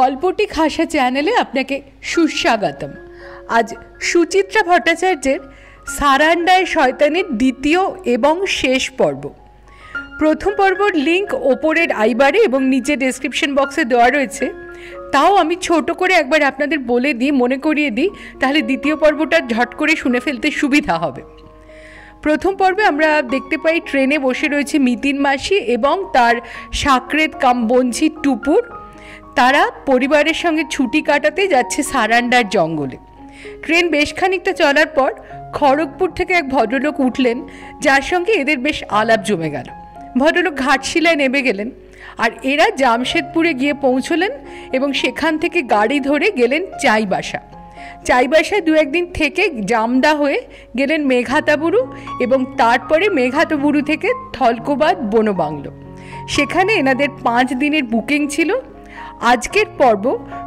গল্পটি খাসা চ্যানেলে আপনাকে সুস্বাগতম আজ সুচিত্রা ভট্টাচার্যের সারান্ডায় শয়তানের দ্বিতীয় এবং শেষ পর্ব প্রথম পর্বর লিঙ্ক ওপরের আইবারে এবং নিচে ডেসক্রিপশন বক্সে দেওয়া রয়েছে তাও আমি ছোট করে একবার আপনাদের বলে দিই মনে করিয়ে দিই তাহলে দ্বিতীয় পর্বটা ঝট করে শুনে ফেলতে সুবিধা হবে প্রথম পর্বে আমরা দেখতে পাই ট্রেনে বসে রয়েছে মিতিন মাসি এবং তার সাকরেত কাম বঞ্চি টুপুর তারা পরিবারের সঙ্গে ছুটি কাটাতে যাচ্ছে সারান্ডার জঙ্গলে ট্রেন বেশ খানিকটা চলার পর খড়গপুর থেকে এক ভদ্রলোক উঠলেন যার সঙ্গে এদের বেশ আলাপ জমে গেল ভদ্রলোক ঘাটশিলায় নেমে গেলেন আর এরা জামশেদপুরে গিয়ে পৌঁছলেন এবং সেখান থেকে গাড়ি ধরে গেলেন চাইবাসা চাইবাসায় দু একদিন থেকে জামদা হয়ে গেলেন মেঘাতাবুরু এবং তারপরে মেঘাতাবুরু থেকে থলকোবাদ বনবাংলো সেখানে এনাদের পাঁচ দিনের বুকিং ছিল আজকের পর্ব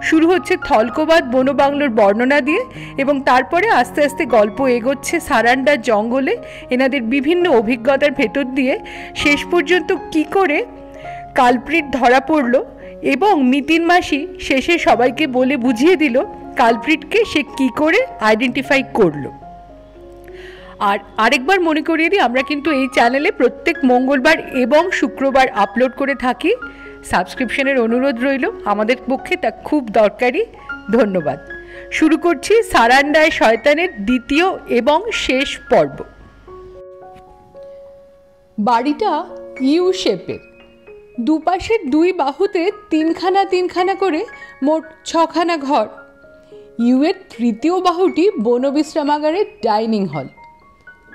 শুরু হচ্ছে থলকবাদ বনবাংলোর বর্ণনা দিয়ে এবং তারপরে আস্তে আস্তে গল্প এগোচ্ছে সারান্ডার জঙ্গলে এনাদের বিভিন্ন অভিজ্ঞতার ভেতর দিয়ে শেষ পর্যন্ত কি করে কালপ্রিট ধরা পড়ল এবং মিতিন মাসি শেষে সবাইকে বলে বুঝিয়ে দিল কালপ্রিটকে সে কি করে আইডেন্টিফাই করলো আর আরেকবার মনে করিয়ে দিই আমরা কিন্তু এই চ্যানেলে প্রত্যেক মঙ্গলবার এবং শুক্রবার আপলোড করে থাকি সাবস্ক্রিপশনের অনুরোধ রইল আমাদের পক্ষে তা খুব দরকারি ধন্যবাদ শুরু করছি সারান্ডায় শয়তানের দ্বিতীয় এবং শেষ পর্ব বাড়িটা ইউ শেপের দুপাশের দুই বাহুতে তিনখানা তিনখানা করে মোট ছখানা ঘর ইউয়ের তৃতীয় বাহুটি বনবিশ্রামাগারের ডাইনিং হল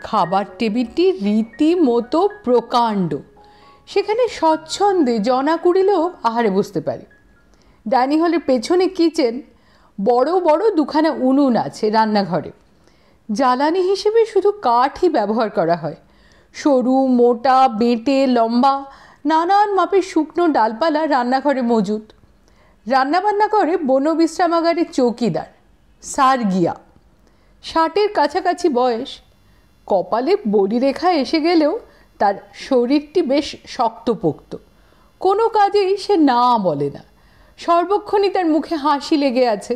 খাবার টেবিলটি রীতিমতো প্রকাণ্ড সেখানে স্বচ্ছন্দে জনা কুড়িলেও আহারে বসতে পারি ডাইনিং হলের পেছনে কিচেন বড় বড় দুখানা উনুন আছে রান্নাঘরে জ্বালানি হিসেবে শুধু কাঠই ব্যবহার করা হয় সরু মোটা বেঁটে লম্বা নানান মাপের শুকনো ডালপালা রান্নাঘরে মজুদ রান্নাবান্না করে বনবিশ্রামাগারের চৌকিদার সারগিয়া ষাটের কাছাকাছি বয়স কপালে বড়ি রেখা এসে গেলেও তার শরীরটি বেশ শক্তপোক্ত কোনো কাজেই সে না বলে না সর্বক্ষণই তার মুখে হাসি লেগে আছে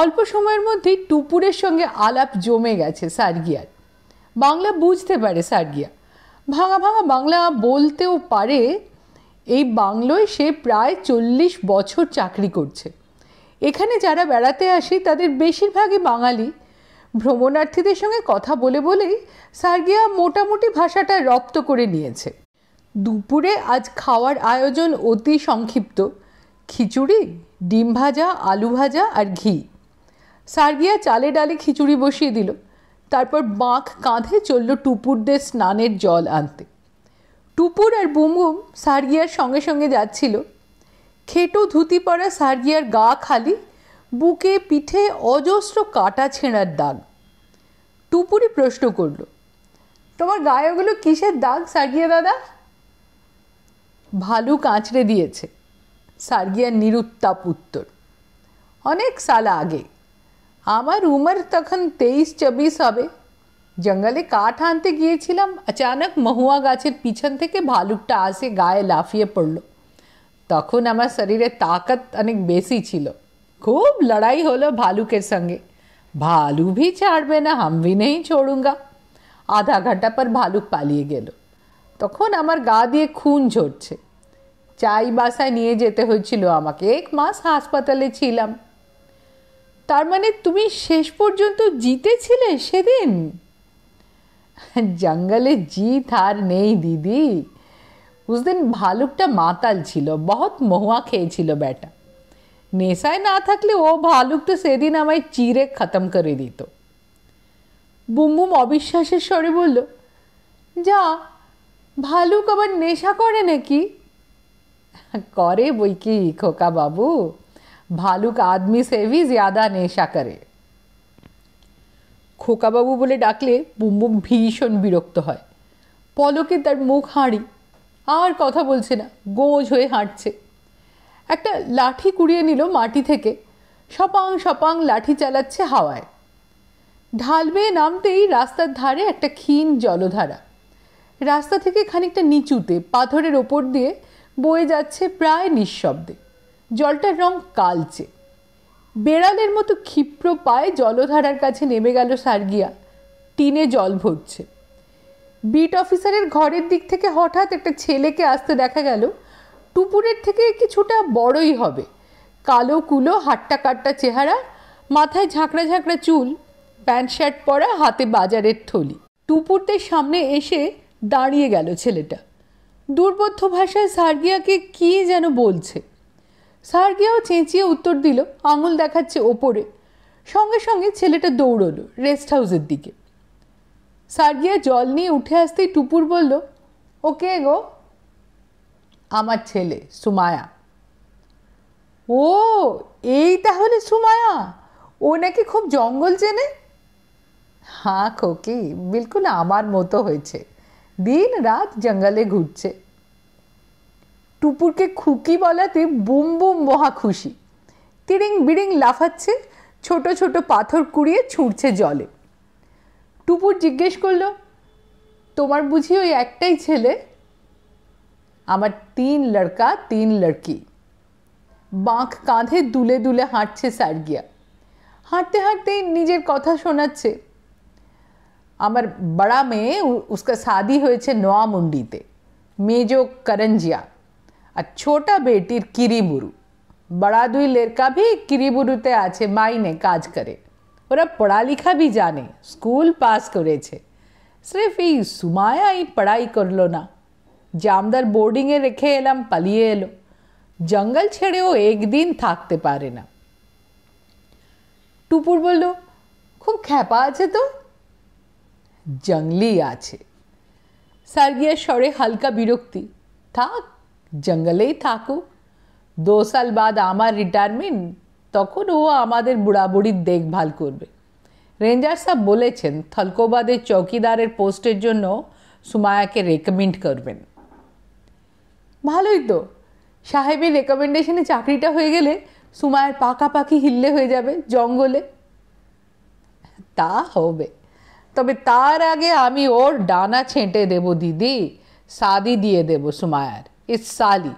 অল্প সময়ের মধ্যেই টুপুরের সঙ্গে আলাপ জমে গেছে সার্গিয়ার বাংলা বুঝতে পারে সার্গিয়া ভাঙা ভাঙা বাংলা বলতেও পারে এই বাংলোয় সে প্রায় চল্লিশ বছর চাকরি করছে এখানে যারা বেড়াতে আসে তাদের বেশিরভাগই বাঙালি ভ্রমণার্থীদের সঙ্গে কথা বলে বলেই সার্গিয়া মোটামুটি ভাষাটা রপ্ত করে নিয়েছে দুপুরে আজ খাওয়ার আয়োজন অতি সংক্ষিপ্ত খিচুড়ি ডিম ভাজা আলু ভাজা আর ঘি সার্গিয়া চালে ডালে খিচুড়ি বসিয়ে দিল তারপর বাঁখ কাঁধে চলল টুপুরদের স্নানের জল আনতে টুপুর আর বুমবুম সার্গিয়ার সঙ্গে সঙ্গে যাচ্ছিল খেটো ধুতি পরা সার্গিয়ার গা খালি বুকে পিঠে অজস্র কাটা ছেনার দাগ টুপুরী প্রশ্ন করল তোমার গায়গুলো কিসের দাগ সাগিয়া দাদা ভালুক কাঁচড়ে দিয়েছে সাগিয়ান নিরুত্তাপ উত্তর অনেক সালা আগে আমার عمر তখন 23 24 আবে জঙ্গলে কাঠান্তে গিয়েছিলম হঠাৎ মহুয়া গাছে পিছন থেকে ভালুকটা আসে গায় লাফিয়ে পড়ল তখন আমার শরীরে ताकत অনেক বেশি ছিল খুব লড়াই হলো ভালুকের সঙ্গে ভালু ভি ছাড়বে না আমি নেই नहीं আধা ঘন্টা পর ভালুক পালিয়ে গেল তখন আমার গা দিয়ে খুন ঝরছে চাই বাসায় নিয়ে যেতে হয়েছিল আমাকে এক মাস হাসপাতালে ছিলাম তার মানে তুমি শেষ পর্যন্ত জিতেছিলে সেদিন জঙ্গলে জিত আর নেই দিদি উস দিন ভালুকটা মাতাল ছিল বহুত মহুয়া খেয়েছিল বেটা নেশায় না থাকলে ও ভালুক তো সেদিন আমায় চিরে খতম করে দিত বুমবুম অবিশ্বাসের স্বরে বলল যা ভালুক আবার নেশা করে নাকি করে বই কি খোকা বাবু ভালুক আদমি সেভি জাদা নেশা করে খোকাবাবু বলে ডাকলে বুমবুম ভীষণ বিরক্ত হয় পলকে তার মুখ হাঁড়ি আর কথা বলছে না গোজ হয়ে হাঁটছে একটা লাঠি কুড়িয়ে নিল মাটি থেকে সপাং সপাং লাঠি চালাচ্ছে হাওয়ায় ঢাল বেয়ে নামতেই রাস্তার ধারে একটা ক্ষীণ জলধারা রাস্তা থেকে খানিকটা নিচুতে পাথরের ওপর দিয়ে বয়ে যাচ্ছে প্রায় নিঃশব্দে জলটার রং কালচে বেড়ালের মতো ক্ষিপ্র পায়ে জলধারার কাছে নেমে গেল সার্গিয়া টিনে জল ভরছে বিট অফিসারের ঘরের দিক থেকে হঠাৎ একটা ছেলেকে আসতে দেখা গেল টুপুরের থেকে কিছুটা বড়ই হবে কালো কুলো হাট্টা কাট্টা চেহারা মাথায় ঝাঁকড়া ঝাঁকড়া চুল প্যান্ট শার্ট পরা হাতে বাজারের থলি টুপুরদের সামনে এসে দাঁড়িয়ে গেল ছেলেটা দুর্বোধ্য ভাষায় সার্গিয়াকে কি যেন বলছে সার্গিয়াও চেঁচিয়ে উত্তর দিল আঙুল দেখাচ্ছে ওপরে সঙ্গে সঙ্গে ছেলেটা দৌড়লো রেস্ট হাউসের দিকে সার্গিয়া জল নিয়ে উঠে আসতেই টুপুর বলল ওকে গো আমার ছেলে সুমায়া ও এই তাহলে সুমায়া ও নাকি খুব জঙ্গল চেনে হ্যাঁ খোকি বিলকুল আমার মতো হয়েছে দিন রাত জঙ্গলে ঘুরছে টুপুরকে খুকি বলাতে বুম বুম মহা খুশি তিড়িং বিড়িং লাফাচ্ছে ছোট ছোট পাথর কুড়িয়ে ছুঁড়ছে জলে টুপুর জিজ্ঞেস করলো তোমার বুঝি ওই একটাই ছেলে আমার তিন লড়কা তিন লড়কি বাঁক কাঁধে দুলে দুলে হাঁটছে সার্গিয়া হাঁটতে হাঁটতে নিজের কথা শোনাচ্ছে আমার বড়া মেয়ে উসকা শাদি হয়েছে নোয়া মুন্ডিতে মেজো করঞ্জিয়া আর ছোটা বেটির কিরিবুরু বড়া দুই লড়কা ভি কিরিবুরুতে আছে মাইনে কাজ করে ওরা পড়ালেখা ভি জানে স্কুল পাস করেছে সিফ এই সুমায়া এই পড়াই করলো না জামদার বোর্ডিংয়ে রেখে এলাম পালিয়ে এলো জঙ্গল ছেড়েও একদিন থাকতে পারে না টুপুর বলল খুব খ্যাপা আছে তো জঙ্গলি আছে সার্গিয়ার স্বরে হালকা বিরক্তি থাক জঙ্গলেই থাকুক দু সাল বাদ আমার রিটায়ারমেন্ট তখন ও আমাদের বুড়াবুড়ির দেখভাল করবে রেঞ্জার সাহেব বলেছেন থলকোবাদের চৌকিদারের পোস্টের জন্য সুমায়াকে রেকমেন্ড করবেন ভালোই তো সাহেবের রেকমেন্ডেশনে চাকরিটা হয়ে গেলে সুমায়ের পাখি হিল্লে হয়ে যাবে জঙ্গলে তা হবে তবে তার আগে আমি ওর ডানা ছেঁটে দেব দিদি সাদি দিয়ে দেব সুমায়ার ইস সালি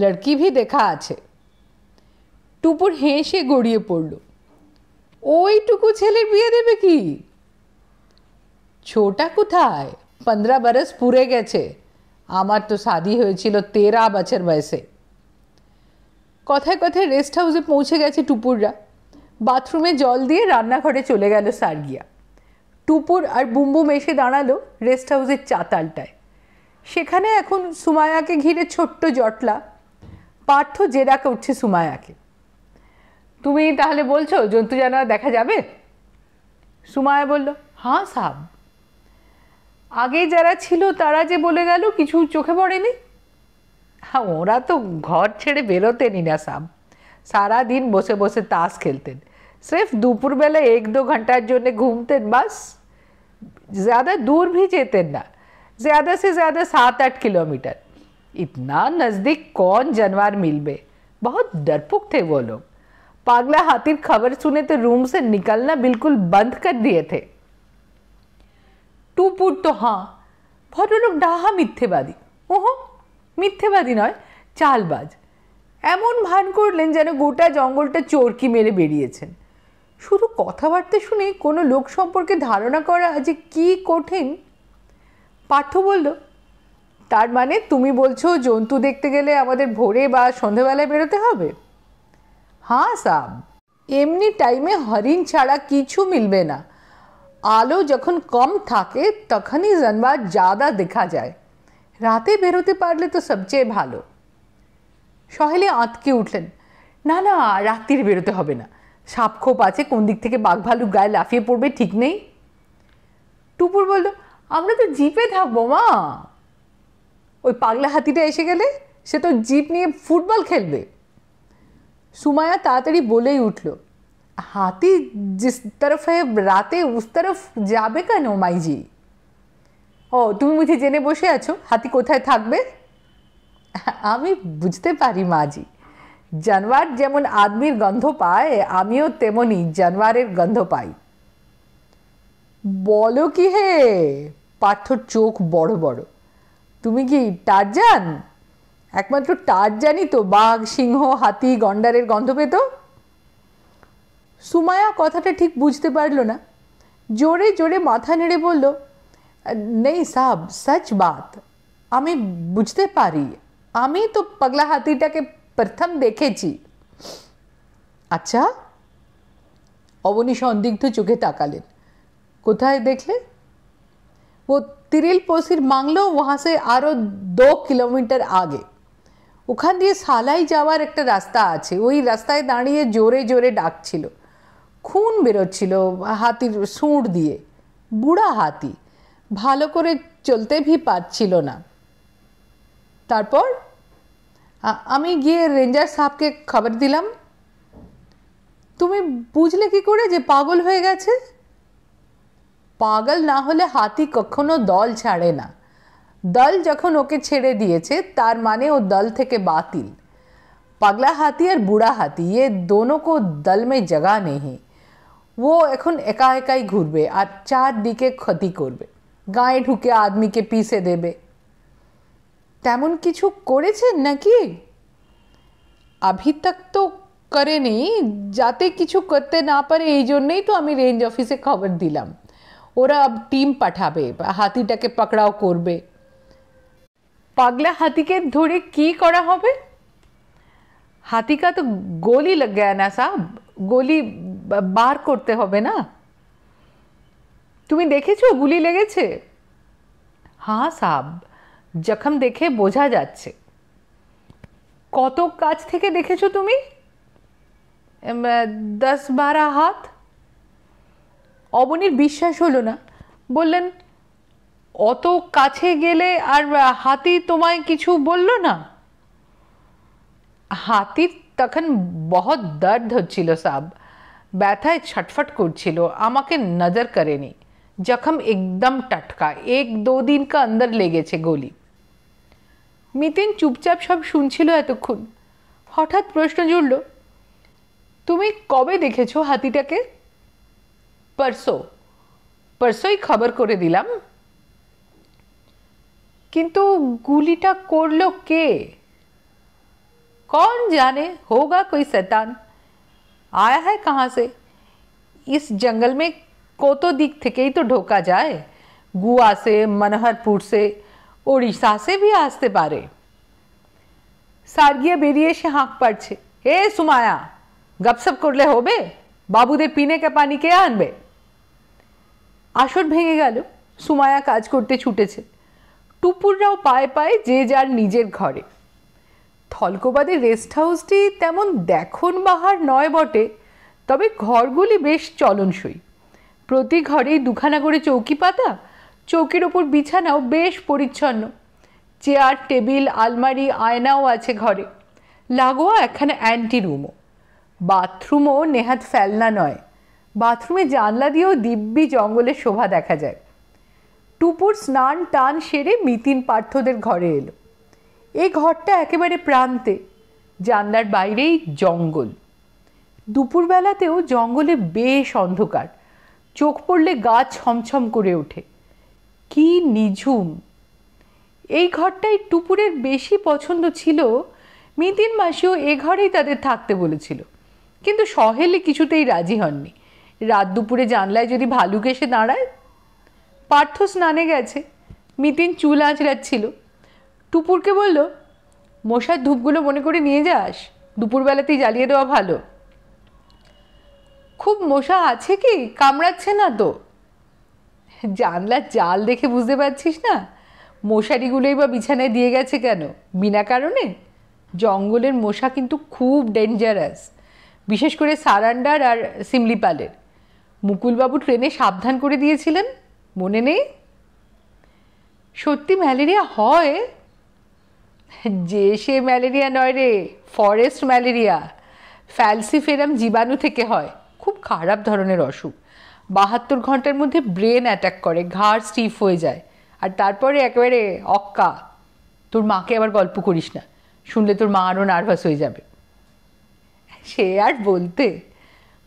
লড়কি ভি দেখা আছে টুপুর হেসে গড়িয়ে পড়ল ওইটুকু ছেলের বিয়ে দেবে কি ছোটা কোথায় পনেরো বরস পুরে গেছে আমার তো শাদি হয়েছিল তেরা বছর বয়সে কথায় কথায় রেস্ট হাউসে পৌঁছে গেছে টুপুররা বাথরুমে জল দিয়ে রান্নাঘরে চলে গেল সার্গিয়া টুপুর আর বুমবুম এসে দাঁড়ালো রেস্ট হাউসের চাতালটায় সেখানে এখন সুমায়াকে ঘিরে ছোট্ট জটলা পার্থ জেরা উঠছে সুমায়াকে তুমি তাহলে বলছো জন্তু জানোয়ার দেখা যাবে সুমায়া বলল হ্যাঁ সাহাব आगे আগে যারা ছিল बोले যে বলে चोखे पड़े চোখে हाँ ओरा तो घर छेड़े ছেড়ে ही ना साहब सारा दिन बसे बसे ताश খেলতেন सिर्फ दोपहर बेला एक दो घंटार जो घूमते बस ज़्यादा दूर भी जेतें ना ज़्यादा से ज़्यादा सात आठ किलोमीटर इतना नज़दीक कौन जानवर मिलबे बहुत डरपोक थे वो लोग पागला हाथी खबर सुने तो रूम से निकलना बिल्कुल बंद कर दिए थे টুপুর তো হাঁ ভদ্রলোক ডাহা মিথ্যেবাদী ওহো মিথ্যেবাদী নয় চালবাজ এমন ভান করলেন যেন গোটা জঙ্গলটা চোরকি মেরে বেরিয়েছেন শুধু কথাবার্তা শুনে কোনো লোক সম্পর্কে ধারণা করা যে কি কঠিন পার্থ বলল তার মানে তুমি বলছো জন্তু দেখতে গেলে আমাদের ভোরে বা সন্ধেবেলায় বেরোতে হবে হ্যাঁ সাব এমনি টাইমে হরিণ ছাড়া কিছু মিলবে না আলো যখন কম থাকে তখনই জানোয়ার জাদা দেখা যায় রাতে বেরোতে পারলে তো সবচেয়ে ভালো সহেলে আঁতকে উঠলেন না না রাত্রির বেরোতে হবে না সাপ খোপ আছে কোন দিক থেকে বাঘ ভালু গায়ে লাফিয়ে পড়বে ঠিক নেই টুপুর বলল আমরা তো জিপে থাকবো মা ওই পাগলা হাতিটা এসে গেলে সে তো জিপ নিয়ে ফুটবল খেলবে সুমায়া তাড়াতাড়ি বলেই উঠল हाथी जिस तरफ है রাতে উস তরফ যাবে কেন মাইজি ও তুমি মুঝে জেনে বসে আছো হাতি কোথায় থাকবে আমি বুঝতে পারি মাজি জানোয়ার যেমন আদমির গন্ধ পায় আমিও তেমনই জানোয়ারের গন্ধ পাই বলো কি হে পাথর চোখ বড় বড় তুমি কি টারজান একমাত্র টারজানই তো বাঘ সিংহ হাতি গন্ডারের গন্ধ পেতো सुमाया কথাটা ঠিক বুঝতে পারলো না জোরে জোরে মাথা নেড়ে বলল নেই স্যার सच बात আমি বুঝতে পারিই আমি তো পাগলা হাতিটা কে প্রথম देखेছি আচ্ছা অবনিশ অনদীগ্ধ চোখে তাকালেন কোথায় देखले वो तिरिल โพ সির মাঙ্গলো वहां से আরো 2 किलोमीटर आगे उखंदी साला ही जावर एकटा रास्ता আছে ওই রাস্তায় দাঁড়িয়ে জোরে জোরে ডাকছিল খুন বেরোচ্ছিল হাতির সুঁড় দিয়ে বুড়া হাতি ভালো করে চলতে ভি পারছিল না তারপর আমি গিয়ে রেঞ্জার সাহেবকে খবর দিলাম তুমি বুঝলে কি করে যে পাগল হয়ে গেছে পাগল না হলে হাতি কখনো দল ছাড়ে না দল যখন ওকে ছেড়ে দিয়েছে তার মানে ও দল থেকে বাতিল পাগলা হাতি আর বুড়া হাতি এ দোনো কো দল में জগা नहीं वो एन एका एक घूर और चारदी के क्षति कर गाँ ढुके आदमी के पिछे देवे तेम कि ना कि अभी तक तो करे जाते कि तो रेंज अफिसे खबर दिल अब टीम पाठा हाथी के पकड़ाओ कर पागला हाथी के धरे की हाथी का तो गोली लग गया ना साहब গলি বার করতে হবে না তুমি দেখেছো গুলি লেগেছে হ্যাঁ সাব জখম দেখে বোঝা যাচ্ছে কত কাছ থেকে দেখেছো তুমি দশ বারো হাত অবনীর বিশ্বাস হলো না বললেন অত কাছে গেলে আর হাতি তোমায় কিছু বলল না হাতির তখন বহুত দর্দ হচ্ছিল সাব ব্যথায় ছটফট করছিল আমাকে নজর করেনি জখম একদম টটকা এক দু দিন কা অন্দর লেগেছে গলি মিতিন চুপচাপ সব শুনছিল এতক্ষণ হঠাৎ প্রশ্ন জুড়ল তুমি কবে দেখেছ হাতিটাকে পরশো পরশোই খবর করে দিলাম কিন্তু গুলিটা করলো কে कौन जाने होगा कोई शैतान आया है कहाँ से इस जंगल में को तो दिख थके ही तो ढोका जाए गुआ से मनहरपुर से उड़ीसा से भी आस्ते पारे सारगिया बेरिए से हाँक पड़ छे ए सुमाया गपसप कर ले होबे बाबू दे पीने के पानी के आनबे आशुर भेंगे गल सुमाया काज करते छूटे छे टुपुर पाए पाए जे जार निजे घरे থলকোবাদের রেস্ট হাউসটি তেমন দেখন বাহার নয় বটে তবে ঘরগুলি বেশ চলনসই প্রতি ঘরেই দুখানা করে চৌকি পাতা চৌকির ওপর বিছানাও বেশ পরিচ্ছন্ন চেয়ার টেবিল আলমারি আয়নাও আছে ঘরে লাগোয়া এখানে অ্যান্টি রুমও বাথরুমও নেহাত ফেলনা নয় বাথরুমে জানলা দিয়েও দিব্যি জঙ্গলের শোভা দেখা যায় টুপুর স্নান টান সেরে মিতিন পার্থদের ঘরে এলো এ ঘরটা একেবারে প্রান্তে জানলার বাইরেই জঙ্গল দুপুরবেলাতেও জঙ্গলে বেশ অন্ধকার চোখ পড়লে গা ছমছম করে ওঠে কি নিঝুম এই ঘরটাই টুপুরের বেশি পছন্দ ছিল মিতিন মাসিও এ ঘরেই তাদের থাকতে বলেছিল কিন্তু সহেলে কিছুতেই রাজি হননি রাত দুপুরে জানলায় যদি ভালুক এসে দাঁড়ায় পার্থ স্নানে গেছে মিতিন চুল আঁচড়াচ্ছিল টুপুরকে বলল মশার ধূপগুলো মনে করে নিয়ে যাস দুপুরবেলাতেই জ্বালিয়ে দেওয়া ভালো খুব মশা আছে কি কামড়াচ্ছে না তো জানলার জাল দেখে বুঝতে পারছিস না মশারিগুলোই বা বিছানায় দিয়ে গেছে কেন বিনা কারণে জঙ্গলের মশা কিন্তু খুব ডেঞ্জারাস বিশেষ করে সারান্ডার আর সিমলিপালের মুকুলবাবু ট্রেনে সাবধান করে দিয়েছিলেন মনে নেই সত্যি ম্যালেরিয়া হয় যে সে ম্যালেরিয়া নয় রে ফরেস্ট ম্যালেরিয়া ফ্যালসিফেরাম জীবাণু থেকে হয় খুব খারাপ ধরনের অসুখ বাহাত্তর ঘন্টার মধ্যে ব্রেন অ্যাটাক করে ঘাড় স্টিফ হয়ে যায় আর তারপরে একেবারে অক্কা তোর মাকে আবার গল্প করিস না শুনলে তোর মা আরও নার্ভাস হয়ে যাবে সে আর বলতে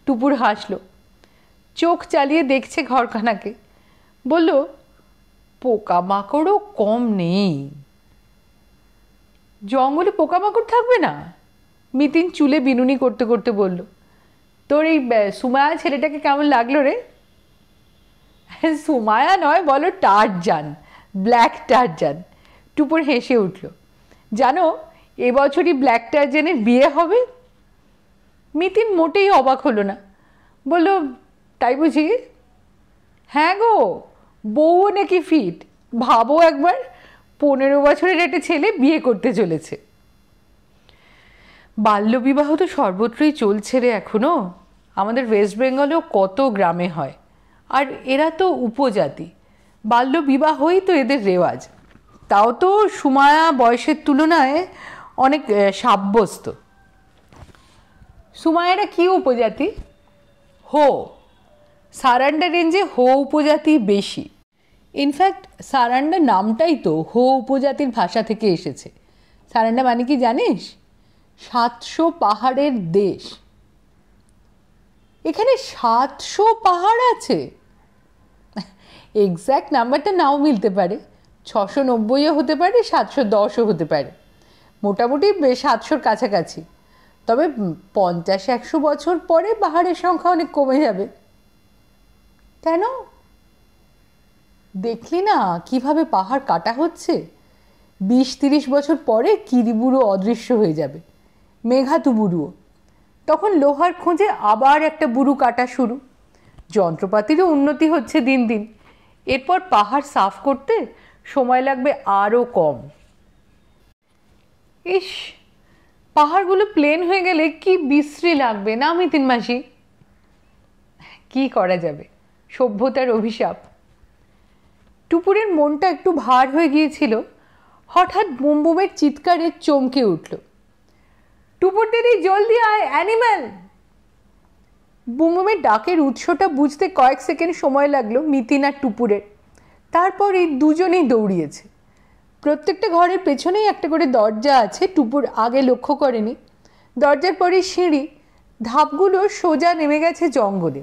টুপুর হাসলো চোখ চালিয়ে দেখছে ঘরখানাকে বলল পোকামাকড়ও কম নেই জঙ্গলে পোকামাকড় থাকবে না মিতিন চুলে বিনুনি করতে করতে বলল তোর এই সুমায়া ছেলেটাকে কেমন লাগলো রে সুমায়া নয় বলো টারজান ব্ল্যাক টার্জান টুপুর হেসে উঠল জানো এবছরই ব্ল্যাক টারজানের বিয়ে হবে মিতিন মোটেই অবাক হলো না বলল তাই বুঝি হ্যাঁ গো বউও নাকি ফিট ভাবো একবার পনেরো বছরের একটা ছেলে বিয়ে করতে চলেছে বাল্যবিবাহ তো সর্বত্রই চলছে রে এখনও আমাদের ওয়েস্ট বেঙ্গলেও কত গ্রামে হয় আর এরা তো উপজাতি বাল্যবিবাহই তো এদের রেওয়াজ তাও তো সুমায়া বয়সের তুলনায় অনেক সাব্যস্ত সুমায়ারা কী উপজাতি হো সারান্ডা রেঞ্জে হো উপজাতি বেশি ইনফ্যাক্ট সারান্ডা নামটাই তো হো উপজাতির ভাষা থেকে এসেছে সারান্ডা মানে কি জানিস সাতশো পাহাড়ের দেশ এখানে সাতশো পাহাড় আছে এক্স্যাক্ট নাম্বারটা নাও মিলতে পারে ছশো নব্বইও হতে পারে সাতশো দশও হতে পারে মোটামুটি সাতশোর কাছাকাছি তবে পঞ্চাশ একশো বছর পরে পাহাড়ের সংখ্যা অনেক কমে যাবে কেন দেখলি না কিভাবে পাহাড় কাটা হচ্ছে বিশ তিরিশ বছর পরে কিরিবুড়ো অদৃশ্য হয়ে যাবে মেঘাতু বুড়ুও তখন লোহার খোঁজে আবার একটা বুড়ু কাটা শুরু যন্ত্রপাতিরও উন্নতি হচ্ছে দিন দিন এরপর পাহাড় সাফ করতে সময় লাগবে আরও কম ইস পাহাড়গুলো প্লেন হয়ে গেলে কি বিশ্রী লাগবে না মিতিন মাসি কি করা যাবে সভ্যতার অভিশাপ টুপুরের মনটা একটু ভার হয়ে গিয়েছিল হঠাৎ বুমবুমের চিৎকারে চমকে উঠল টুপুর দিদি জলদি আয় অ্যানিম্যাল বুমবুমের ডাকের উৎসটা বুঝতে কয়েক সেকেন্ড সময় লাগলো মিতিন আর টুপুরের তারপর এই দুজনেই দৌড়িয়েছে প্রত্যেকটা ঘরের পেছনেই একটা করে দরজা আছে টুপুর আগে লক্ষ্য করেনি দরজার পরে সিঁড়ি ধাপগুলো সোজা নেমে গেছে জঙ্গলে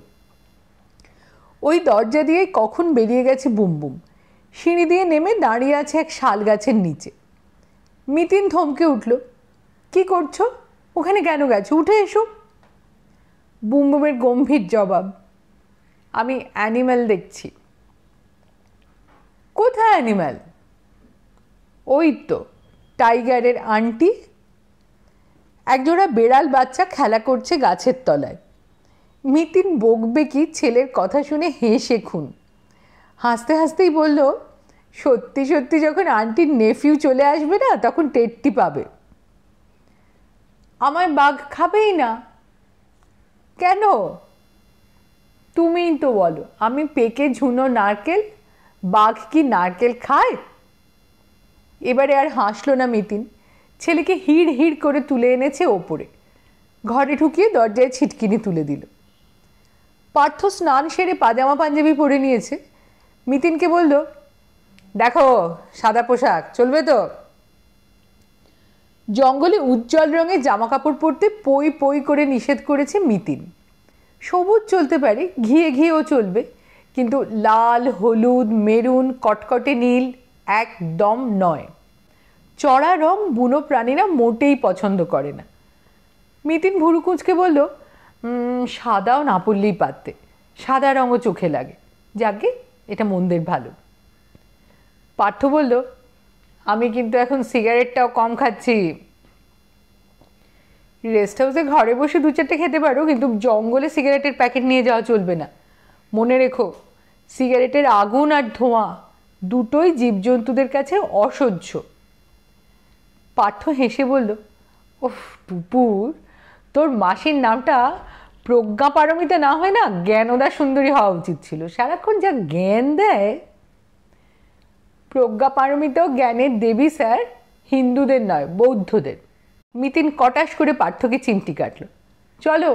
ওই দরজা দিয়েই কখন বেরিয়ে গেছে বুমবুম সিঁড়ি দিয়ে নেমে দাঁড়িয়ে আছে এক শাল গাছের নিচে মিতিন থমকে উঠল কি করছো ওখানে কেন গেছো উঠে এসো বুমবুমের গম্ভীর জবাব আমি অ্যানিম্যাল দেখছি কোথায় অ্যানিম্যাল ওই তো টাইগারের আন্টি একজোড়া বেড়াল বাচ্চা খেলা করছে গাছের তলায় মিতিন বকবে কি ছেলের কথা শুনে হেসে খুন হাসতে হাসতেই বলল সত্যি সত্যি যখন আন্টির নেফিউ চলে আসবে না তখন টেটটি পাবে আমায় বাঘ খাবেই না কেন তুমিই তো বলো আমি পেকে ঝুনো নারকেল বাঘ কি নারকেল খায় এবারে আর হাসলো না মিতিন ছেলেকে হিড় হিড় করে তুলে এনেছে ওপরে ঘরে ঢুকিয়ে দরজায় ছিটকিনি তুলে দিল পার্থ স্নান সেরে পাজামা পাঞ্জাবি পরে নিয়েছে মিতিনকে বলল দেখো সাদা পোশাক চলবে তো জঙ্গলে উজ্জ্বল রঙের জামা কাপড় পরতে পই পই করে নিষেধ করেছে মিতিন সবুজ চলতে পারে ঘিয়ে ঘিয়েও চলবে কিন্তু লাল হলুদ মেরুন কটকটে নীল একদম নয় চড়া রং বুনো প্রাণীরা মোটেই পছন্দ করে না মিতিন ভুরুকুঁচকে বলল সাদাও না পড়লেই পারতে সাদা রঙও চোখে লাগে যাকে এটা মন্দের ভালো পার্থ বলল আমি কিন্তু এখন সিগারেটটাও কম খাচ্ছি রেস্ট হাউসে ঘরে বসে দু চারটে খেতে পারো কিন্তু জঙ্গলে সিগারেটের প্যাকেট নিয়ে যাওয়া চলবে না মনে রেখো সিগারেটের আগুন আর ধোঁয়া দুটোই জীবজন্তুদের কাছে অসহ্য পার্থ হেসে বলল ও টুপুর তোর মাসির নামটা প্রজ্ঞা পারমিতে না হয় না জ্ঞান ওদা সুন্দরী হওয়া উচিত ছিল সারাক্ষণ যা জ্ঞান দেয় প্রজ্ঞা পারমিতেও জ্ঞানের দেবী স্যার হিন্দুদের নয় বৌদ্ধদের মিতিন কটাশ করে পার্থকে চিমটি কাটল চলো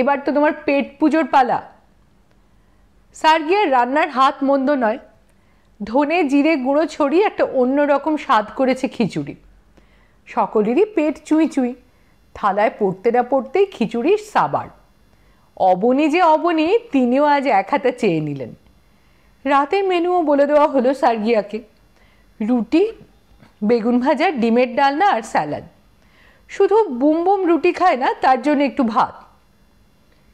এবার তো তোমার পেট পুজোর পালা স্যার গিয়ে রান্নার হাত মন্দ নয় ধনে জিরে গুঁড়ো ছড়িয়ে একটা অন্য রকম স্বাদ করেছে খিচুড়ি সকলেরই পেট চুঁই চুঁই থালায় পড়তে না পড়তেই খিচুড়ির সাবার অবনী যে অবনী তিনিও আজ এক হাতে চেয়ে নিলেন রাতে মেনুও বলে দেওয়া হলো সার্গিয়াকে রুটি বেগুন ভাজা ডিমের ডালনা আর স্যালাড শুধু বুম বুম রুটি খায় না তার জন্য একটু ভাত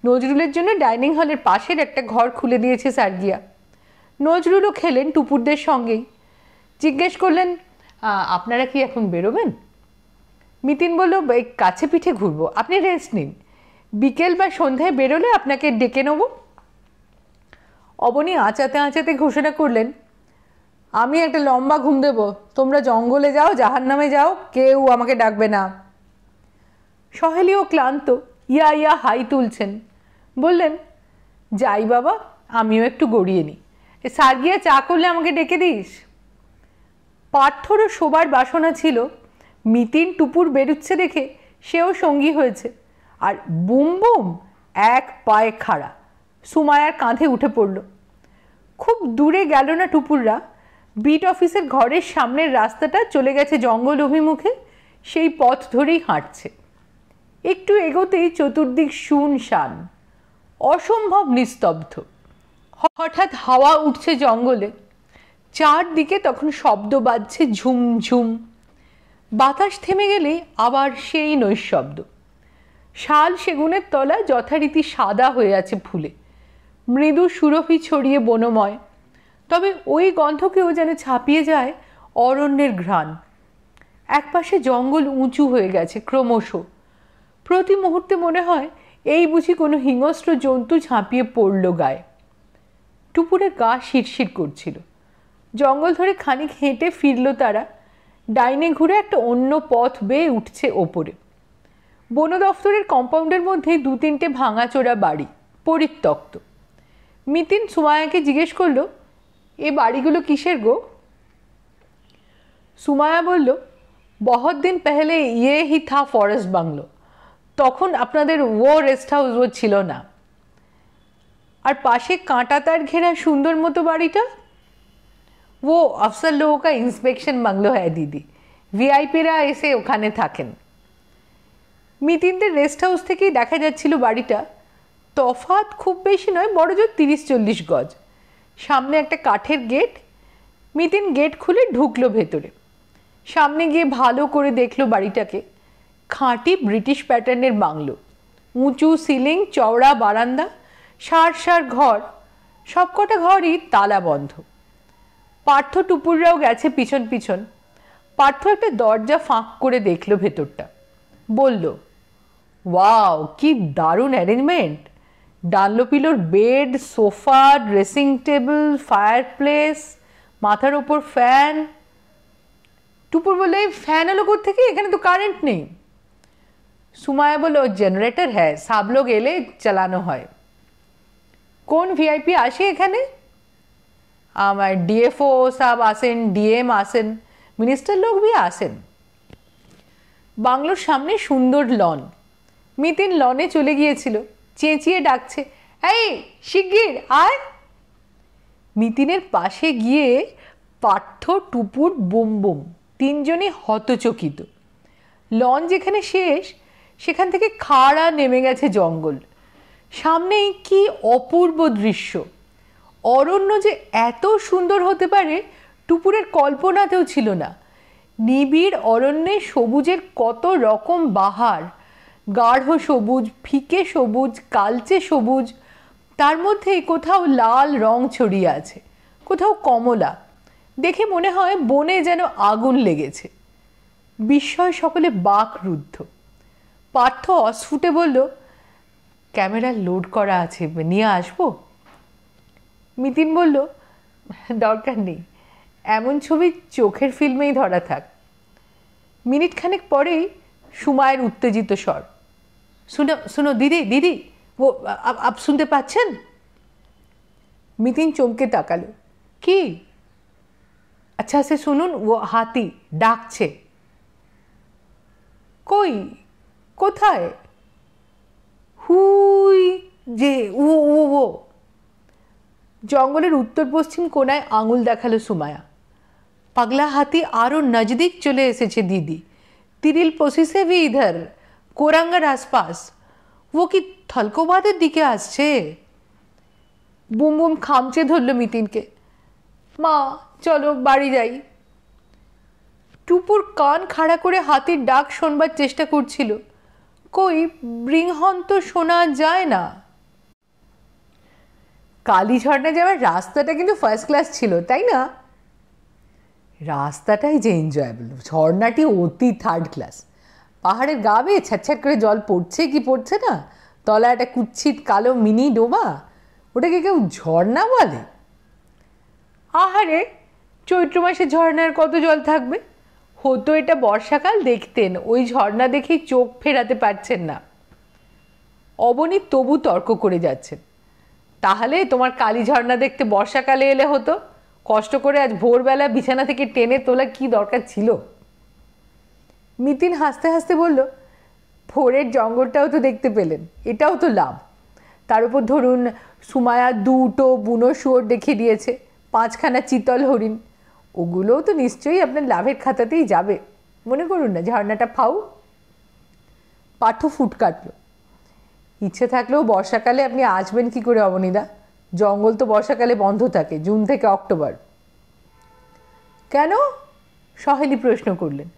নজরুলের জন্য ডাইনিং হলের পাশের একটা ঘর খুলে দিয়েছে সার্গিয়া নজরুলও খেলেন টুপুরদের সঙ্গেই জিজ্ঞেস করলেন আপনারা কি এখন বেরোবেন মিতিন বলল কাছে পিঠে ঘুরবো আপনি রেস্ট নিন বিকেল বা সন্ধ্যায় বেরোলে আপনাকে ডেকে নেব অবনী আঁচাতে আঁচাতে ঘোষণা করলেন আমি একটা লম্বা ঘুম দেব তোমরা জঙ্গলে যাও জাহার নামে যাও কেউ আমাকে ডাকবে না সহেলিও ক্লান্ত ইয়া ইয়া হাই তুলছেন বললেন যাই বাবা আমিও একটু গড়িয়ে নিই গিয়া চা করলে আমাকে ডেকে দিস পার্থরও শোবার বাসনা ছিল মিতিন টুপুর বেরুচ্ছে দেখে সেও সঙ্গী হয়েছে আর বুম বুম এক পায়ে খাড়া সুমায়ার কাঁধে উঠে পড়ল খুব দূরে গেল না টুপুররা বিট অফিসের ঘরের সামনের রাস্তাটা চলে গেছে জঙ্গল অভিমুখে সেই পথ ধরেই হাঁটছে একটু এগোতেই চতুর্দিক শুনশান অসম্ভব নিস্তব্ধ হঠাৎ হাওয়া উঠছে জঙ্গলে চারদিকে তখন শব্দ বাজছে ঝুমঝুম বাতাস থেমে গেলে আবার সেই নৈশব্দ শাল সেগুনের তলা যথারীতি সাদা হয়ে আছে ফুলে মৃদু সুরভি ছড়িয়ে বনময় তবে ওই গন্ধকেও যেন ছাপিয়ে যায় অরণ্যের ঘ্রাণ একপাশে জঙ্গল উঁচু হয়ে গেছে ক্রমশ প্রতি মুহূর্তে মনে হয় এই বুঝি কোনো হিংস্র জন্তু ঝাঁপিয়ে পড়ল গায়ে টুপুরে গা শিরশির করছিল জঙ্গল ধরে খানিক হেঁটে ফিরল তারা ডাইনে ঘুরে একটা অন্য পথ বেয়ে উঠছে ওপরে বন দফতরের কম্পাউন্ডের মধ্যে দু তিনটে ভাঙাচোরা বাড়ি পরিত্যক্ত মিতিন সুমায়াকে জিজ্ঞেস করলো এ বাড়িগুলো কিসের গো সুমায়া বলল বহুত দিন পেহলে ইয়ে হি থা ফরেস্ট বাংলো তখন আপনাদের ও রেস্ট হাউস ও ছিল না আর পাশে কাঁটা তার ঘেরা সুন্দর মতো বাড়িটা ও আফসার লোকা ইন্সপেকশন বাংলো হ্যাঁ দিদি ভিআইপিরা এসে ওখানে থাকেন মিতিনদের রেস্ট হাউস থেকেই দেখা যাচ্ছিল বাড়িটা তফাত খুব বেশি নয় বড় জোর তিরিশ চল্লিশ গজ সামনে একটা কাঠের গেট মিতিন গেট খুলে ঢুকলো ভেতরে সামনে গিয়ে ভালো করে দেখলো বাড়িটাকে খাঁটি ব্রিটিশ প্যাটার্নের বাংলো উঁচু সিলিং চওড়া বারান্দা সার সার ঘর সবকটা ঘরই তালাবন্ধ পার্থ টুপুররাও গেছে পিছন পিছন পার্থ একটা দরজা ফাঁক করে দেখলো ভেতরটা বলল ওয়াও কি দারুণ অ্যারেঞ্জমেন্ট ডানলোপিলোর bed sofa dressing table fireplace মাথার ওপর ফ্যান টুপুর বলে ফ্যান এলো থেকে এখানে তো কারেন্ট নেই সুমায়া বলো জেনারেটর হ্যাঁ লোক এলে চালানো হয় কোন ভিআইপি আসে এখানে আমার ডিএফও সাব আসেন ডিএম আসেন মিনিস্টার লোক ভি আসেন বাংলোর সামনে সুন্দর লন মিতিন লনে চলে গিয়েছিল চেঁচিয়ে ডাকছে এই শিগগির আয় মিতিনের পাশে গিয়ে পাঠ্য টুপুর বোম বোম তিনজনই হতচকিত লন যেখানে শেষ সেখান থেকে খাড়া নেমে গেছে জঙ্গল সামনেই কি অপূর্ব দৃশ্য অরণ্য যে এত সুন্দর হতে পারে টুপুরের কল্পনাতেও ছিল না নিবিড় অরণ্যে সবুজের কত রকম বাহার গাঢ় সবুজ ফিকে সবুজ কালচে সবুজ তার মধ্যে কোথাও লাল রং ছড়িয়ে আছে কোথাও কমলা দেখে মনে হয় বনে যেন আগুন লেগেছে বিস্ময় সকলে রুদ্ধ পার্থ অস্ফুটে বলল ক্যামেরা লোড করা আছে নিয়ে আসব মিতিন বলল দরকার নেই এমন ছবি চোখের ফিল্মেই ধরা থাক মিনিটখানেক পরেই সুমায়ের উত্তেজিত স্বর শুনো শুনো দিদি দিদি ও আপ শুনতে পাচ্ছেন মিতিন চমকে তাকালো কি আচ্ছা সে শুনুন ও হাতি ডাকছে কই কোথায় হুই যে ও ও ও জঙ্গলের উত্তর পশ্চিম কোনায় আঙুল দেখালো সুমায়া পাগলা হাতি আরও নজদিক চলে এসেছে দিদি তিরিল পশিসে ভি ইধার কোরাঙ্গার আশপাশ ও কি থলকোবাদের দিকে আসছে বুম বুম খামচে ধরল মিতিনকে মা চলো বাড়ি যাই টুপুর কান খাড়া করে হাতির ডাক শোনবার চেষ্টা করছিল কই বৃহন তো শোনা যায় না কালী ঝর্ণা যাওয়ার রাস্তাটা কিন্তু ফার্স্ট ক্লাস ছিল তাই না রাস্তাটাই যে এনজয়েবল ঝর্ণাটি অতি থার্ড ক্লাস পাহাড়ের গা বেয়ে ছ্যাট করে জল পড়ছে কি পড়ছে না তলা একটা কুচ্ছিত কালো মিনি ডোবা ওটাকে কেউ ঝর্ণা বলে আহারে চৈত্র মাসে ঝর্ণার কত জল থাকবে হতো এটা বর্ষাকাল দেখতেন ওই ঝর্ণা দেখে চোখ ফেরাতে পারছেন না অবনী তবু তর্ক করে যাচ্ছেন তাহলে তোমার কালী ঝর্ণা দেখতে বর্ষাকালে এলে হতো কষ্ট করে আজ ভোরবেলা বিছানা থেকে টেনে তোলা কি দরকার ছিল মিতিন হাসতে হাসতে বলল ভোরের জঙ্গলটাও তো দেখতে পেলেন এটাও তো লাভ তার উপর ধরুন সুমায়া দুটো বুনো শুয়োর দেখে দিয়েছে পাঁচখানা চিতল হরিণ ওগুলোও তো নিশ্চয়ই আপনার লাভের খাতাতেই যাবে মনে করুন না ঝর্ণাটা ফাউ পাঠো ফুট কাটল ইচ্ছে থাকলেও বর্ষাকালে আপনি আসবেন কি করে অবনীদা জঙ্গল তো বর্ষাকালে বন্ধ থাকে জুন থেকে অক্টোবর কেন সহেলি প্রশ্ন করলেন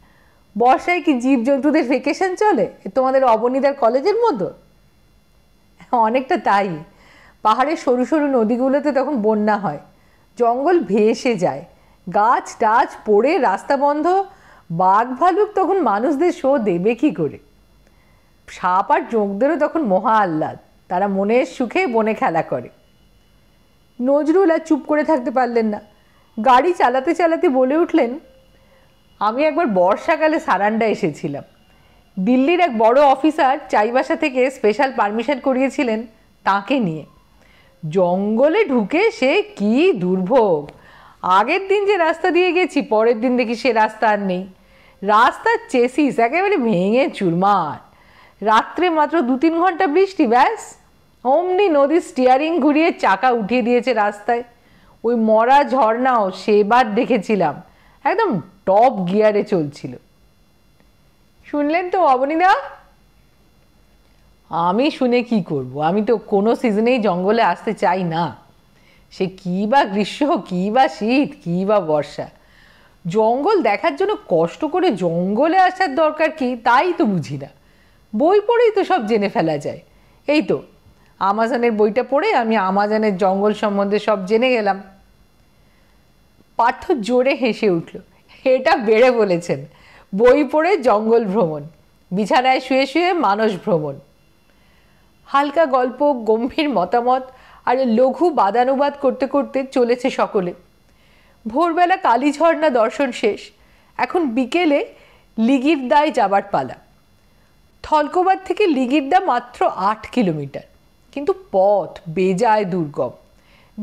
বর্ষায় কি জীবজন্তুদের ভেকেশন চলে তোমাদের অবনীদার কলেজের মতো অনেকটা তাই পাহাড়ের সরু সরু নদীগুলোতে তখন বন্যা হয় জঙ্গল ভেসে যায় গাছ টাছ পড়ে রাস্তা বন্ধ বাঘ ভালুক তখন মানুষদের শো দেবে কি করে সাপ আর জোঁকদেরও তখন মহা আহ্লাদ তারা মনের সুখে বনে খেলা করে নজরুল আর চুপ করে থাকতে পারলেন না গাড়ি চালাতে চালাতে বলে উঠলেন আমি একবার বর্ষাকালে সারান্ডা এসেছিলাম দিল্লির এক বড় অফিসার চাইবাসা থেকে স্পেশাল পারমিশন করিয়েছিলেন তাকে নিয়ে জঙ্গলে ঢুকে সে কি দুর্ভোগ আগের দিন যে রাস্তা দিয়ে গেছি পরের দিন দেখি সে রাস্তা আর নেই রাস্তার চেসিস একেবারে ভেঙে চুরমার রাত্রে মাত্র দু তিন ঘন্টা বৃষ্টি ব্যাস অমনি নদীর স্টিয়ারিং ঘুরিয়ে চাকা উঠিয়ে দিয়েছে রাস্তায় ওই মরা ঝর্ণাও সেবার দেখেছিলাম একদম টপ গিয়ারে চলছিল শুনলেন তো অবনীদা আমি শুনে কি করব আমি তো কোনো সিজনেই জঙ্গলে আসতে চাই না সে কী বা গ্রীষ্ম কী বা শীত কী বা বর্ষা জঙ্গল দেখার জন্য কষ্ট করে জঙ্গলে আসার দরকার কি তাই তো বুঝি না বই পড়েই তো সব জেনে ফেলা যায় এই তো আমাজনের বইটা পড়ে আমি আমাজনের জঙ্গল সম্বন্ধে সব জেনে গেলাম পার্থ জোরে হেসে উঠল এটা বেড়ে বলেছেন বই পড়ে জঙ্গল ভ্রমণ বিছানায় শুয়ে শুয়ে মানস ভ্রমণ হালকা গল্প গম্ভীর মতামত আর লঘু বাদানুবাদ করতে করতে চলেছে সকলে ভোরবেলা কালীঝর্ণা দর্শন শেষ এখন বিকেলে লিগিরদায় যাবার পালা থলকোবার থেকে লিগিরদা মাত্র আট কিলোমিটার কিন্তু পথ বেজায় দুর্গম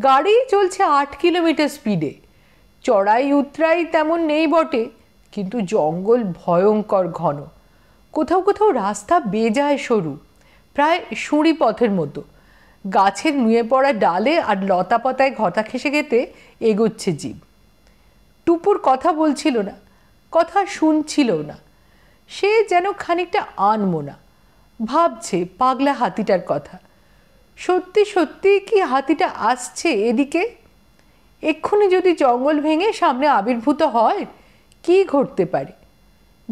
গাড়ি চলছে আট কিলোমিটার স্পিডে চড়াই উতরাই তেমন নেই বটে কিন্তু জঙ্গল ভয়ঙ্কর ঘন কোথাও কোথাও রাস্তা বেজায় সরু প্রায় সুঁড়ি পথের মতো গাছের নুয়ে পড়া ডালে আর লতা পাতায় ঘটা খেসে গেতে এগোচ্ছে জীব টুপুর কথা বলছিল না কথা শুনছিল না সে যেন খানিকটা আনমোনা ভাবছে পাগলা হাতিটার কথা সত্যি সত্যি কি হাতিটা আসছে এদিকে এক্ষুনি যদি জঙ্গল ভেঙে সামনে আবির্ভূত হয় কি ঘটতে পারে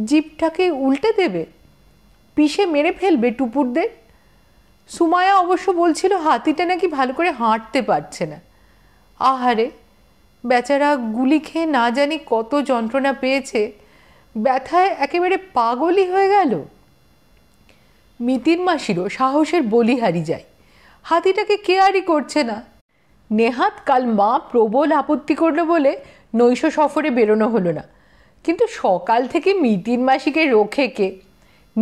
জীবটাকে উল্টে দেবে পিষে মেরে ফেলবে টুপুরদের সুমায়া অবশ্য বলছিল হাতিটা নাকি ভালো করে হাঁটতে পারছে না আহারে বেচারা গুলি খেয়ে না জানি কত যন্ত্রণা পেয়েছে ব্যথায় একেবারে পাগলই হয়ে গেল মিতির মাসিরও সাহসের বলিহারি যায় হাতিটাকে কেয়ারই করছে না নেহাত কাল মা প্রবল আপত্তি করলো বলে নৈশ সফরে বেরোনো হলো না কিন্তু সকাল থেকে মিতির মাসিকে রোখে কে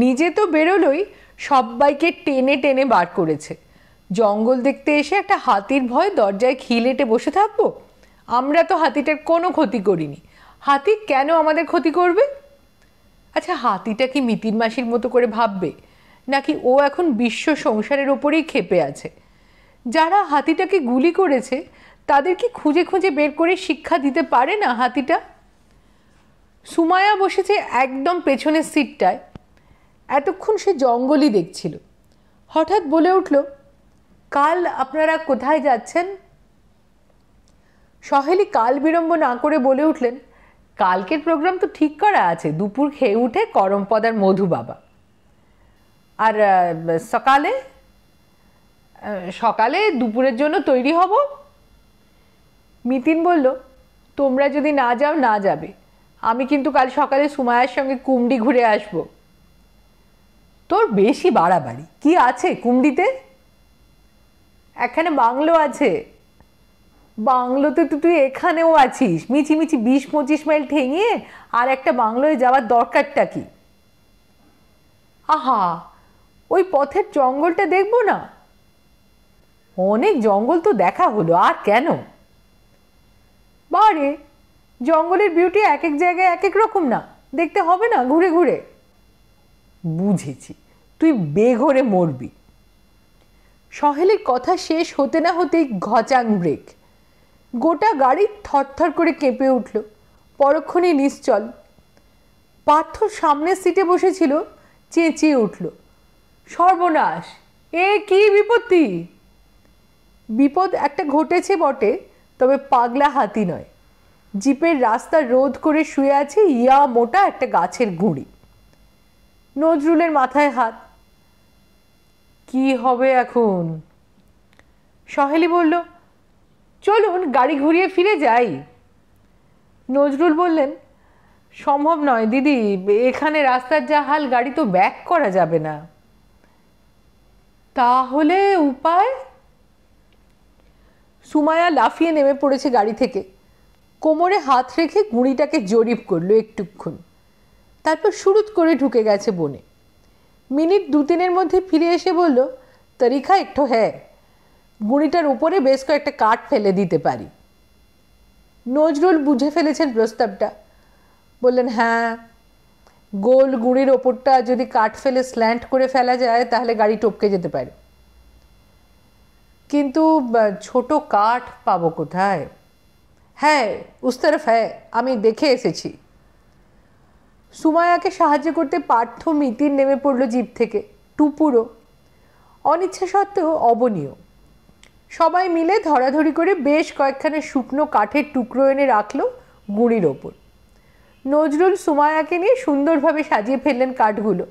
নিজে তো বেরোলোই সবাইকে টেনে টেনে বার করেছে জঙ্গল দেখতে এসে একটা হাতির ভয় দরজায় খিলেটে বসে থাকবো আমরা তো হাতিটার কোনো ক্ষতি করিনি হাতি কেন আমাদের ক্ষতি করবে আচ্ছা হাতিটা কি মিতির মাসির মতো করে ভাববে নাকি ও এখন বিশ্ব সংসারের ওপরেই খেপে আছে যারা হাতিটাকে গুলি করেছে তাদের কি খুঁজে খুঁজে বের করে শিক্ষা দিতে পারে না হাতিটা সুমায়া বসেছে একদম পেছনের সিটটায় এতক্ষণ সে জঙ্গলই দেখছিল হঠাৎ বলে উঠল কাল আপনারা কোথায় যাচ্ছেন সহেলি কাল বিড়ম্ব না করে বলে উঠলেন কালকের প্রোগ্রাম তো ঠিক করা আছে দুপুর খেয়ে উঠে করমপদার মধু বাবা আর সকালে সকালে দুপুরের জন্য তৈরি হব মিতিন বলল তোমরা যদি না যাও না যাবে আমি কিন্তু কাল সকালে সুমায়ার সঙ্গে কুমড়ি ঘুরে আসব তোর বেশি বাড়াবাড়ি কি আছে কুমড়িতে একখানে বাংলো আছে বাংলোতে তো তুই এখানেও আছিস মিছি মিছি বিশ পঁচিশ মাইল ঠেঙিয়ে আর একটা বাংলোয় যাওয়ার দরকারটা কি আহা ওই পথের জঙ্গলটা দেখবো না অনেক জঙ্গল তো দেখা হলো আর কেন বারে জঙ্গলের বিউটি এক এক জায়গায় এক এক রকম না দেখতে হবে না ঘুরে ঘুরে বুঝেছি তুই বেঘরে মরবি সহেলের কথা শেষ হতে না হতেই ঘচাং ব্রেক গোটা গাড়ি থরথর করে কেঁপে উঠল পরক্ষণে নিশ্চল পার্থ সামনের সিটে বসেছিল চেঁচিয়ে উঠল সর্বনাশ এ কি বিপত্তি বিপদ একটা ঘটেছে বটে তবে পাগলা হাতি নয় জিপের রাস্তা রোধ করে শুয়ে আছে ইয়া মোটা একটা গাছের গুঁড়ি নজরুলের মাথায় হাত কি হবে এখন সহেলি বলল চলুন গাড়ি ঘুরিয়ে ফিরে যাই নজরুল বললেন সম্ভব নয় দিদি এখানে রাস্তার যা হাল গাড়ি তো ব্যাক করা যাবে না তাহলে উপায় সুমায়া লাফিয়ে নেমে পড়েছে গাড়ি থেকে কোমরে হাত রেখে গুঁড়িটাকে জরিপ করলো একটুক্ষণ তারপর শুরুত করে ঢুকে গেছে বনে মিনিট দু তিনের মধ্যে ফিরে এসে বলল তরিখা একটু হ্যাঁ গুঁড়িটার উপরে বেশ কয়েকটা কাঠ ফেলে দিতে পারি নজরুল বুঝে ফেলেছেন প্রস্তাবটা বললেন হ্যাঁ গোল গুঁড়ির ওপরটা যদি কাঠ ফেলে স্ল্যান্ট করে ফেলা যায় তাহলে গাড়ি টপকে যেতে পারে কিন্তু ছোট কাঠ পাবো কোথায় হ্যাঁ উস্তরফ হ্যাঁ আমি দেখে এসেছি সুমায়াকে সাহায্য করতে পার্থ মিতির নেমে পড়লো জীব থেকে টুপুরো অনিচ্ছা সত্ত্বেও অবনীয় সবাই মিলে ধরাধরি করে বেশ কয়েকখানে শুকনো কাঠের টুকরো এনে রাখলো গুঁড়ির ওপর নজরুল সুমায়াকে নিয়ে সুন্দরভাবে সাজিয়ে ফেললেন কাঠগুলো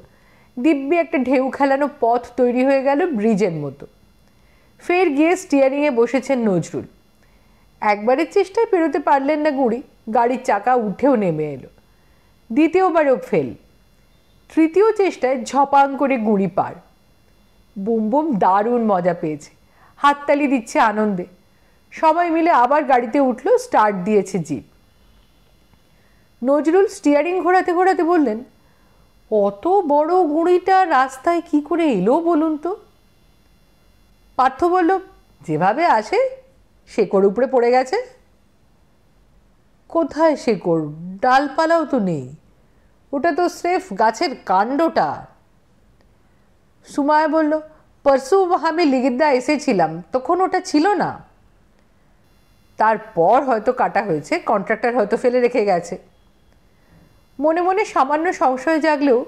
দিব্যি একটা ঢেউ খেলানো পথ তৈরি হয়ে গেল ব্রিজের মতো ফের গিয়ে স্টিয়ারিংয়ে বসেছেন নজরুল একবারের চেষ্টায় পেরোতে পারলেন না গুড়ি গাড়ির চাকা উঠেও নেমে এলো দ্বিতীয়বারেও ফেল তৃতীয় চেষ্টায় ঝপাং করে গুঁড়ি পার বুম দারুণ মজা পেয়েছে হাততালি দিচ্ছে আনন্দে সবাই মিলে আবার গাড়িতে উঠল স্টার্ট দিয়েছে জিপ নজরুল স্টিয়ারিং ঘোরাতে ঘোরাতে বললেন অত বড় গুঁড়িটা রাস্তায় কি করে এলো বলুন তো পার্থ বলল যেভাবে আসে শেকড় উপরে পড়ে গেছে কোথায় শেকড় ডালপালাও তো নেই ওটা তো স্রেফ গাছের কাণ্ডটা সুমায় বলল পরশু আমি লিগিদ্দা এসেছিলাম তখন ওটা ছিল না তারপর হয়তো কাটা হয়েছে কন্ট্রাক্টর হয়তো ফেলে রেখে গেছে মনে মনে সামান্য সংশয় জাগলেও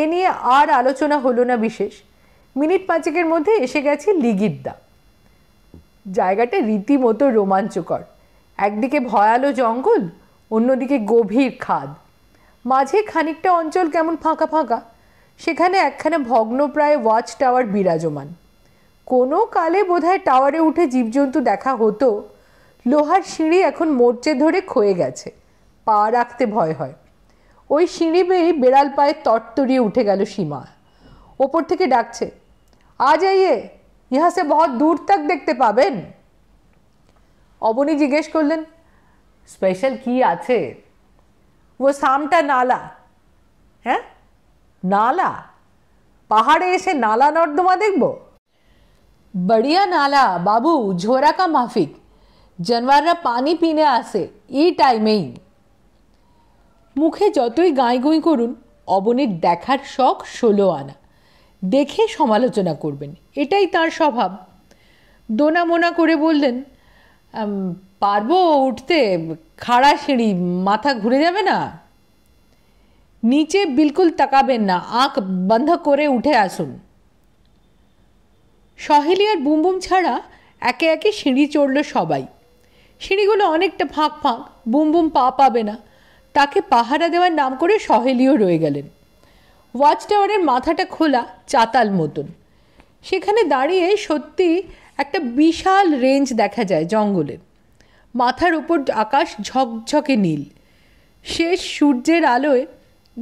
এ নিয়ে আর আলোচনা হলো না বিশেষ মিনিট পাঁচেকের মধ্যে এসে গেছে লিগিদ্দা জায়গাটা রীতিমতো রোমাঞ্চকর একদিকে ভয়ালো জঙ্গল অন্যদিকে গভীর খাদ মাঝে খানিকটা অঞ্চল কেমন ফাঁকা ফাঁকা সেখানে একখানে ভগ্নপ্রায় ওয়াচ টাওয়ার বিরাজমান কোনো কালে বোধহয় টাওয়ারে উঠে জীবজন্তু দেখা হতো লোহার সিঁড়ি এখন মোর্চে ধরে ক্ষয়ে গেছে পা রাখতে ভয় হয় ওই সিঁড়ি বেয়ে বেড়াল পায়ে তরতরিয়ে উঠে গেল সীমা ওপর থেকে ডাকছে আ যাইয়ে ইহা সে বহুত দূর তক দেখতে পাবেন অবনী জিজ্ঞেস করলেন স্পেশাল কি আছে ও সামটা নালা হ্যাঁ নালা পাহাড়ে এসে নালা নর্দমা দেখব বড়িয়া নালা বাবু ঝোরা কা মাফিক জানোয়াররা পানি পিনে আসে এই টাইমেই মুখে যতই গাঁই গুঁই করুন অবনীর দেখার শখ ষোলো আনা দেখে সমালোচনা করবেন এটাই তার স্বভাব দোনা মোনা করে বললেন পারবো উঠতে খাড়া সিঁড়ি মাথা ঘুরে যাবে না নিচে বিলকুল তাকাবেন না আঁখ বন্ধ করে উঠে আসুন সহেলি আর বুমবুম ছাড়া একে একে সিঁড়ি চড়ল সবাই সিঁড়িগুলো অনেকটা ফাঁক ফাঁক বুমবুম পা পাবে না তাকে পাহারা দেওয়ার নাম করে সহেলিও রয়ে গেলেন ওয়াচ টাওয়ারের মাথাটা খোলা চাতাল মতন সেখানে দাঁড়িয়ে সত্যি একটা বিশাল রেঞ্জ দেখা যায় জঙ্গলের মাথার উপর আকাশ ঝকঝকে নীল শেষ সূর্যের আলোয়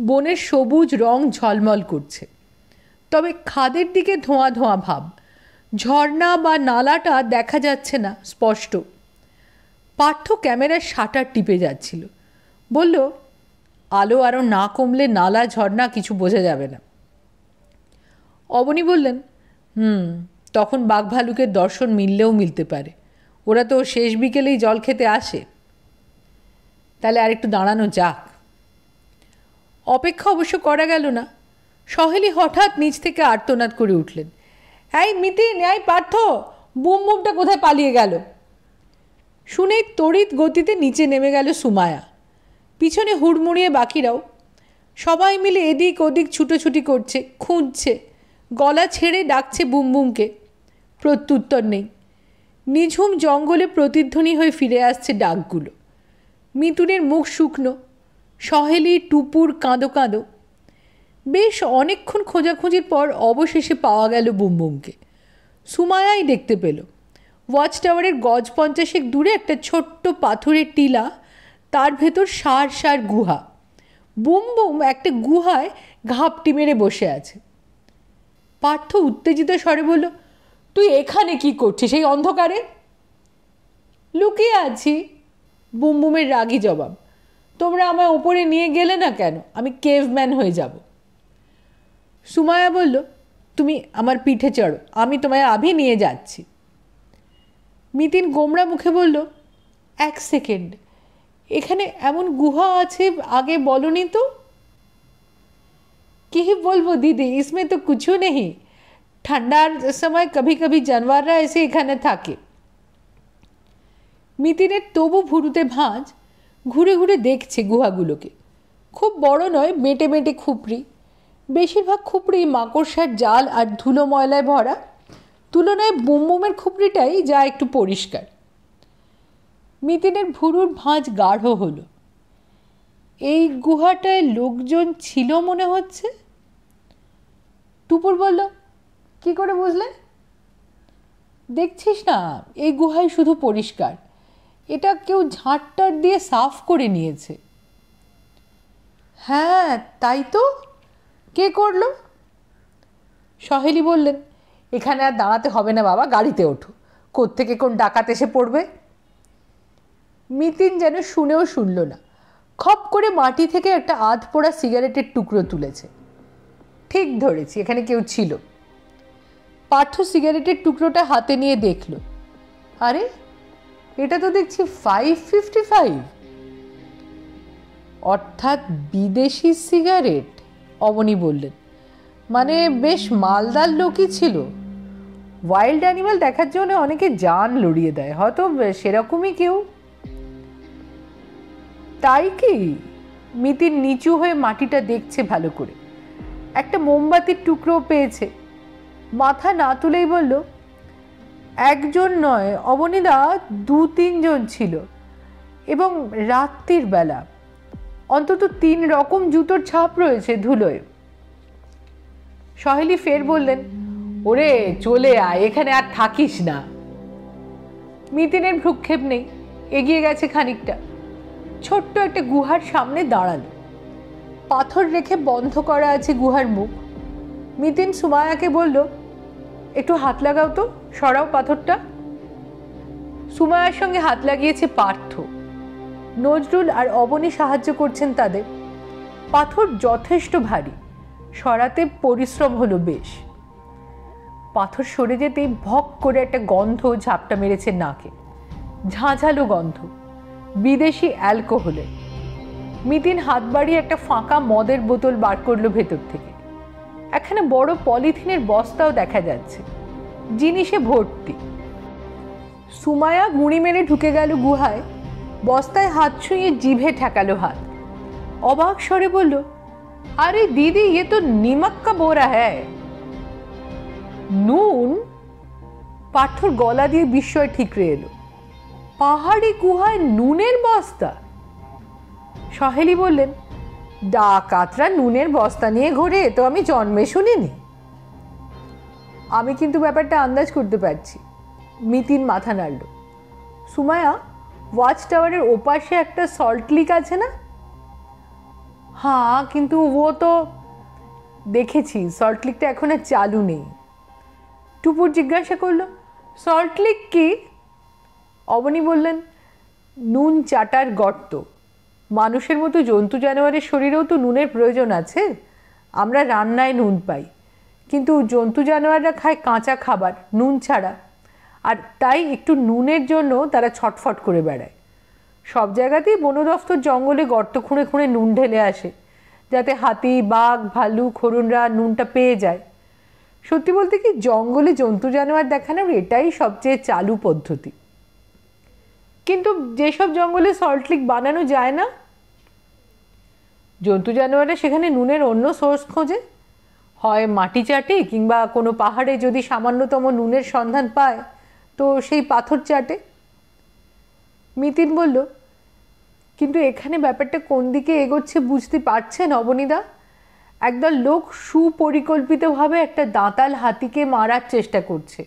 বনের সবুজ রং ঝলমল করছে তবে খাদের দিকে ধোঁয়া ধোঁয়া ভাব ঝর্ণা বা নালাটা দেখা যাচ্ছে না স্পষ্ট পার্থ ক্যামেরার শাটার টিপে যাচ্ছিল বলল আলো আরও না কমলে নালা ঝর্ণা কিছু বোঝা যাবে না অবনী বললেন হুম তখন বাঘ ভালুকের দর্শন মিললেও মিলতে পারে ওরা তো শেষ বিকেলেই জল খেতে আসে তাহলে আর একটু দাঁড়ানো যাক অপেক্ষা অবশ্য করা গেল না সহেলি হঠাৎ নিজ থেকে আর্তনাদ করে উঠলেন এই মিতিন এই পার্থ বুম বুমটা কোথায় পালিয়ে গেল শুনেই তড়িৎ গতিতে নিচে নেমে গেল সুমায়া পিছনে হুড়মুড়িয়ে বাকিরাও সবাই মিলে এদিক ওদিক ছুটোছুটি করছে খুঁজছে গলা ছেড়ে ডাকছে বুমবুমকে প্রত্যুত্তর নেই নিঝুম জঙ্গলে প্রতিধ্বনি হয়ে ফিরে আসছে ডাকগুলো মিতুনের মুখ শুকনো সহেলি টুপুর কাঁদো কাঁদো বেশ অনেকক্ষণ খোঁজাখুঁজির পর অবশেষে পাওয়া গেল বুমবুমকে সুমায়াই দেখতে পেল ওয়াচ টাওয়ারের গজ পঞ্চাশেক দূরে একটা ছোট্ট পাথরের টিলা তার ভেতর সার সার গুহা বুম বুম একটা গুহায় ঘাপটি মেরে বসে আছে পার্থ উত্তেজিত স্বরে বলল তুই এখানে কি করছিস এই অন্ধকারে লুকিয়ে আছি বুমবুমের রাগি জবাব তোমরা আমায় ওপরে নিয়ে গেলে না কেন আমি কেভম্যান হয়ে যাব সুমায়া বলল তুমি আমার পিঠে চড়ো আমি তোমায় আভি নিয়ে যাচ্ছি মিতিন গোমরা মুখে বলল এক সেকেন্ড এখানে এমন গুহা আছে আগে বলনি তো কি বলবো দিদি ইসমে তো কিছু নেই ঠান্ডার সময় কবি কবি জানোয়াররা এসে এখানে থাকে মিতিনের তবু ভুরুতে ভাঁজ ঘুরে ঘুরে দেখছে গুহাগুলোকে খুব বড় নয় মেটে মেটে খুপড়ি বেশিরভাগ খুপড়ি মাকড়সার জাল আর ধুলো ময়লায় ভরা তুলনায় বুমবুমের খুপড়িটাই যা একটু পরিষ্কার মিতিনের ভুরুর ভাঁজ গাঢ় হলো এই গুহাটায় লোকজন ছিল মনে হচ্ছে টুপুর বলল কি করে বুঝলে দেখছিস না এই গুহায় শুধু পরিষ্কার এটা কেউ ঝাঁটটার দিয়ে সাফ করে নিয়েছে হ্যাঁ তাই তো কে করলো সহেলি বললেন এখানে আর দাঁড়াতে হবে না বাবা গাড়িতে ওঠো থেকে কোন ডাকাত এসে পড়বে মিতিন যেন শুনেও শুনল না খপ করে মাটি থেকে একটা আধ পোড়া সিগারেটের টুকরো তুলেছে ঠিক ধরেছি এখানে কেউ ছিল পাঠ্য সিগারেটের টুকরোটা হাতে নিয়ে দেখল আরে এটা তো দেখছি ফাইভ ফিফটি ফাইভ অর্থাৎ বিদেশি সিগারেট অবনী বললেন মানে বেশ মালদার লোকই ছিল ওয়াইল্ড অ্যানিমাল দেখার জন্য অনেকে জান লড়িয়ে দেয় হয়তো সেরকমই কেউ তাই কি মিতির নিচু হয়ে মাটিটা দেখছে ভালো করে একটা মোমবাতির টুকরো পেয়েছে মাথা না তুলেই বলল একজন নয় অবনীদা দু তিনজন ছিল এবং রাত্রির বেলা অন্তত তিন রকম জুতোর ছাপ রয়েছে ধুলোয় সহেলি ফের বললেন ওরে চলে আয় এখানে আর থাকিস না মিতিনের ভ্রুক্ষেপ নেই এগিয়ে গেছে খানিকটা ছোট্ট একটা গুহার সামনে দাঁড়াল পাথর রেখে বন্ধ করা আছে গুহার মুখ মিতিন সুমায়াকে বলল একটু হাত লাগাও তো সরাও পাথরটা সুমায়ার সঙ্গে হাত লাগিয়েছে পার্থ নজরুল আর অবনী সাহায্য করছেন তাদের পাথর যথেষ্ট ভারী সরাতে পরিশ্রম হলো বেশ পাথর সরে যেতেই ভক করে একটা গন্ধ ঝাপটা মেরেছে নাকে ঝাঁঝালো গন্ধ বিদেশি অ্যালকোহলে মিতিন হাত বাড়িয়ে একটা ফাঁকা মদের বোতল বার করলো ভেতর থেকে এখানে বড় পলিথিনের বস্তাও দেখা যাচ্ছে জিনিসে ভর্তি সুমায়া গুঁড়ি মেরে ঢুকে গেল গুহায় বস্তায় হাত ছুঁয়ে জিভে ঠেকালো হাত অবাক স্বরে বলল আরে দিদি ইয়ে তো নিমাক্কা বোরা হ্যায় নুন পাথর গলা দিয়ে বিস্ময় ঠিকরে এলো পাহাড়ি গুহায় নুনের বস্তা সহেলি বললেন ডাকাতরা নুনের বস্তা নিয়ে ঘোরে তো আমি জন্মে শুনিনি আমি কিন্তু ব্যাপারটা আন্দাজ করতে পারছি মিতিন মাথা নাড়ল সুমায়া ওয়াচ টাওয়ারের ওপাশে একটা সল্ট লিক আছে না হ্যাঁ কিন্তু ও তো দেখেছি সল্ট লিকটা এখন আর চালু নেই টুপুর জিজ্ঞাসা করলো সল্ট কি কী অবনী বললেন নুন চাটার গর্ত মানুষের মতো জন্তু জানোয়ারের শরীরেও তো নুনের প্রয়োজন আছে আমরা রান্নায় নুন পাই কিন্তু জন্তু জানোয়াররা খায় কাঁচা খাবার নুন ছাড়া আর তাই একটু নুনের জন্য তারা ছটফট করে বেড়ায় সব জায়গাতেই বন দফতর জঙ্গলে গর্ত খুঁড়ে খুঁড়ে নুন ঢেলে আসে যাতে হাতি বাঘ ভালু খরুনরা নুনটা পেয়ে যায় সত্যি বলতে কি জঙ্গলে জন্তু জানোয়ার দেখানোর এটাই সবচেয়ে চালু পদ্ধতি কিন্তু যেসব জঙ্গলে সল্ট লিক বানানো যায় না জন্তু জানোয়ারে সেখানে নুনের অন্য সোর্স খোঁজে হয় মাটি চাটে কিংবা কোনো পাহাড়ে যদি সামান্যতম নুনের সন্ধান পায় তো সেই পাথর চাটে মিতিন বলল কিন্তু এখানে ব্যাপারটা কোন দিকে এগোচ্ছে বুঝতে পারছেন অবনীদা একদল লোক সুপরিকল্পিতভাবে একটা দাঁতাল হাতিকে মারার চেষ্টা করছে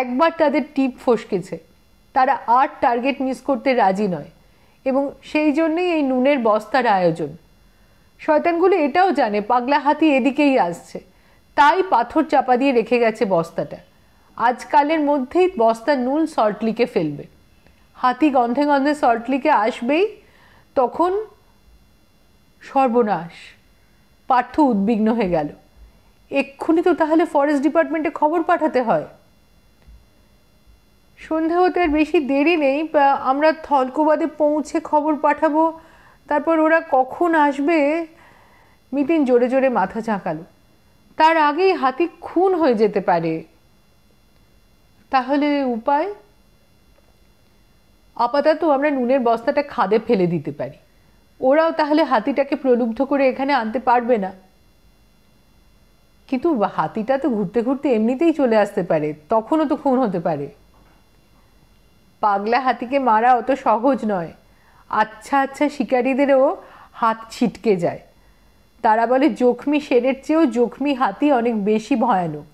একবার তাদের টিপ ফসকেছে তারা আর টার্গেট মিস করতে রাজি নয় এবং সেই জন্যই এই নুনের বস্তার আয়োজন শয়তানগুলো এটাও জানে পাগলা হাতি এদিকেই আসছে তাই পাথর চাপা দিয়ে রেখে গেছে বস্তাটা আজকালের মধ্যেই বস্তার নুন সল্টলিকে ফেলবে হাতি গন্ধে গন্ধে সল্টলিকে আসবেই তখন সর্বনাশ পার্থ উদ্বিগ্ন হয়ে গেল এক্ষুনি তো তাহলে ফরেস্ট ডিপার্টমেন্টে খবর পাঠাতে হয় সন্ধে হতে আর বেশি দেরি নেই আমরা থলকুবাদে পৌঁছে খবর পাঠাবো তারপর ওরা কখন আসবে মিতিন জোরে জোরে মাথা ঝাঁকালো তার আগেই হাতি খুন হয়ে যেতে পারে তাহলে উপায় আপাতত আমরা নুনের বস্তাটা খাদে ফেলে দিতে পারি ওরাও তাহলে হাতিটাকে প্রলুব্ধ করে এখানে আনতে পারবে না কিন্তু হাতিটা তো ঘুরতে ঘুরতে এমনিতেই চলে আসতে পারে তখনও তো খুন হতে পারে পাগলা হাতিকে মারা অত সহজ নয় আচ্ছা আচ্ছা শিকারীদেরও হাত ছিটকে যায় তারা বলে জখমি শেরের চেয়েও জখমি হাতি অনেক বেশি ভয়ানক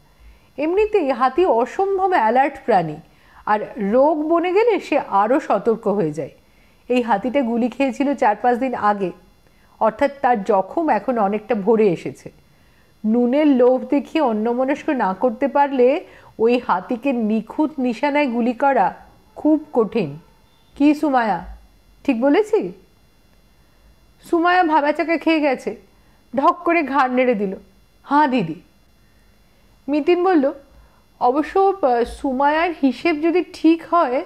এমনিতেই হাতি অসম্ভব অ্যালার্ট প্রাণী আর রোগ বনে গেলে সে আরও সতর্ক হয়ে যায় এই হাতিটা গুলি খেয়েছিল চার পাঁচ দিন আগে অর্থাৎ তার জখম এখন অনেকটা ভরে এসেছে নুনের লোভ দেখিয়ে অন্যমনস্ক না করতে পারলে ওই হাতিকে নিখুঁত নিশানায় গুলি করা খুব কঠিন কি সুমায়া ঠিক বলেছি সুমায়া ভাবাচাকে খেয়ে গেছে ঢক করে ঘাড় নেড়ে দিল হাঁ দিদি মিতিন বলল অবশ্য সুমায়ার হিসেব যদি ঠিক হয়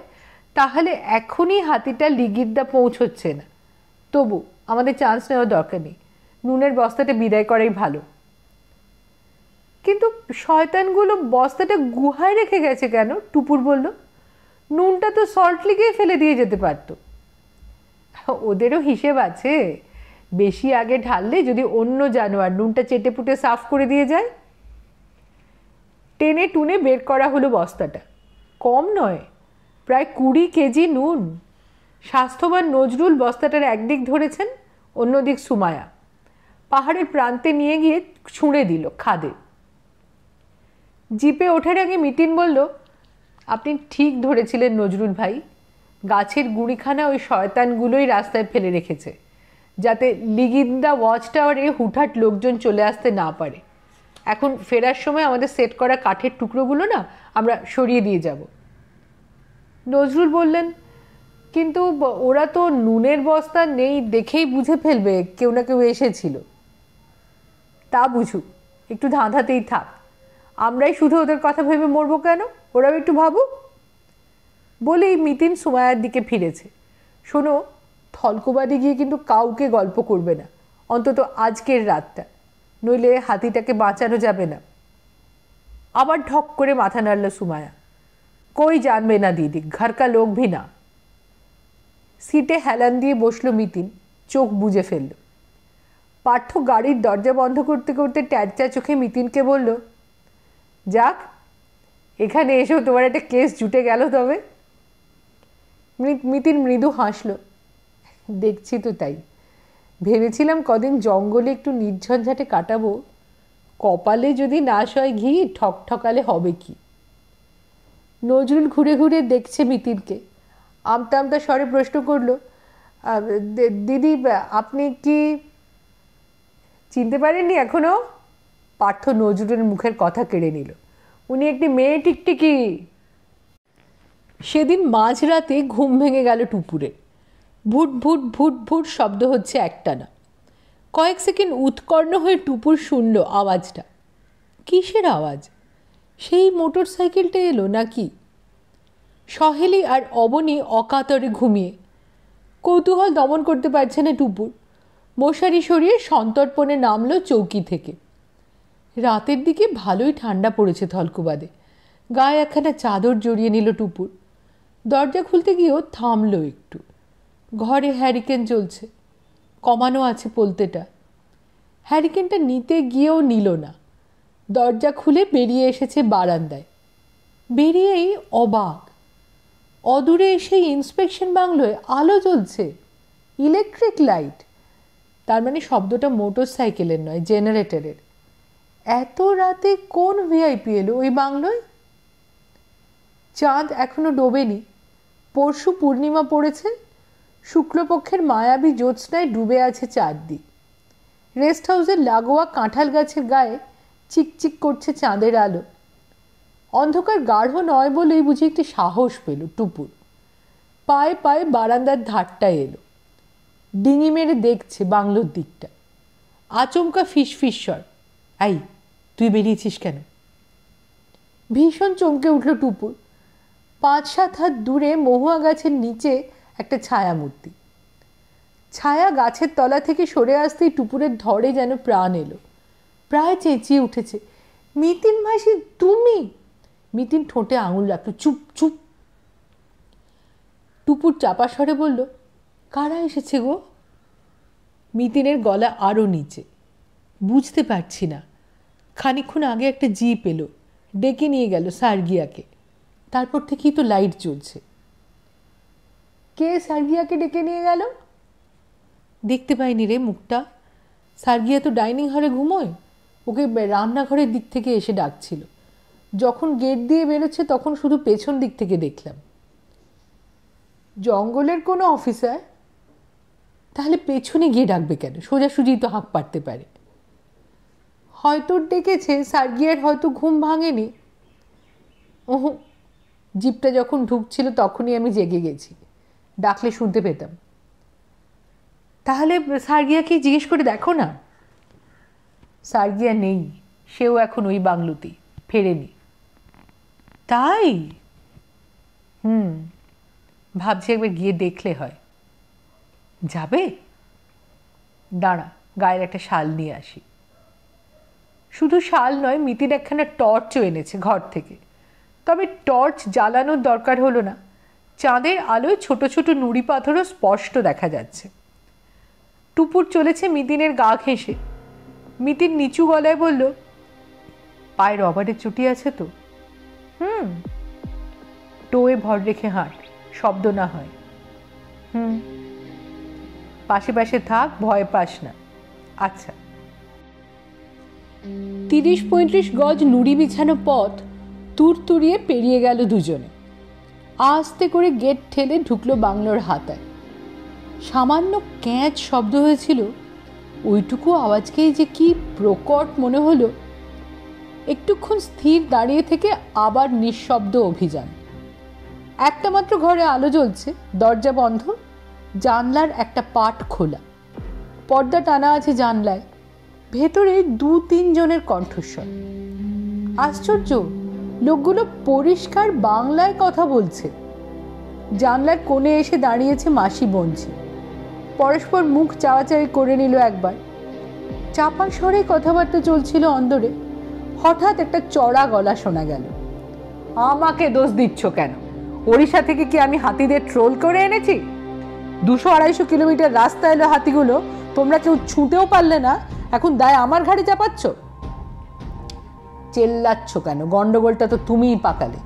তাহলে এখনই হাতিটা লিগিরদা পৌঁছচ্ছে না তবু আমাদের চান্স নেওয়ার দরকার নেই নুনের বস্তাটা বিদায় করাই ভালো কিন্তু শয়তানগুলো বস্তাটা গুহায় রেখে গেছে কেন টুপুর বলল নুনটা তো সল্ট লিকেই ফেলে দিয়ে যেতে পারত ওদেরও হিসেব আছে বেশি আগে ঢাললে যদি অন্য জানোয়ার নুনটা চেটে পুটে সাফ করে দিয়ে যায় টেনে টুনে বের করা হলো বস্তাটা কম নয় প্রায় কুড়ি কেজি নুন স্বাস্থ্যবান নজরুল বস্তাটার একদিক ধরেছেন অন্যদিক সুমায়া পাহাড়ের প্রান্তে নিয়ে গিয়ে ছুঁড়ে দিল খাদে জিপে ওঠার আগে মিটিন বলল আপনি ঠিক ধরেছিলেন নজরুল ভাই গাছের গুঁড়িখানা ওই শয়তানগুলোই রাস্তায় ফেলে রেখেছে যাতে লিগিন্দা ওয়াচ টাওয়ারে হুটহাট লোকজন চলে আসতে না পারে এখন ফেরার সময় আমাদের সেট করা কাঠের টুকরোগুলো না আমরা সরিয়ে দিয়ে যাব নজরুল বললেন কিন্তু ওরা তো নুনের বস্তা নেই দেখেই বুঝে ফেলবে কেউ না কেউ এসেছিল তা বুঝুক একটু ধাঁধাতেই থাক আমরাই শুধু ওদের কথা ভেবে মরবো কেন ওরাও একটু ভাবুক বলেই মিতিন সুমায়ার দিকে ফিরেছে শোনো থলকোবাড়ি গিয়ে কিন্তু কাউকে গল্প করবে না অন্তত আজকের রাতটা নইলে হাতিটাকে বাঁচানো যাবে না আবার ঢক করে মাথা নাড়ল সুমায়া কই জানবে না দিদি ঘরকা লোক ভি না সিটে হেলান দিয়ে বসল মিতিন চোখ বুঝে ফেলল পাঠ্য গাড়ির দরজা বন্ধ করতে করতে ট্যাটচা চোখে মিতিনকে বলল যাক এখানে এসেও তোমার একটা কেস জুটে গেল তবে মিতির মৃদু হাসল দেখছি তো তাই ভেবেছিলাম কদিন জঙ্গলে একটু নির্ঝঞ্ঝাটে কাটাবো কপালে যদি নাশ হয় ঘি ঠকঠকালে হবে কি নজরুল ঘুরে ঘুরে দেখছে মিতিরকে আমতা আমতা স্বরে প্রশ্ন করল দিদি আপনি কি চিনতে পারেননি এখনও পার্থ নজরুলের মুখের কথা কেড়ে নিল উনি একটি মেয়ে টিকটিকি সেদিন মাঝরাতে ঘুম ভেঙে গেল টুপুরে ভুট ভুট ভুট ভুট শব্দ হচ্ছে একটানা কয়েক সেকেন্ড উৎকর্ণ হয়ে টুপুর শুনল আওয়াজটা কিসের আওয়াজ সেই মোটর সাইকেলটা এলো নাকি সহেলি আর অবনী অকাতরে ঘুমিয়ে কৌতূহল দমন করতে পারছে না টুপুর মশারি সরিয়ে সন্তর্পণে নামলো চৌকি থেকে রাতের দিকে ভালোই ঠান্ডা পড়েছে থলকুবাদে গায়ে একখানা চাদর জড়িয়ে নিল টুপুর দরজা খুলতে গিয়েও থামলো একটু ঘরে হ্যারিকেন চলছে কমানো আছে পলতেটা হ্যারিকেনটা নিতে গিয়েও নিল না দরজা খুলে বেরিয়ে এসেছে বারান্দায় বেরিয়েই অবাক অদূরে এসে ইন্সপেকশন বাংলোয় আলো জ্বলছে ইলেকট্রিক লাইট তার মানে শব্দটা মোটর সাইকেলের নয় জেনারেটরের এত রাতে কোন ভিআইপি এলো ওই বাংলোয় চাঁদ এখনো ডোবেনি পরশু পূর্ণিমা পড়েছে শুক্লপক্ষের মায়াবী জ্যোৎস্নায় ডুবে আছে চারদিক রেস্ট হাউসের লাগোয়া কাঁঠাল গাছের গায়ে চিকচিক করছে চাঁদের আলো অন্ধকার গাঢ় নয় বলেই বুঝি একটি সাহস পেল টুপুর পায়ে পায়ে বারান্দার ধারটায় এলো ডিঙি মেরে দেখছে বাংলোর দিকটা আচমকা ফিসফিস স্বর এই তুই বেরিয়েছিস কেন ভীষণ চমকে উঠল টুপুর পাঁচ সাত হাত দূরে মহুয়া গাছের নিচে একটা ছায়া মূর্তি ছায়া গাছের তলা থেকে সরে আসতেই টুপুরের ধরে যেন প্রাণ এলো প্রায় চেঁচিয়ে উঠেছে মিতিন মাসি তুমি মিতিন ঠোঁটে আঙুল রাখল চুপ চুপ টুপুর চাপা স্বরে বলল কারা এসেছে গো মিতিনের গলা আরও নিচে বুঝতে পারছি না খানিক্ষণ আগে একটা জিপ এলো ডেকে নিয়ে গেল সার্গিয়াকে তারপর থেকেই তো লাইট চলছে কে সার্গিয়াকে ডেকে নিয়ে গেল দেখতে পাইনি রে মুখটা সার্গিয়া তো ডাইনিং হলে ঘুমোয় ওকে রান্নাঘরের দিক থেকে এসে ডাকছিল যখন গেট দিয়ে বেরোচ্ছে তখন শুধু পেছন দিক থেকে দেখলাম জঙ্গলের কোনো অফিসার তাহলে পেছনে গিয়ে ডাকবে কেন সোজাসুজি তো হাঁক পারতে পারে হয়তো ডেকেছে সার্গিয়ার হয়তো ঘুম ভাঙেনি ওহ জিপটা যখন ঢুকছিল তখনই আমি জেগে গেছি ডাকলে শুনতে পেতাম তাহলে সার্গিয়াকে জিজ্ঞেস করে দেখো না সার্গিয়া নেই সেও এখন ওই বাংলোতেই ফেরেনি তাই হুম ভাবছি একবার গিয়ে দেখলে হয় যাবে দাঁড়া গায়ের একটা শাল নিয়ে আসি শুধু শাল নয় মিতির একখানা টর্চও এনেছে ঘর থেকে তবে টর্চ জ্বালানোর দরকার হলো না চাঁদের আলোয় ছোট ছোট নুড়ি পাথরও স্পষ্ট দেখা যাচ্ছে টুপুর চলেছে মিতিনের গা ঘেঁষে মিতির নিচু গলায় বলল পায়ে রবারের চুটি আছে তো হুম টোয়ে ভর রেখে হাঁট শব্দ না হয় হুম পাশে পাশে থাক ভয় পাস না আচ্ছা তিরিশ পঁয়ত্রিশ গজ নুড়ি বিছানো পথ তুরতুরিয়ে পেরিয়ে গেল দুজনে আস্তে করে গেট ঠেলে ঢুকলো বাংলোর হাতায় সামান্য ক্যাঁচ শব্দ হয়েছিল ওইটুকু আওয়াজকেই যে কি প্রকট মনে হলো একটুক্ষণ স্থির দাঁড়িয়ে থেকে আবার নিঃশব্দ অভিযান একটা মাত্র ঘরে আলো জ্বলছে দরজা বন্ধ জানলার একটা পাট খোলা পর্দা টানা আছে জানলায় ভেতরে দু তিনজনের কণ্ঠস্বর আশ্চর্য লোকগুলো পরিষ্কার বাংলায় কথা বলছে জানলার কোণে এসে দাঁড়িয়েছে মাসি বঞ্চি পরস্পর মুখ চাওয়াচাড়ি করে নিল একবার চাপা স্বরে কথাবার্তা চলছিল অন্দরে হঠাৎ একটা চড়া গলা শোনা গেল আমাকে দোষ দিচ্ছ কেন ওড়িশা থেকে কি আমি হাতিদের ট্রোল করে এনেছি দুশো আড়াইশো কিলোমিটার রাস্তা এলো হাতিগুলো তোমরা কেউ ছুঁতেও পারলে না এখন দায় আমার ঘাড়ে চাপাচ্ছ চেল্লাচ্ছ কেন গণ্ডগোলটা তো তুমিই পাকালে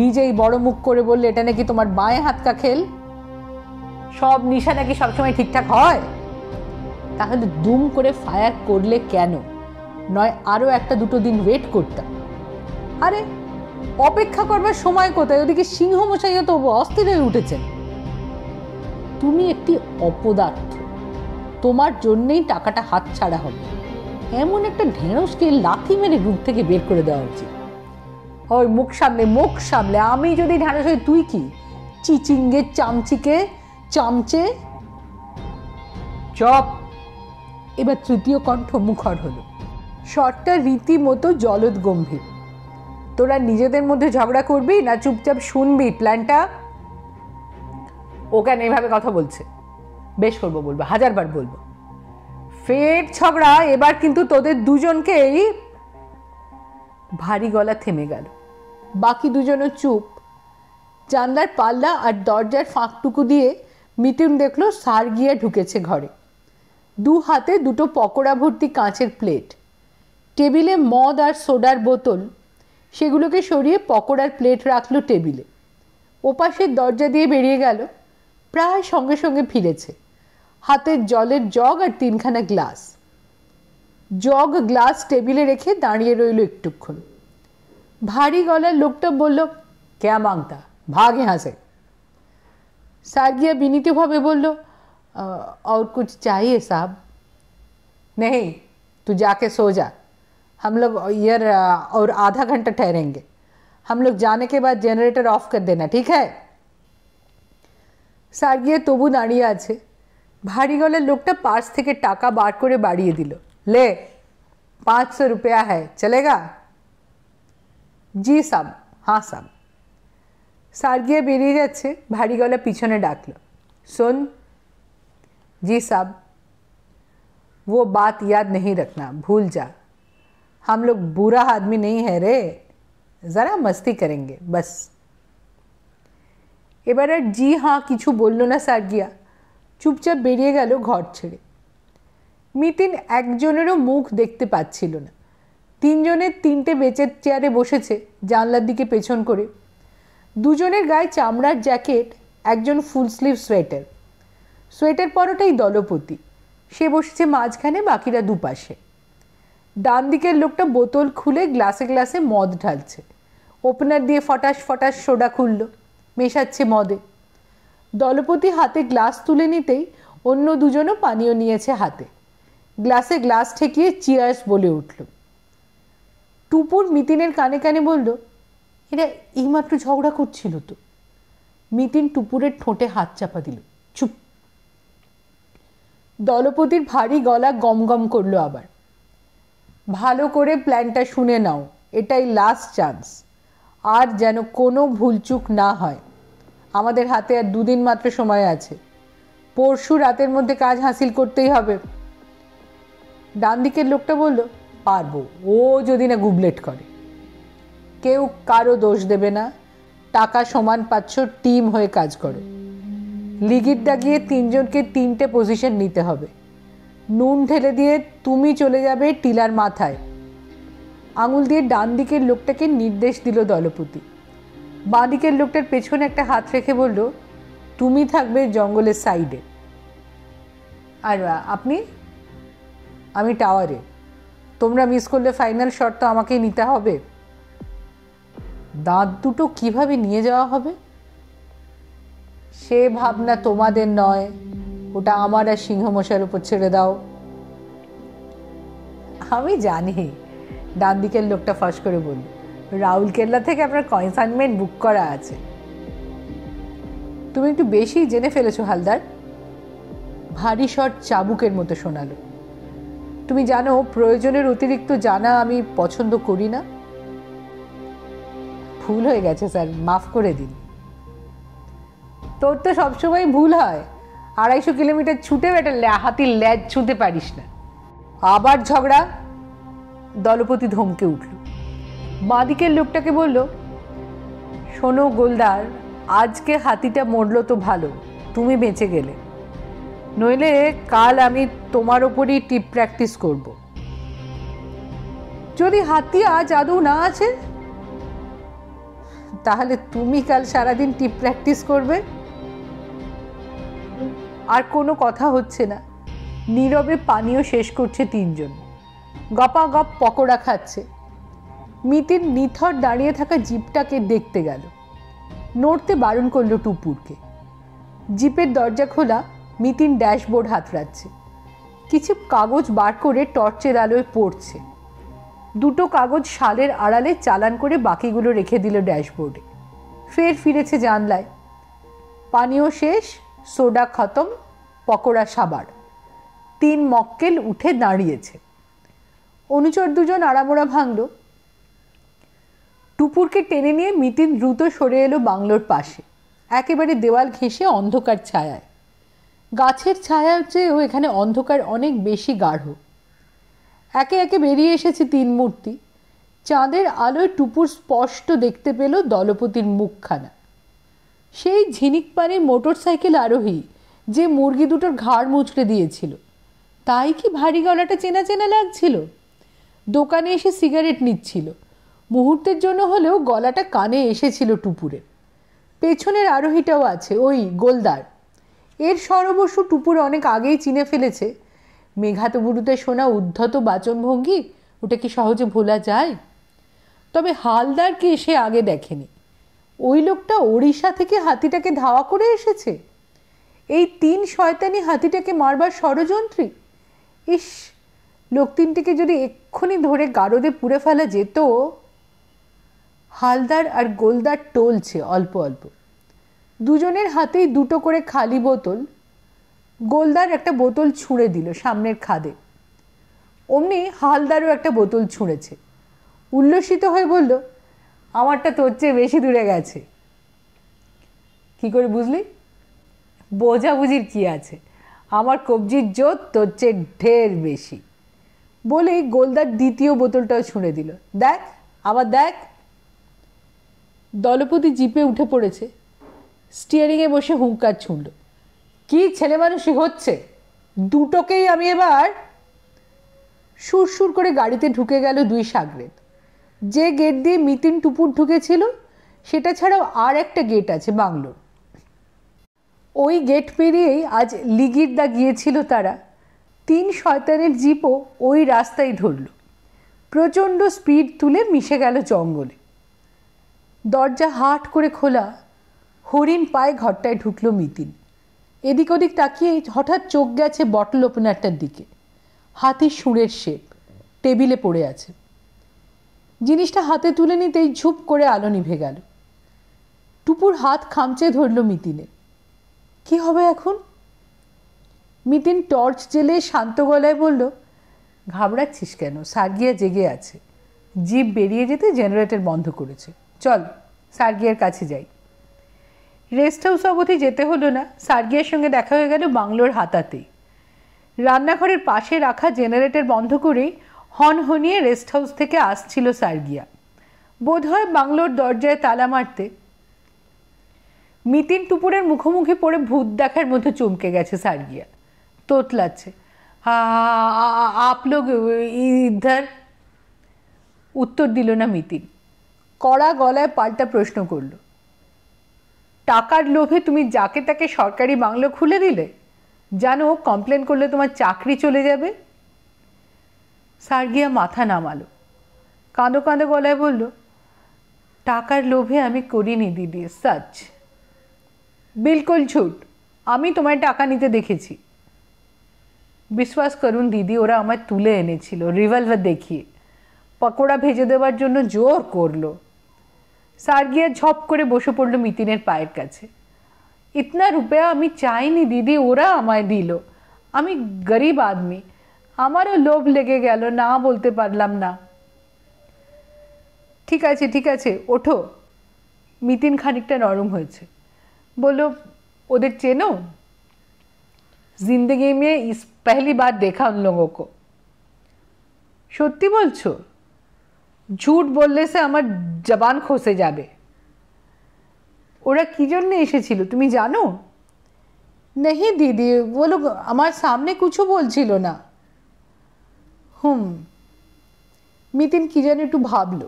নিজেই বড় মুখ করে বললে এটা নাকি তোমার বাঁয়ে হাতকা খেল সব নিশা নাকি সবসময় ঠিকঠাক হয় তাহলে দুম করে ফায়ার করলে কেন নয় আরও একটা দুটো দিন ওয়েট করতাম আরে অপেক্ষা করবার সময় কোথায় ওদিকে সিংহ মশাইও তো অস্থির হয়ে উঠেছেন তুমি একটি অপদার্থ তোমার জন্যেই টাকাটা হাত ছাড়া হবে এমন একটা ঢেঁড়সকে লাথি মেরে গ্রুপ থেকে বের করে দেওয়া উচিত ওই মুখ সামলে মুখ সামলে আমি যদি ঢেঁড়স হই তুই কি চিচিঙ্গে চামচিকে চামচে চপ এবার তৃতীয় কণ্ঠ মুখর হলো শটটা রীতিমতো জলদ গম্ভীর তোরা নিজেদের মধ্যে ঝগড়া করবি না চুপচাপ শুনবি প্ল্যানটা ও কেন এভাবে কথা বলছে বেশ করবো বলবো হাজারবার বলবো ফের ছগড়া এবার কিন্তু তোদের দুজনকেই ভারী গলা থেমে গেল বাকি দুজনও চুপ জানলার পাল্লা আর দরজার ফাঁকটুকু দিয়ে মিতুন দেখল সার গিয়া ঢুকেছে ঘরে দু হাতে দুটো পকোড়া ভর্তি কাঁচের প্লেট টেবিলে মদ আর সোডার বোতল সেগুলোকে সরিয়ে পকোড়ার প্লেট রাখলো টেবিলে ওপাশের দরজা দিয়ে বেরিয়ে গেল প্রায় সঙ্গে সঙ্গে ফিরেছে হাতের জলের জগ আর তিনখানা গ্লাস জগ গ্লাস টেবিলে রেখে দাঁড়িয়ে রইল একটুক্ষণ ভারী গলার লোকটা বলল ক্যা মাংতা ভাগে হাসে সার্গিয়া বিনীতভাবে বলল और कुछ चाहिए साहब नहीं तू जाके सो जा हम लोग यार और आधा घंटा ठहरेंगे हम लोग जाने के बाद जनरेटर ऑफ कर देना ठीक है সার্গিয়া তবু দাঁড়িয়ে আছে ভারি গলে লোকটা পার্স থেকে টাকা বার করে বাড়িয়ে দিল লে 500 টাকা আছে চলেগা জি স্যার हां सर সার্گیا বেরি যাচ্ছে ভারি গলা পিছনে ডাকলো শুন জি স্যার वो बात याद नहीं रखना भूल जा हम लोग बुरा आदमी नहीं है रे जरा मस्ती करेंगे बस এবারে জি হ্যাঁ কিছু বললো না সার্گیا চুপচাপ বেরিয়ে গেল ঘর ছেড়ে মিতিন একজনেরও মুখ দেখতে পাচ্ছিল না তিনজনের তিনটে বেচের চেয়ারে বসেছে জানলার দিকে পেছন করে দুজনের গায়ে চামড়ার জ্যাকেট একজন ফুল স্লিভ সোয়েটার সোয়েটার পরোটাই দলপতি সে বসেছে মাঝখানে বাকিরা দুপাশে ডান দিকের লোকটা বোতল খুলে গ্লাসে গ্লাসে মদ ঢালছে ওপেনার দিয়ে ফটাস ফটাস সোডা খুলল মেশাচ্ছে মদে দলপতি হাতে গ্লাস তুলে নিতেই অন্য দুজনও পানীয় নিয়েছে হাতে গ্লাসে গ্লাস ঠেকিয়ে চিয়ার্স বলে উঠল টুপুর মিতিনের কানে কানে বলল এরা এইমাত্র ঝগড়া করছিল তো মিতিন টুপুরের ঠোঁটে হাত চাপা দিল চুপ দলপতির ভারী গলা গমগম করলো আবার ভালো করে প্ল্যানটা শুনে নাও এটাই লাস্ট চান্স আর যেন কোনো ভুলচুক না হয় আমাদের হাতে আর দুদিন মাত্র সময় আছে পরশু রাতের মধ্যে কাজ হাসিল করতেই হবে ডান দিকের লোকটা বলল পারবো ও যদি না গুবলেট করে কেউ কারো দোষ দেবে না টাকা সমান পাচ্ছ টিম হয়ে কাজ করো লিগির ডাকিয়ে তিনজনকে তিনটে পজিশন নিতে হবে নুন ঢেলে দিয়ে তুমি চলে যাবে টিলার মাথায় আঙুল দিয়ে ডান দিকের লোকটাকে নির্দেশ দিল দলপতি বাঁদিকের লোকটার পেছনে একটা হাত রেখে বলল তুমি থাকবে জঙ্গলের সাইডে আর আপনি আমি টাওয়ারে তোমরা মিস করলে ফাইনাল শট তো আমাকেই নিতে হবে দাঁত দুটো কিভাবে নিয়ে যাওয়া হবে সে ভাবনা তোমাদের নয় ওটা আমার আর সিংহমশার উপর ছেড়ে দাও আমি জানি ডান দিকের লোকটা ফাঁস করে বলি রাউল কেল্লা থেকে আপনার কনসাইনমেন্ট বুক করা আছে তুমি একটু বেশি জেনে ফেলেছো হালদার ভারী শট চাবুকের মতো শোনালো তুমি জানো প্রয়োজনের অতিরিক্ত জানা আমি পছন্দ করি না ভুল হয়ে গেছে স্যার মাফ করে দিন তোর তো সবসময় ভুল হয় আড়াইশো কিলোমিটার ছুটেও একটা হাতির ল্যাজ ছুঁতে পারিস না আবার ঝগড়া দলপতি ধমকে উঠল বাঁদিকের লোকটাকে বলল শোনো গোলদার আজকে হাতিটা মরল তো ভালো তুমি বেঁচে গেলে নইলে কাল আমি তোমার ওপরই টিপ প্র্যাকটিস করব যদি হাতি আজ আদৌ না আছে তাহলে তুমি কাল সারাদিন টিপ প্র্যাকটিস করবে আর কোনো কথা হচ্ছে না নীরবে পানীয় শেষ করছে তিনজন গপ পকোড়া খাচ্ছে মিতির নিথর দাঁড়িয়ে থাকা জিপটাকে দেখতে গেল নড়তে বারণ করল টুপুরকে জিপের দরজা খোলা মিতিন ড্যাশবোর্ড হাতড়াচ্ছে কিছু কাগজ বার করে টর্চের আলোয় পড়ছে দুটো কাগজ শালের আড়ালে চালান করে বাকিগুলো রেখে দিল ড্যাশবোর্ডে ফের ফিরেছে জানলায় পানীয় শেষ সোডা খতম পকোড়া সাবার তিন মক্কেল উঠে দাঁড়িয়েছে অনুচর দুজন আড়ামোড়া ভাঙল টুপুরকে টেনে নিয়ে মিতিন দ্রুত সরে এলো বাংলোর পাশে একেবারে দেওয়াল ঘেঁষে অন্ধকার ছায়ায় গাছের ছায়ার চেয়েও এখানে অন্ধকার অনেক বেশি গাঢ় একে একে বেরিয়ে এসেছে তিন মূর্তি চাঁদের আলোয় টুপুর স্পষ্ট দেখতে পেল দলপতির মুখখানা সেই ঝিনিক পানির মোটর সাইকেল আরোহী যে মুরগি দুটোর ঘাড় মুচড়ে দিয়েছিল তাই কি ভারী গলাটা চেনা চেনা লাগছিল দোকানে এসে সিগারেট নিচ্ছিল মুহূর্তের জন্য হলেও গলাটা কানে এসেছিল টুপুরে পেছনের আরোহীটাও আছে ওই গোলদার এর সর্বস্ব টুপুর অনেক আগেই চিনে ফেলেছে মেঘাতবুরুতে শোনা উদ্ধত বাচনভঙ্গি ওটা কি সহজে ভোলা যায় তবে হালদারকে এসে আগে দেখেনি ওই লোকটা ওড়িশা থেকে হাতিটাকে ধাওয়া করে এসেছে এই তিন শয়তানি হাতিটাকে মারবার ষড়যন্ত্রী ইস লোক তিনটিকে যদি এক্ষুনি ধরে গারদে পুড়ে ফেলা যেত হালদার আর গোলদার টলছে অল্প অল্প দুজনের হাতেই দুটো করে খালি বোতল গোলদার একটা বোতল ছুঁড়ে দিল সামনের খাদে অমনি হালদারও একটা বোতল ছুঁড়েছে উল্লসিত হয়ে বলল আমারটা তোর চেয়ে বেশি দূরে গেছে কি করে বুঝলি বোঝাবুঝির কি আছে আমার কবজির জোর তোর চেয়ে ঢের বেশি বলেই গোলদার দ্বিতীয় বোতলটাও ছুঁড়ে দিল দেখ আবার দেখ দলপতি জিপে উঠে পড়েছে স্টিয়ারিংয়ে বসে হুঙ্কার ছুঁড়ল কি ছেলে মানুষই হচ্ছে দুটোকেই আমি এবার সুর সুর করে গাড়িতে ঢুকে গেল দুই সাগরেদ যে গেট দিয়ে মিতিন টুপুর ঢুকেছিল সেটা ছাড়াও আর একটা গেট আছে বাংলোর ওই গেট পেরিয়েই আজ লিগিরদা গিয়েছিল তারা তিন শয়তানের জিপও ওই রাস্তায় ধরল প্রচণ্ড স্পিড তুলে মিশে গেল জঙ্গলে দরজা হাট করে খোলা হরিণ পায়ে ঘরটায় ঢুকলো মিতিন এদিক ওদিক তাকিয়ে হঠাৎ চোখ গেছে বটল ওপেনারটার দিকে হাতি সুরের শেপ টেবিলে পড়ে আছে জিনিসটা হাতে তুলে নিতেই ঝুপ করে আলো নিভে গেল টুপুর হাত খামচে ধরল মিতিনে কি হবে এখন মিতিন টর্চ জেলে শান্ত গলায় বলল ঘাবড়াচ্ছিস কেন সার্গিয়া জেগে আছে জীব বেরিয়ে যেতে জেনারেটর বন্ধ করেছে চল সার্গিয়ার কাছে যাই রেস্ট হাউস অবধি যেতে হলো না সার্গিয়ার সঙ্গে দেখা হয়ে গেল বাংলোর হাতাতেই রান্নাঘরের পাশে রাখা জেনারেটর বন্ধ করেই হন হনিয়ে রেস্ট হাউস থেকে আসছিল সার্গিয়া বোধ হয় বাংলোর দরজায় তালা মারতে মিতিন টুপুরের মুখোমুখি পড়ে ভূত দেখার মধ্যে চমকে গেছে সার্গিয়া তোতলাচ্ছে আপলোক ইধার উত্তর দিল না মিতিন কড়া গলায় পাল্টা প্রশ্ন করল টাকার লোভে তুমি যাকে তাকে সরকারি বাংলো খুলে দিলে জানো কমপ্লেন করলে তোমার চাকরি চলে যাবে সার্গিয়া মাথা নামালো কাঁদো কাঁদো গলায় বলল টাকার লোভে আমি করিনি দিদি সাচ বিলকুল ছুট আমি তোমায় টাকা নিতে দেখেছি বিশ্বাস করুন দিদি ওরা আমায় তুলে এনেছিল রিভলভার দেখিয়ে পকোড়া ভেজে দেওয়ার জন্য জোর করলো সার্গিয়া ঝপ করে বসে পড়লো মিতিনের পায়ের কাছে ইতনা রুপয়া আমি চাইনি দিদি ওরা আমায় দিল আমি গরিব আদমি আমারও লোভ লেগে গেল না বলতে পারলাম না ঠিক আছে ঠিক আছে ওঠো মিতিন খানিকটা নরম হয়েছে বলল ওদের চেনো জিন্দগি মেয়ে ইস পহলি বার দেখা উন লোক সত্যি বলছো ঝুট বললে সে আমার জবান খসে যাবে ওরা কি জন্য এসেছিল তুমি জানো নেহি দিদি বলো আমার সামনে কিছু বলছিল না হুম মিতিন কী যেন একটু ভাবলো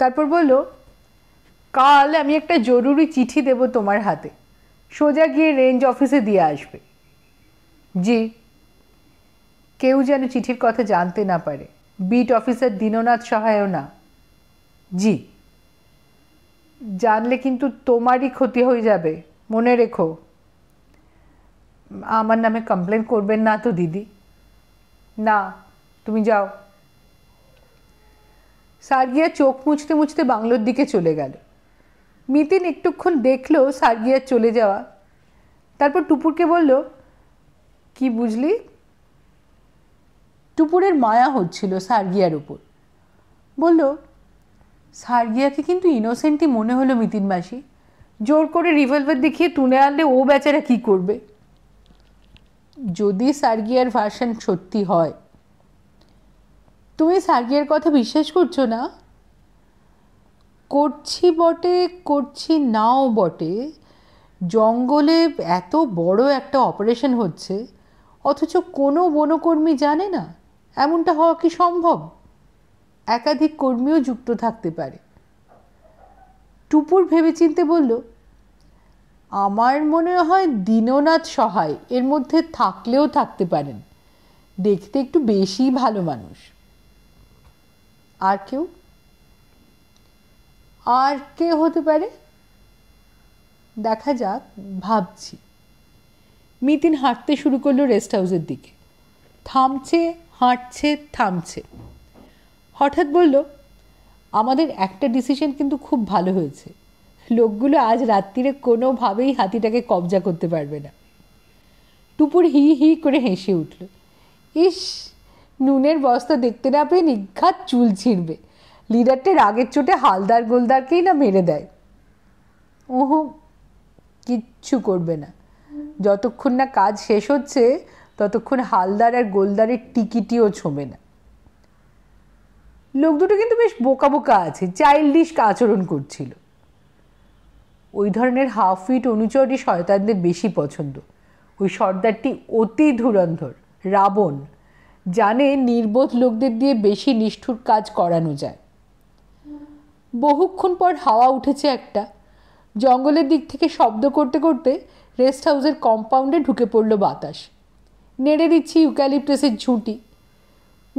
তারপর বলল কাল আমি একটা জরুরি চিঠি দেব তোমার হাতে সোজা গিয়ে রেঞ্জ অফিসে দিয়ে আসবে জি কেউ যেন চিঠির কথা জানতে না পারে বিট অফিসার দীননাথ সহায় না জি জানলে কিন্তু তোমারই ক্ষতি হয়ে যাবে মনে রেখো আমার নামে কমপ্লেন করবেন না তো দিদি না তুমি যাও সার্গিয়া চোখ মুছতে মুছতে বাংলোর দিকে চলে গেল মিতিন একটুক্ষণ দেখল সার্গিয়া চলে যাওয়া তারপর টুপুরকে বলল কি বুঝলি টুপুরের মায়া হচ্ছিল সার্গিয়ার উপর বলল সার্গিয়াকে কিন্তু ইনোসেন্টই মনে হলো মিতিন মাসি জোর করে রিভলভার দেখিয়ে তুলে আনলে ও বেচারা কি করবে যদি সার্গিয়ার ভার্সান সত্যি হয় তুমি সার্গিয়ার কথা বিশ্বাস করছো না করছি বটে করছি নাও বটে জঙ্গলে এত বড় একটা অপারেশন হচ্ছে অথচ কোনো বনকর্মী জানে না এমনটা হওয়া কি সম্ভব একাধিক কর্মীও যুক্ত থাকতে পারে টুপুর ভেবেচিন্তে বলল আমার মনে হয় দীননাথ সহায় এর মধ্যে থাকলেও থাকতে পারেন দেখতে একটু বেশি ভালো মানুষ আর কেউ আর কে হতে পারে দেখা যাক ভাবছি মিতিন হাঁটতে শুরু করলো রেস্ট হাউসের দিকে থামছে হাঁটছে থামছে হঠাৎ বলল আমাদের একটা ডিসিশন কিন্তু খুব ভালো হয়েছে লোকগুলো আজ রাত্রিরে কোনোভাবেই হাতিটাকে কবজা করতে পারবে না টুপুর হি হি করে হেসে উঠল ইস নুনের বস্তা দেখতে না পেয়ে নিঘাত চুল ছিঁড়বে লিডারটা রাগের চোটে হালদার গোলদারকেই না মেরে দেয় ওহো কিচ্ছু করবে না যতক্ষণ না কাজ শেষ হচ্ছে ততক্ষণ হালদার আর গোলদারের টিকিটিও ছোঁবে না লোক দুটো কিন্তু বেশ বোকা বোকা আছে চাইল্ডিশ আচরণ করছিল ওই ধরনের হাফ ফিট অনুচরই শয়তানদের বেশি পছন্দ ওই সর্দারটি অতি ধুরন্ধর রাবণ জানে নির্বোধ লোকদের দিয়ে বেশি নিষ্ঠুর কাজ করানো যায় বহুক্ষণ পর হাওয়া উঠেছে একটা জঙ্গলের দিক থেকে শব্দ করতে করতে রেস্ট হাউসের কম্পাউন্ডে ঢুকে পড়ল বাতাস নেড়ে দিচ্ছি ইউক্যালিপ্টাসের ঝুঁটি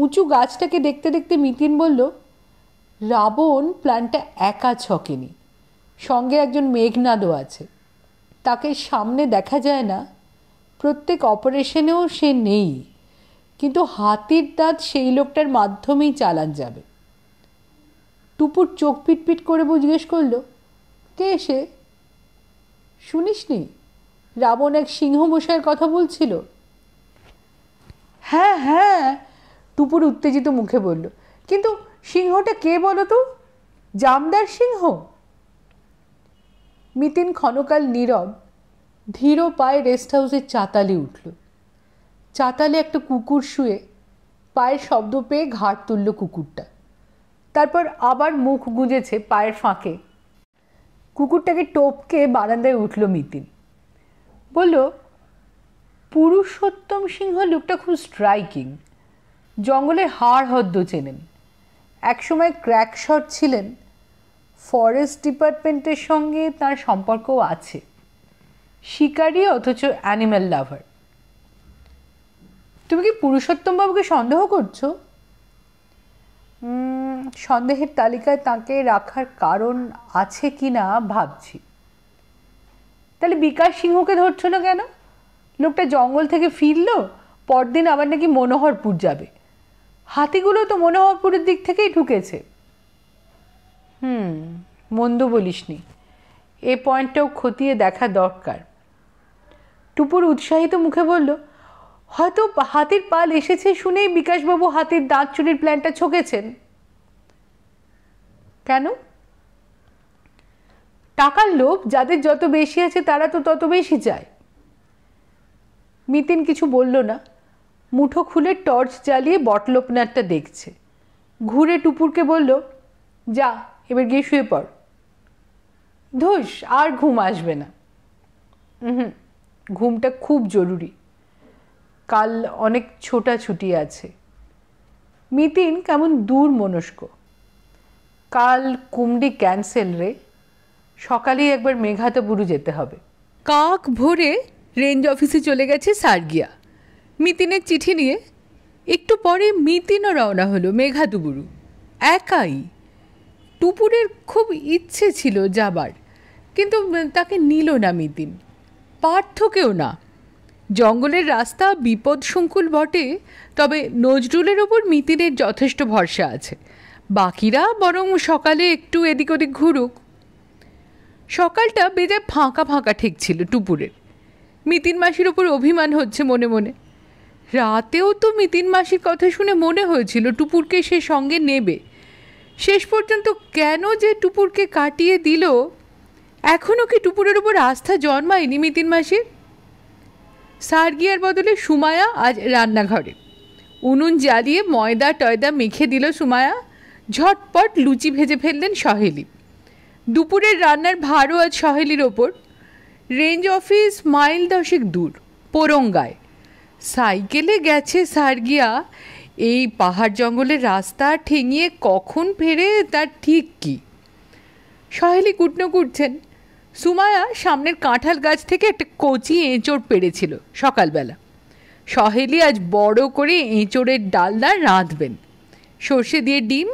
উঁচু গাছটাকে দেখতে দেখতে মিতিন বলল রাবণ প্ল্যানটা একা ছকেনি সঙ্গে একজন মেঘনাদও আছে তাকে সামনে দেখা যায় না প্রত্যেক অপারেশনেও সে নেই কিন্তু হাতির দাঁত সেই লোকটার মাধ্যমেই চালান যাবে টুপুর চোখ পিটপিট করে জিজ্ঞেস করলো কে সে শুনিসনি রাবণ এক সিংহ মশাইয়ের কথা বলছিল হ্যাঁ হ্যাঁ টুপুর উত্তেজিত মুখে বলল কিন্তু সিংহটা কে বলো তো জামদার সিংহ মিতিন ক্ষণকাল নীরব ধীর পায়ে রেস্ট হাউসের চাতালে উঠল চাতালে একটা কুকুর শুয়ে পায়ের শব্দ পেয়ে ঘাট তুলল কুকুরটা তারপর আবার মুখ গুঁজেছে পায়ের ফাঁকে কুকুরটাকে টোপকে বারান্দায় উঠল মিতিন বলল পুরুষোত্তম সিংহ লুকটা খুব স্ট্রাইকিং জঙ্গলে হাড় হদ্দ চেনেন একসময় ক্র্যাক শট ছিলেন ফরেস্ট ডিপার্টমেন্টের সঙ্গে তার সম্পর্কও আছে শিকারি অথচ অ্যানিম্যাল লাভার তুমি কি পুরুষোত্তম বাবুকে সন্দেহ করছো সন্দেহের তালিকায় তাকে রাখার কারণ আছে কি না ভাবছি তাহলে বিকাশ সিংহকে ধরছো না কেন লোকটা জঙ্গল থেকে ফিরল পরদিন আবার নাকি মনোহরপুর যাবে হাতিগুলো তো মনোহরপুরের দিক থেকেই ঢুকেছে হুম মন্দ বলিসনি এ পয়েন্টটাও খতিয়ে দেখা দরকার টুপুর উৎসাহিত মুখে বলল হয়তো হাতির পাল এসেছে শুনেই বিকাশবাবু হাতির দাঁত চুরির প্ল্যানটা ছকেছেন কেন টাকার লোভ যাদের যত বেশি আছে তারা তো তত বেশি চায় মিতিন কিছু বলল না মুঠো খুলে টর্চ জ্বালিয়ে বটল দেখছে ঘুরে টুপুরকে বলল যা এবার গিয়ে শুয়ে পড় ধুস আর ঘুম আসবে না হুম ঘুমটা খুব জরুরি কাল অনেক ছোটা ছুটি আছে মিতিন কেমন দূর মনস্ক কাল কুমডি ক্যান্সেল রে সকালেই একবার মেঘাতে বুড়ু যেতে হবে কাক ভোরে রেঞ্জ অফিসে চলে গেছে সার্গিয়া মিতিনের চিঠি নিয়ে একটু পরে মিতিনও রওনা হলো মেঘাদুবুরু একাই টুপুরের খুব ইচ্ছে ছিল যাবার কিন্তু তাকে নিল না মিতিন পার্থকেও না জঙ্গলের রাস্তা বিপদসংকুল বটে তবে নজরুলের ওপর মিতিনের যথেষ্ট ভরসা আছে বাকিরা বরং সকালে একটু এদিক ওদিক ঘুরুক সকালটা বেজায় ফাঁকা ফাঁকা ঠেকছিল টুপুরের মিতিন মাসির ওপর অভিমান হচ্ছে মনে মনে রাতেও তো মিতিন মাসির কথা শুনে মনে হয়েছিল টুপুরকে সে সঙ্গে নেবে শেষ পর্যন্ত কেন যে টুপুরকে কাটিয়ে দিল এখনও কি টুপুরের ওপর আস্থা জন্মায়নি মিতিন মাসির সার্গিয়ার বদলে সুমায়া আজ রান্নাঘরে উনুন জ্বালিয়ে ময়দা টয়দা মেখে দিল সুমায়া ঝটপট লুচি ভেজে ফেললেন সহেলি দুপুরের রান্নার ভারও আজ সহেলির ওপর রেঞ্জ অফিস মাইল দশেক দূর পোরঙ্গায় সাইকেলে গেছে সার্গিয়া এই পাহাড় জঙ্গলের রাস্তা ঠেঙিয়ে কখন ফেরে তার ঠিক কি সহেলি কুটনো কুটছেন সুমায়া সামনের কাঁঠাল গাছ থেকে একটা কচি এঁচড় পেড়েছিল সকালবেলা সহেলি আজ বড় করে এঁচড়ের ডালনা রাঁধবেন সর্ষে দিয়ে ডিম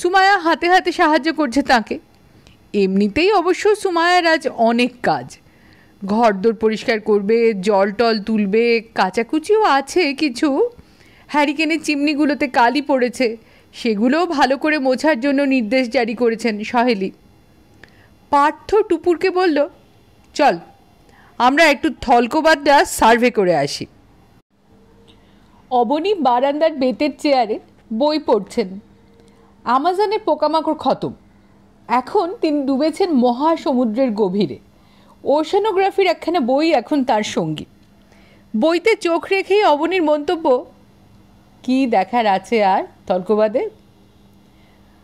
সুমায়া হাতে হাতে সাহায্য করছে তাকে এমনিতেই অবশ্য সুমায়ার আজ অনেক কাজ ঘরদোর পরিষ্কার করবে জল টল তুলবে কাচাকুচিও আছে কিছু হ্যারিকেনের চিমনিগুলোতে কালি পড়েছে সেগুলোও ভালো করে মোছার জন্য নির্দেশ জারি করেছেন সহেলি পার্থ টুপুরকে বলল চল আমরা একটু থলকোবাদটা সার্ভে করে আসি অবনী বারান্দার বেতের চেয়ারে বই পড়ছেন আমাজনের পোকামাকড় খতম এখন তিনি ডুবেছেন মহাসমুদ্রের গভীরে ওশানোগ্রাফির একখানা বই এখন তার সঙ্গী বইতে চোখ রেখেই অবনীর মন্তব্য কি দেখার আছে আর তর্কবাদে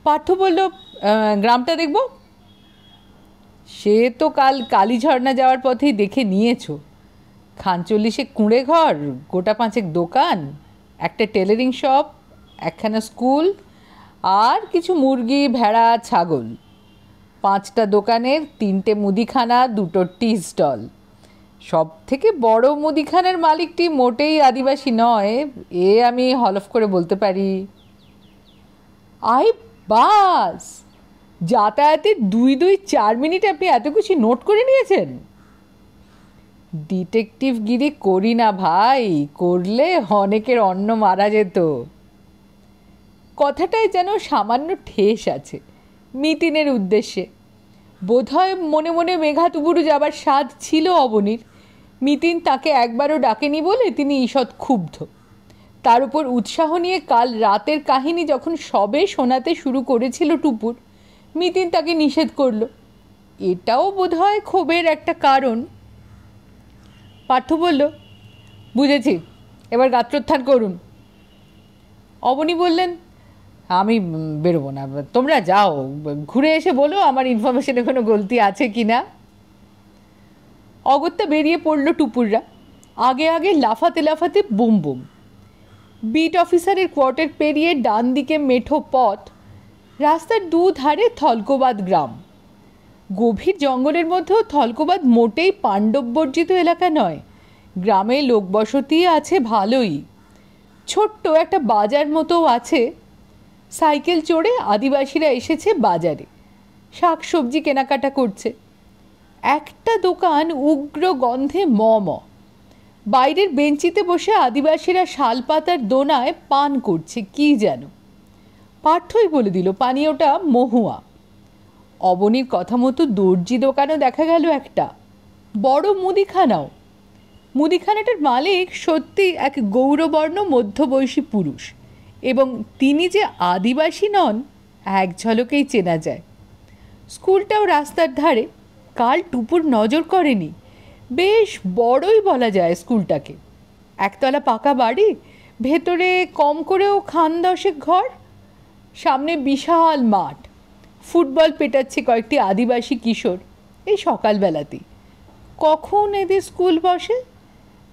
পাঠ্য বলল গ্রামটা দেখব সে তো কাল কালী ঝর্ণা যাওয়ার পথেই দেখে নিয়েছো খানচল্লিশে কুঁড়ে ঘর গোটা পাঁচেক দোকান একটা টেলারিং শপ একখানা স্কুল আর কিছু মুরগি ভেড়া ছাগল পাঁচটা দোকানের তিনটে মুদিখানা দুটো টি স্টল সব থেকে বড় মুদিখানার মালিকটি মোটেই আদিবাসী নয় এ আমি হলফ করে বলতে পারি আই বাস যাতায়াতে দুই দুই চার মিনিট আপনি এত কিছু নোট করে নিয়েছেন ডিটেকটিভ গিরি করি না ভাই করলে অনেকের অন্ন মারা যেত কথাটায় যেন সামান্য ঠেস আছে মিতিনের উদ্দেশ্যে বোধহয় মনে মনে মেঘাতুবুরু যাবার স্বাদ ছিল অবনীর মিতিন তাকে একবারও ডাকেনি বলে তিনি ঈষৎ ক্ষুব্ধ তার উপর উৎসাহ নিয়ে কাল রাতের কাহিনী যখন সবে শোনাতে শুরু করেছিল টুপুর মিতিন তাকে নিষেধ করল এটাও বোধহয় ক্ষোভের একটা কারণ পার্থ বলল বুঝেছি এবার গাত্রোত্থান করুন অবনী বললেন আমি বেরোবো না তোমরা যাও ঘুরে এসে বলো আমার ইনফরমেশনে কোনো গলতি আছে কি না অগত্যা বেরিয়ে পড়লো টুপুররা আগে আগে লাফাতে লাফাতে বুম বুম বিট অফিসারের কোয়ার্টার পেরিয়ে ডান দিকে মেঠো পথ রাস্তার দু ধারে থলকোবাদ গ্রাম গভীর জঙ্গলের মধ্যেও থলকোবাদ মোটেই পাণ্ডববর্জিত এলাকা নয় গ্রামে লোকবসতি আছে ভালোই ছোট্ট একটা বাজার মতো আছে সাইকেল চড়ে আদিবাসীরা এসেছে বাজারে শাক সবজি কেনাকাটা করছে একটা দোকান উগ্র গন্ধে ম ম বাইরের বেঞ্চিতে বসে আদিবাসীরা শাল পাতার দোনায় পান করছে কি যেন পাঠ্যই বলে দিল পানীয়টা মহুয়া অবনীর কথা মতো দর্জি দোকানও দেখা গেল একটা বড় মুদিখানাও মুদিখানাটার মালিক সত্যি এক গৌরবর্ণ মধ্যবয়সী পুরুষ এবং তিনি যে আদিবাসী নন এক ঝলকেই চেনা যায় স্কুলটাও রাস্তার ধারে কাল টুপুর নজর করেনি বেশ বড়ই বলা যায় স্কুলটাকে একতলা পাকা বাড়ি ভেতরে কম করেও খান দশেক ঘর সামনে বিশাল মাঠ ফুটবল পেটাচ্ছে কয়েকটি আদিবাসী কিশোর এই সকালবেলাতেই কখন এদের স্কুল বসে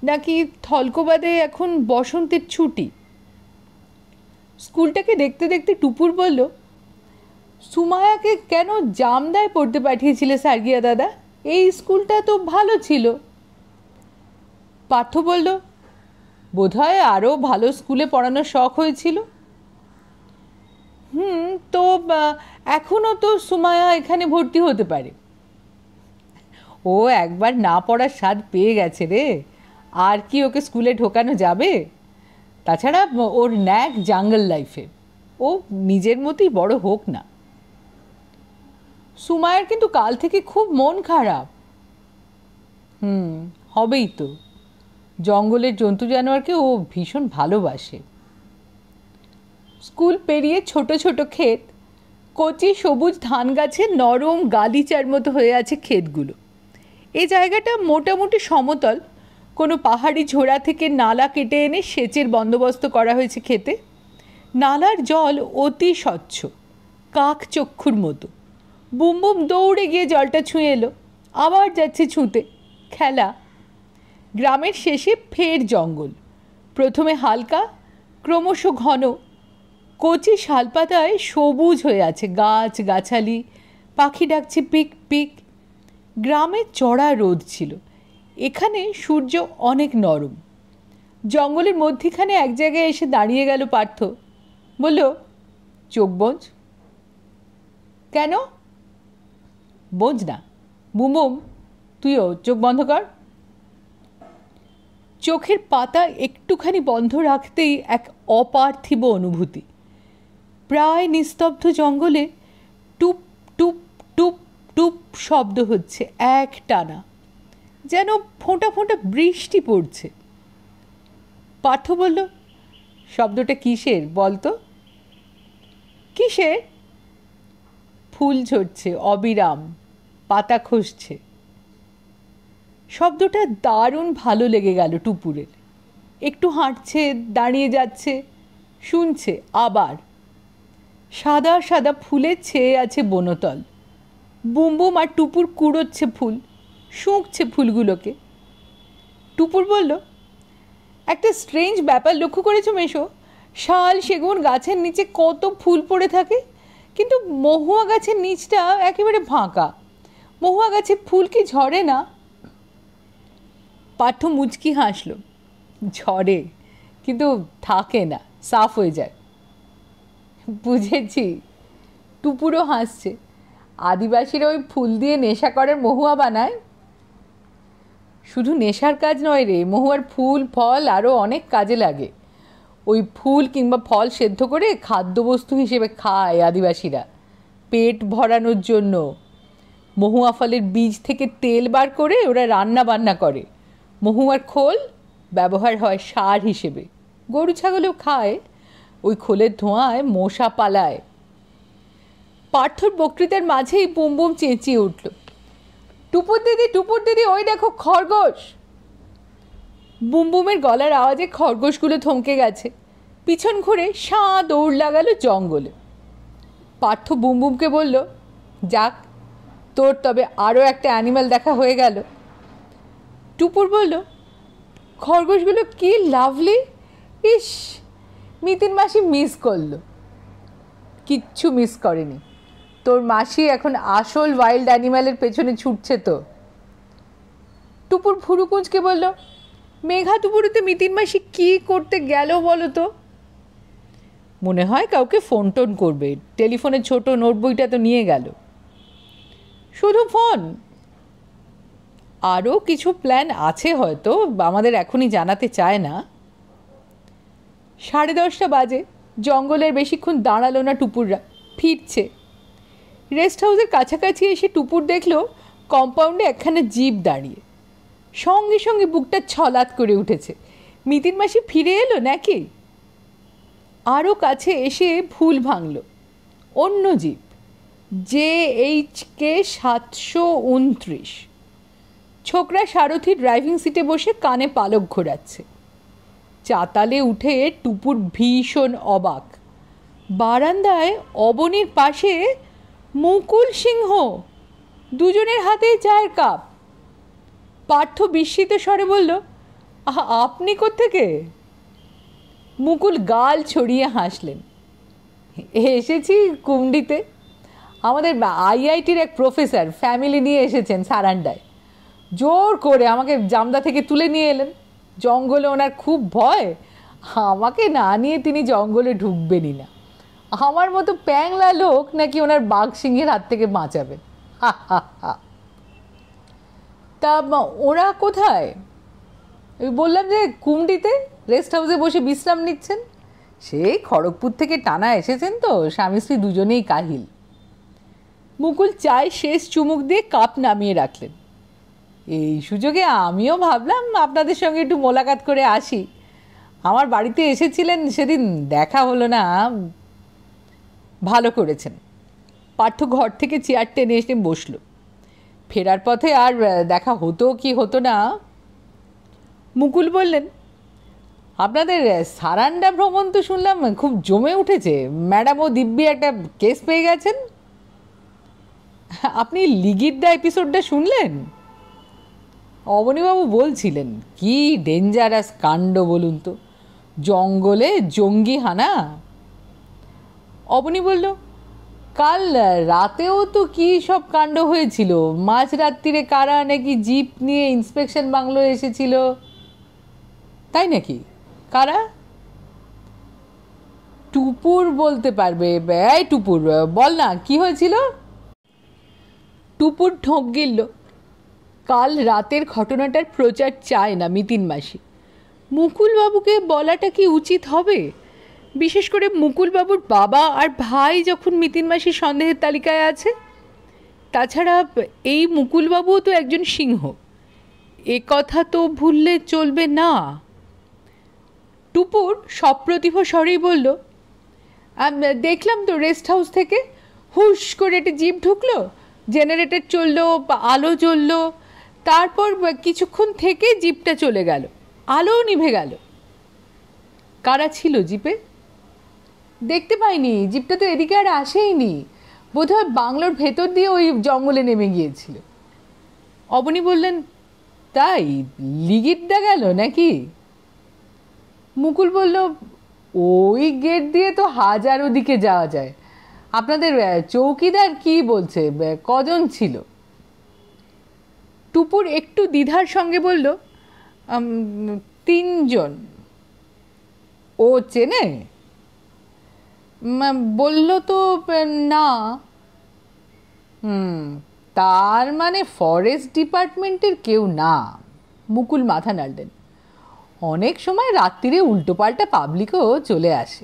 নাকি থলকোবাদে এখন বসন্তের ছুটি স্কুলটাকে দেখতে দেখতে টুপুর বলল সুমায়াকে কেন জামদায় পড়তে পাঠিয়েছিলে সার্গিয়া দাদা এই স্কুলটা তো ভালো ছিল পার্থ বলল হয় আরও ভালো স্কুলে পড়ানোর শখ হয়েছিল হুম তো এখনও তো সুমায়া এখানে ভর্তি হতে পারে ও একবার না পড়ার স্বাদ পেয়ে গেছে রে আর কি ওকে স্কুলে ঢোকানো যাবে তাছাড়া ওর ন্যাক জাঙ্গল লাইফে ও নিজের মতোই বড় হোক না সুমায়ের কিন্তু কাল থেকে খুব মন খারাপ হুম হবেই তো জঙ্গলের জন্তু জানোয়ারকে ও ভীষণ ভালোবাসে স্কুল পেরিয়ে ছোট ছোট ক্ষেত কচি সবুজ ধান গাছে নরম গালিচার মতো হয়ে আছে ক্ষেতগুলো এ জায়গাটা মোটামুটি সমতল কোনো পাহাড়ি ঝোড়া থেকে নালা কেটে এনে সেচের বন্দোবস্ত করা হয়েছে খেতে নালার জল অতি স্বচ্ছ কাক চক্ষুর মতো বুম বুম দৌড়ে গিয়ে জলটা ছুঁয়ে এলো আবার যাচ্ছে ছুঁতে খেলা গ্রামের শেষে ফের জঙ্গল প্রথমে হালকা ক্রমশ ঘন কচি শালপাতায় সবুজ হয়ে আছে গাছ গাছালি পাখি ডাকছে পিক পিক গ্রামে চড়া রোদ ছিল এখানে সূর্য অনেক নরম জঙ্গলের মধ্যিখানে এক জায়গায় এসে দাঁড়িয়ে গেল পার্থ বলল চোখ বোঁজ কেন বোঝ না বুমুম তুইও চোখ বন্ধ কর চোখের পাতা একটুখানি বন্ধ রাখতেই এক অপার্থিব অনুভূতি প্রায় নিস্তব্ধ জঙ্গলে টুপ টুপ টুপ টুপ শব্দ হচ্ছে এক টানা যেন ফোঁটা ফোঁটা বৃষ্টি পড়ছে পার্থ বলল শব্দটা কিসের বলতো কিসের ফুল ঝরছে অবিরাম পাতা খসছে শব্দটা দারুণ ভালো লেগে গেল টুপুরের একটু হাঁটছে দাঁড়িয়ে যাচ্ছে শুনছে আবার সাদা সাদা ফুলে ছেয়ে আছে বনতল বুম্বুম আর টুপুর কুড়োচ্ছে ফুল শুঁকছে ফুলগুলোকে টুপুর বলল একটা স্ট্রেঞ্জ ব্যাপার লক্ষ্য করেছো মেশো শাল সেগুন গাছের নিচে কত ফুল পড়ে থাকে কিন্তু মহুয়া গাছের নিচটা একেবারে ফাঁকা মহুয়া গাছে ফুল কি ঝরে না পাঠ্য মুচকি হাসল ঝরে কিন্তু থাকে না সাফ হয়ে যায় বুঝেছি টুপুরও হাসছে আদিবাসীরা ওই ফুল দিয়ে নেশা করে মহুয়া বানায় শুধু নেশার কাজ নয় রে মহুয়ার ফুল ফল আরও অনেক কাজে লাগে ওই ফুল কিংবা ফল সেদ্ধ করে খাদ্যবস্তু হিসেবে খায় আদিবাসীরা পেট ভরানোর জন্য মহুয়া ফলের বীজ থেকে তেল বার করে ওরা রান্না বান্না করে মহুয়ার খোল ব্যবহার হয় সার হিসেবে গরু ছাগলেও খায় ওই খোলের ধোঁয়ায় মশা পালায় পার্থর বক্তৃতার মাঝেই বুম বুম চেঁচিয়ে উঠল টুপুর দিদি টুপুর দিদি ওই দেখো খরগোশ বুমবুমের গলার আওয়াজে খরগোশগুলো থমকে গেছে পিছন ঘুরে সাঁ দৌড় লাগালো জঙ্গলে পার্থ বুমবুমকে বলল যাক তোর তবে আরও একটা অ্যানিমাল দেখা হয়ে গেল টুপুর বলল খরগোশগুলো কি লাভলি ইস মিতিন মাসি মিস করলো কিচ্ছু মিস করেনি তোর মাসি এখন আসল ওয়াইল্ড অ্যানিম্যালের পেছনে ছুটছে তো টুপুর ভুরুকুঁচকে বলল মেঘা টুপুরিতে মিতিন মাসি কি করতে গেল বলো তো মনে হয় কাউকে ফোন টোন করবে টেলিফোনে ছোট নোটবইটা তো নিয়ে গেল শুধু ফোন আরও কিছু প্ল্যান আছে হয়তো আমাদের এখনই জানাতে চায় না সাড়ে দশটা বাজে জঙ্গলের বেশিক্ষণ দাঁড়ালো না টুপুররা ফিরছে রেস্ট হাউসের কাছাকাছি এসে টুপুর দেখল কম্পাউন্ডে একখানা জিপ দাঁড়িয়ে সঙ্গে সঙ্গে বুকটা ছলাত করে উঠেছে মিতির মাসি ফিরে এলো নাকি আরও কাছে এসে ভুল ভাঙল অন্য জিপ জে এইচ কে সাতশো উনত্রিশ ছোকরা সারথি ড্রাইভিং সিটে বসে কানে পালক ঘোরাচ্ছে চাতালে উঠে টুপুর ভীষণ অবাক বারান্দায় অবনির পাশে মুকুল সিংহ দুজনের হাতেই চায়ের কাপ পার্থ বিস্মিত স্বরে বলল আপনি কোত্থেকে মুকুল গাল ছড়িয়ে হাসলেন এসেছি কুমডিতে আমাদের আইআইটির এক প্রফেসর ফ্যামিলি নিয়ে এসেছেন সারান্ডায় জোর করে আমাকে জামদা থেকে তুলে নিয়ে এলেন জঙ্গলে ওনার খুব ভয় আমাকে না নিয়ে তিনি জঙ্গলে ঢুকবেনই না আমার মতো প্যাংলা লোক নাকি ওনার বাঘ সিংহের হাত থেকে বাঁচাবে তা ওরা কোথায় বললাম যে কুমডিতে রেস্ট হাউসে বসে বিশ্রাম নিচ্ছেন সেই খড়গপুর থেকে টানা এসেছেন তো স্বামী স্ত্রী দুজনেই কাহিল মুকুল চায় শেষ চুমুক দিয়ে কাপ নামিয়ে রাখলেন এই সুযোগে আমিও ভাবলাম আপনাদের সঙ্গে একটু মোলাকাত করে আসি আমার বাড়িতে এসেছিলেন সেদিন দেখা হলো না ভালো করেছেন পার্থ ঘর থেকে চেয়ার টেনে এসে বসল ফেরার পথে আর দেখা হতো কি হতো না মুকুল বললেন আপনাদের সারান্ডা ভ্রমণ তো শুনলাম খুব জমে উঠেছে ম্যাডাম ও দিব্যি একটা কেস পেয়ে গেছেন আপনি লিগির দা এপিসোডটা শুনলেন অবনীবাবু বলছিলেন কি ডেঞ্জারাস কাণ্ড বলুন তো জঙ্গলে জঙ্গি হানা অবনী বলল কাল রাতেও তো কি সব কাণ্ড হয়েছিল মাঝ রাত্রিরে কারা নাকি জিপ নিয়ে ইন্সপেকশন বাংলো এসেছিল তাই নাকি কারা টুপুর বলতে পারবে এই টুপুর বল না কি হয়েছিল টুপুর ঠোঁক গিলল কাল রাতের ঘটনাটার প্রচার চায় না মিতিন মাসি মুকুলবাবুকে বলাটা কি উচিত হবে বিশেষ করে মুকুলবাবুর বাবা আর ভাই যখন মিতিন মাসি সন্দেহের তালিকায় আছে তাছাড়া এই মুকুলবাবুও তো একজন সিংহ এ কথা তো ভুললে চলবে না টুপুর সপ্রতিভ স্বরেই বলল দেখলাম তো রেস্ট হাউস থেকে হুশ করে একটা জিপ ঢুকলো জেনারেটর চললো আলো জ্বলল তারপর কিছুক্ষণ থেকে জিপটা চলে গেল আলোও নিভে গেল কারা ছিল জিপে দেখতে পাইনি জিপটা তো এদিকে আর আসেইনি বোধহয় বাংলোর ভেতর দিয়ে ওই জঙ্গলে নেমে গিয়েছিল অবনি বললেন তাই লিগিটটা গেল নাকি মুকুল বলল ওই গেট দিয়ে তো হাজারো দিকে যাওয়া যায় আপনাদের চৌকিদার কি বলছে কজন ছিল টুপুর একটু দ্বিধার সঙ্গে বলল তিনজন ও চেনে বলল তো না হুম তার মানে ফরেস্ট ডিপার্টমেন্টের কেউ না মুকুল মাথা নাড়লেন অনেক সময় রাত্রিরে উল্টোপাল্টা পাবলিকও চলে আসে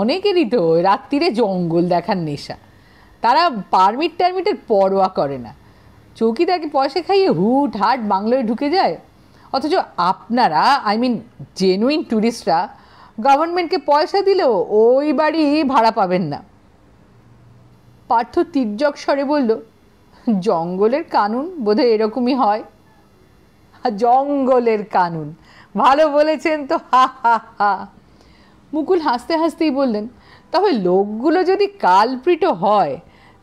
অনেকেরই তো রাত্রিরে জঙ্গল দেখার নেশা তারা পারমিট টারমিটের পরোয়া করে না তাকে পয়সা খাইয়ে হুট হাট বাংলোয় ঢুকে যায় অথচ আপনারা আই মিন জেনুইন ট্যুরিস্টরা গভর্নমেন্টকে পয়সা দিলেও ওই বাড়ি ভাড়া পাবেন না পার্থ তির্যক স্বরে বলল জঙ্গলের কানুন বোধহয় এরকমই হয় জঙ্গলের কানুন ভালো বলেছেন তো হা হা হা মুকুল হাসতে হাসতেই বললেন তবে লোকগুলো যদি কালপ্রিট হয়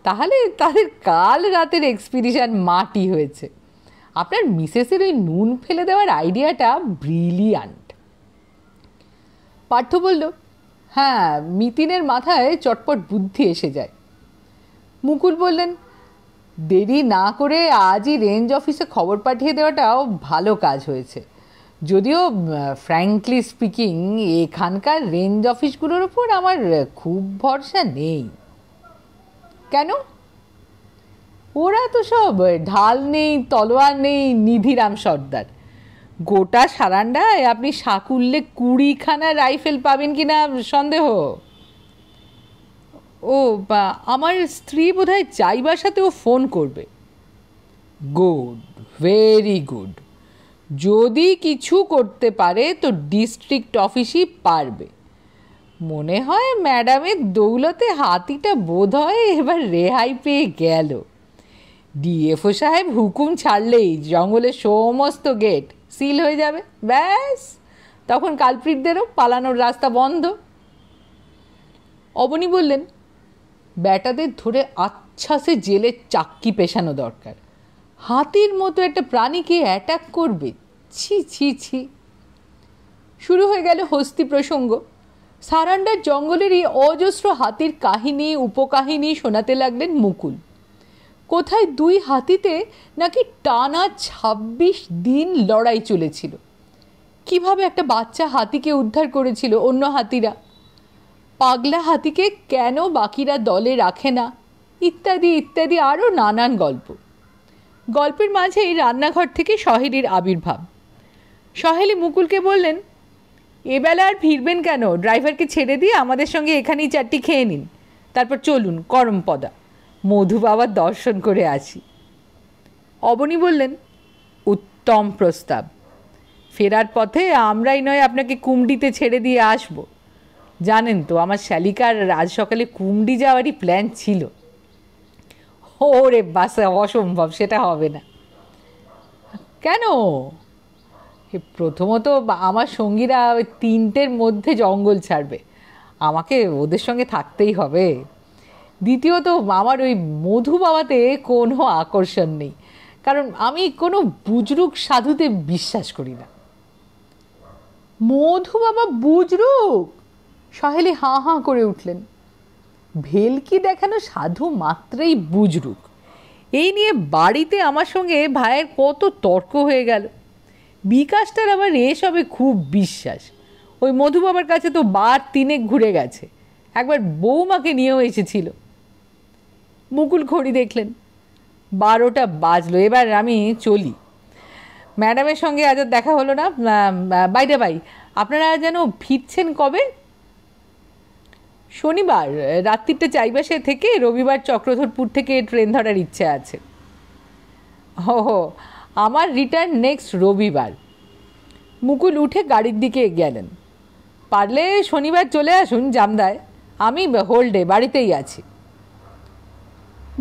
তাহলে তাদের কাল রাতের এক্সপিরিশান মাটি হয়েছে আপনার মিসেসের ওই নুন ফেলে দেওয়ার আইডিয়াটা ব্রিলিয়ান্ট পার্থ বলল হ্যাঁ মিতিনের মাথায় চটপট বুদ্ধি এসে যায় মুকুল বললেন দেরি না করে আজই রেঞ্জ অফিসে খবর পাঠিয়ে দেওয়াটাও ভালো কাজ হয়েছে যদিও ফ্র্যাঙ্কলি স্পিকিং এখানকার রেঞ্জ অফিসগুলোর ওপর আমার খুব ভরসা নেই কেন ওরা তো সব ঢাল নেই তলোয়ার নেই নিধিরাম সর্দার গোটা সারান্ডায় আপনি সাকুল্যে কুড়িখানা রাইফেল পাবেন কি না সন্দেহ ও বা আমার স্ত্রী বোধ হয় যাইবার সাথে ও ফোন করবে গুড ভেরি গুড যদি কিছু করতে পারে তো ডিস্ট্রিক্ট অফিসই পারবে মনে হয় ম্যাডামের দৌলতে হাতিটা বোধ হয় এবার রেহাই পেয়ে গেল ডিএফও সাহেব হুকুম ছাড়লেই জঙ্গলের সমস্ত গেট সিল হয়ে যাবে ব্যাস তখন কালপ্রিটদেরও পালানোর রাস্তা বন্ধ অবনী বললেন ব্যাটাদের ধরে আচ্ছাসে জেলে চাক্কি পেশানো দরকার হাতির মতো একটা প্রাণীকে অ্যাটাক করবে ছি ছি ছি শুরু হয়ে গেল হস্তি প্রসঙ্গ সারান্ডার জঙ্গলের এই অজস্র হাতির কাহিনী উপকাহিনী শোনাতে লাগলেন মুকুল কোথায় দুই হাতিতে নাকি টানা ছাব্বিশ দিন লড়াই চলেছিল কিভাবে একটা বাচ্চা হাতিকে উদ্ধার করেছিল অন্য হাতিরা পাগলা হাতিকে কেন বাকিরা দলে রাখে না ইত্যাদি ইত্যাদি আরও নানান গল্প গল্পের মাঝে এই রান্নাঘর থেকে সহেলির আবির্ভাব সহেলি মুকুলকে বললেন এবেলা আর ফিরবেন কেন ড্রাইভারকে ছেড়ে দিয়ে আমাদের সঙ্গে এখানেই চারটি খেয়ে নিন তারপর চলুন করমপদা মধু বাবার দর্শন করে আসি অবনী বললেন উত্তম প্রস্তাব ফেরার পথে আমরাই নয় আপনাকে কুমডিতে ছেড়ে দিয়ে আসব জানেন তো আমার শ্যালিকার আজ সকালে কুমডি যাওয়ারই প্ল্যান ছিল ওরে বাসা অসম্ভব সেটা হবে না কেন প্রথমত আমার সঙ্গীরা তিনটের মধ্যে জঙ্গল ছাড়বে আমাকে ওদের সঙ্গে থাকতেই হবে দ্বিতীয়ত আমার ওই মধু বাবাতে কোনো আকর্ষণ নেই কারণ আমি কোনো বুজরুক সাধুতে বিশ্বাস করি না মধু বাবা বুজরুক সহেলি হাঁ হাঁ করে উঠলেন ভেলকি দেখানো সাধু মাত্রেই বুজরুক এই নিয়ে বাড়িতে আমার সঙ্গে ভাইয়ের কত তর্ক হয়ে গেল বিকাশটার আবার এসবে খুব বিশ্বাস ওই মধু বাবার কাছে তো বার তিনেক ঘুরে গেছে একবার বৌমাকে নিয়েও এসেছিল মুকুল ঘড়ি দেখলেন বারোটা বাজলো এবার আমি চলি ম্যাডামের সঙ্গে আজ আর দেখা হলো না বাইটা বাই আপনারা যেন ফিরছেন কবে শনিবার রাত্রিটা চাইবাসে থেকে রবিবার চক্রধরপুর থেকে ট্রেন ধরার ইচ্ছে আছে হো হো আমার রিটার্ন নেক্সট রবিবার মুকুল উঠে গাড়ির দিকে গেলেন পারলে শনিবার চলে আসুন জামদায় আমি হোল্ডে বাড়িতেই আছি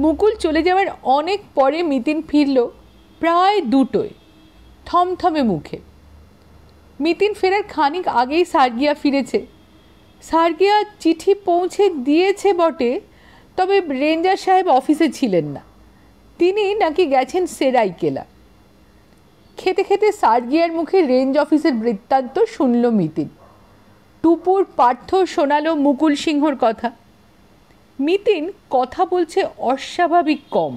মুকুল চলে যাওয়ার অনেক পরে মিতিন ফিরল প্রায় দুটোয় থমথমে মুখে মিতিন ফেরার খানিক আগেই সার্গিয়া ফিরেছে সার্গিয়া চিঠি পৌঁছে দিয়েছে বটে তবে রেঞ্জার সাহেব অফিসে ছিলেন না তিনি নাকি গেছেন সেরাইকেলা খেতে খেতে সার্গিয়ার মুখে রেঞ্জ অফিসের বৃত্তান্ত শুনল মিতিন টুপুর পার্থ শোনালো মুকুল সিংহর কথা মিতিন কথা বলছে অস্বাভাবিক কম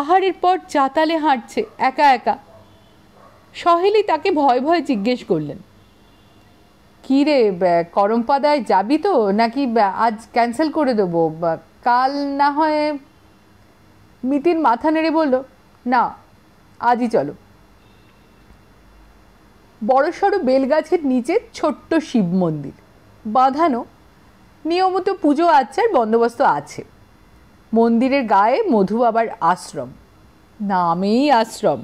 আহারের পর চাতালে হাঁটছে একা একা সহেলি তাকে ভয় ভয় জিজ্ঞেস করলেন কী রে করমপাদায় যাবি তো নাকি আজ ক্যান্সেল করে দেবো কাল না হয় মিতিন মাথা নেড়ে বলল না আজই চলো বড়সড় বেলগাছের নিচে ছোট্ট শিব মন্দির বাঁধানো নিয়মিত পুজো আচ্চার বন্দোবস্ত আছে মন্দিরের গায়ে মধু বাবার আশ্রম নামেই আশ্রম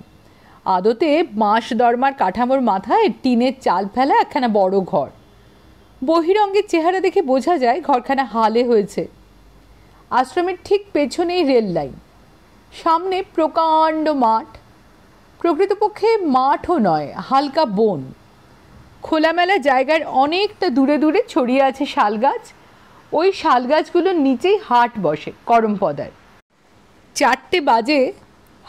আদতে মাস দরমার কাঠামোর মাথায় টিনের চাল ফেলা একখানা বড় ঘর বহিরঙ্গের চেহারা দেখে বোঝা যায় ঘরখানা হালে হয়েছে আশ্রমের ঠিক পেছনেই রেল লাইন সামনে প্রকাণ্ড মাঠ প্রকৃতপক্ষে মাঠও নয় হালকা বন খোলামেলা জায়গার অনেকটা দূরে দূরে ছড়িয়ে আছে শাল গাছ ওই শাল গাছগুলোর নিচেই হাট বসে করমপদায় চারটে বাজে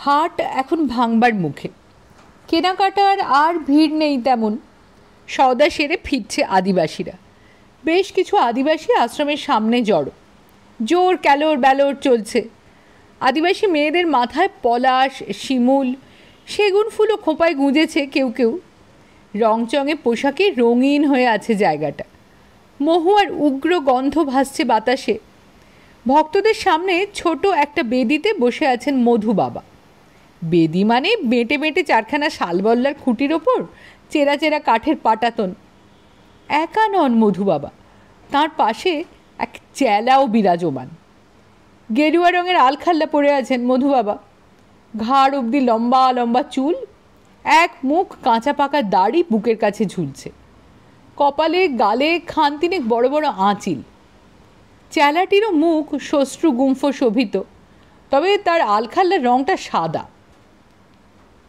হাট এখন ভাঙবার মুখে কেনাকাটার আর ভিড় নেই তেমন সওদা সেরে ফিরছে আদিবাসীরা বেশ কিছু আদিবাসী আশ্রমের সামনে জড়ো জোর ক্যালোর ব্যালোর চলছে আদিবাসী মেয়েদের মাথায় পলাশ শিমুল সেগুন ফুলও খোঁপায় গুঁজেছে কেউ কেউ রংচঙে পোশাকে রঙিন হয়ে আছে জায়গাটা মহুয়ার উগ্র গন্ধ ভাসছে বাতাসে ভক্তদের সামনে ছোট একটা বেদিতে বসে আছেন মধু বাবা বেদি মানে বেঁটে বেঁটে চারখানা শালবল্লার খুঁটির ওপর চেরা চেরা কাঠের পাটাতন একা নন মধু বাবা তাঁর পাশে এক চেলাও বিরাজমান গেরুয়া রঙের আলখাল্লা পরে আছেন মধু বাবা ঘাড় অবধি লম্বা লম্বা চুল এক মুখ কাঁচা পাকা দাড়ি বুকের কাছে ঝুলছে কপালে গালে খান তিনি বড় বড় আঁচিল চেলাটিরও মুখ শশ্রু গুম্ফ শোভিত তবে তার আলখাল্লার রঙটা সাদা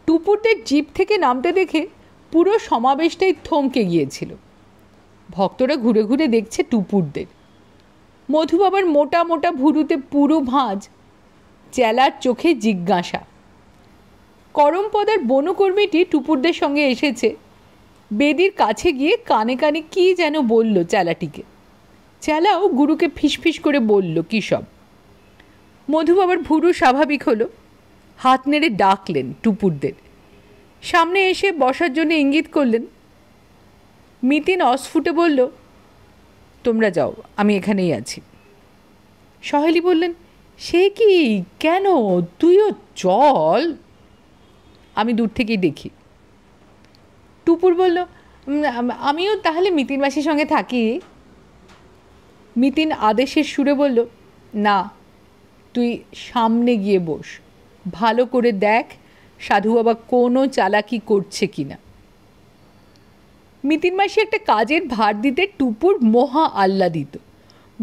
টুপুরদের জিপ থেকে নামতে দেখে পুরো সমাবেশটাই থমকে গিয়েছিল ভক্তরা ঘুরে ঘুরে দেখছে টুপুরদের মধুবাবার মোটা মোটা ভুরুতে পুরো ভাঁজ চেলার চোখে জিজ্ঞাসা করমপদার বনকর্মীটি টুপুরদের সঙ্গে এসেছে বেদির কাছে গিয়ে কানে কানে কি যেন বলল চেলাটিকে চেলাও গুরুকে ফিসফিস করে বলল কী সব মধুবাবার ভুরু স্বাভাবিক হলো হাত নেড়ে ডাকলেন টুপুরদের সামনে এসে বসার জন্য ইঙ্গিত করলেন মিতিন অস্ফুটে বলল তোমরা যাও আমি এখানেই আছি সহেলি বললেন সে কি কেন তুইও চল আমি দূর থেকেই দেখি টুপুর বলল আমিও তাহলে মিতিন মাসির সঙ্গে থাকি মিতিন আদেশের সুরে বলল না তুই সামনে গিয়ে বস ভালো করে দেখ সাধু বাবা কোনো চালাকি করছে কি না মিতিন মাসি একটা কাজের ভার দিতে টুপুর মহা আল্লা দিত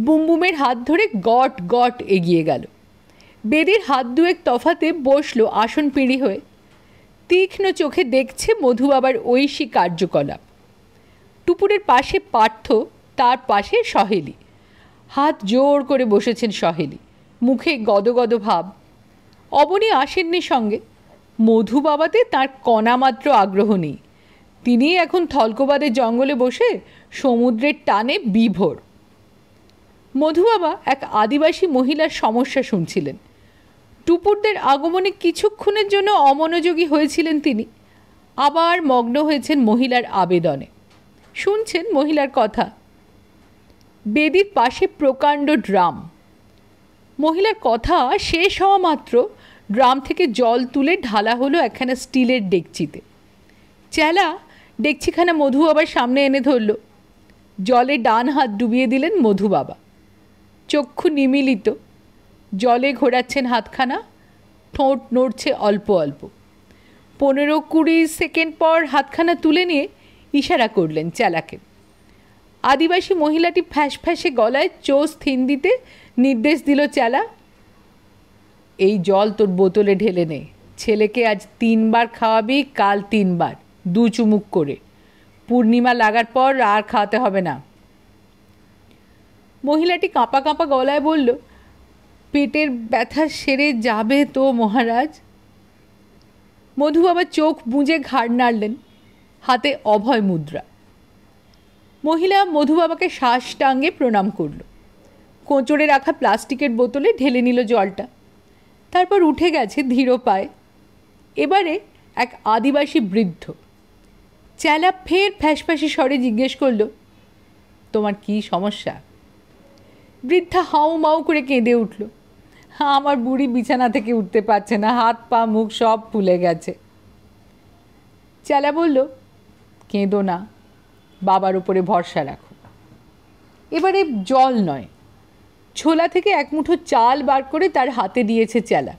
বুমবুমের হাত ধরে গট গট এগিয়ে গেল বেদির হাত দুয়েক তফাতে বসলো আসন পিঁড়ি হয়ে তীক্ষ্ণ চোখে দেখছে মধুবাবার ঐশী কার্যকলাপ টুপুরের পাশে পার্থ তার পাশে সহেলি হাত জোর করে বসেছেন সহেলি মুখে গদগদ ভাব অবনী আসেননি সঙ্গে মধুবাবাতে তাঁর কণামাত্র আগ্রহ নেই তিনি এখন থলকবাদের জঙ্গলে বসে সমুদ্রের টানে বিভোর মধুবাবা এক আদিবাসী মহিলার সমস্যা শুনছিলেন টুপুরদের আগমনে কিছুক্ষণের জন্য অমনোযোগী হয়েছিলেন তিনি আবার মগ্ন হয়েছেন মহিলার আবেদনে শুনছেন মহিলার কথা বেদির পাশে প্রকাণ্ড ড্রাম মহিলার কথা শেষ হওয়া মাত্র ড্রাম থেকে জল তুলে ঢালা হলো একখানা স্টিলের ডেকচিতে চেলা ডেকচিখানা মধু আবার সামনে এনে ধরল জলে ডান হাত ডুবিয়ে দিলেন মধু বাবা চক্ষু নিমিলিত জলে ঘোরাচ্ছেন হাতখানা ঠোঁট নড়ছে অল্প অল্প পনেরো কুড়ি সেকেন্ড পর হাতখানা তুলে নিয়ে ইশারা করলেন চালাকে আদিবাসী মহিলাটি ফ্যাঁস ফ্যাঁসে গলায় চোস থিন দিতে নির্দেশ দিল চালা এই জল তোর বোতলে ঢেলে নে ছেলেকে আজ তিনবার খাওয়াবি কাল তিনবার দু চুমুক করে পূর্ণিমা লাগার পর আর খাওয়াতে হবে না মহিলাটি কাঁপা কাঁপা গলায় বলল পেটের ব্যথা সেরে যাবে তো মহারাজ মধু বাবা চোখ বুঁজে ঘাড় নাড়লেন হাতে অভয় মুদ্রা মহিলা মধুবাবাকে শ্বাস টাঙ্গে প্রণাম করল কোঁচড়ে রাখা প্লাস্টিকের বোতলে ঢেলে নিল জলটা তারপর উঠে গেছে ধীর পায়ে এবারে এক আদিবাসী বৃদ্ধ চেলা ফের ফ্যাসফ্যাসি স্বরে জিজ্ঞেস করল তোমার কি সমস্যা বৃদ্ধা হাউ মাউ করে কেঁদে উঠল আমার বুড়ি বিছানা থেকে উঠতে পারছে না হাত পা মুখ সব ফুলে গেছে চেলা বলল কেঁদো না বাবার উপরে ভরসা রাখো এবারে জল নয় ছোলা থেকে এক মুঠো চাল বার করে তার হাতে দিয়েছে চেলা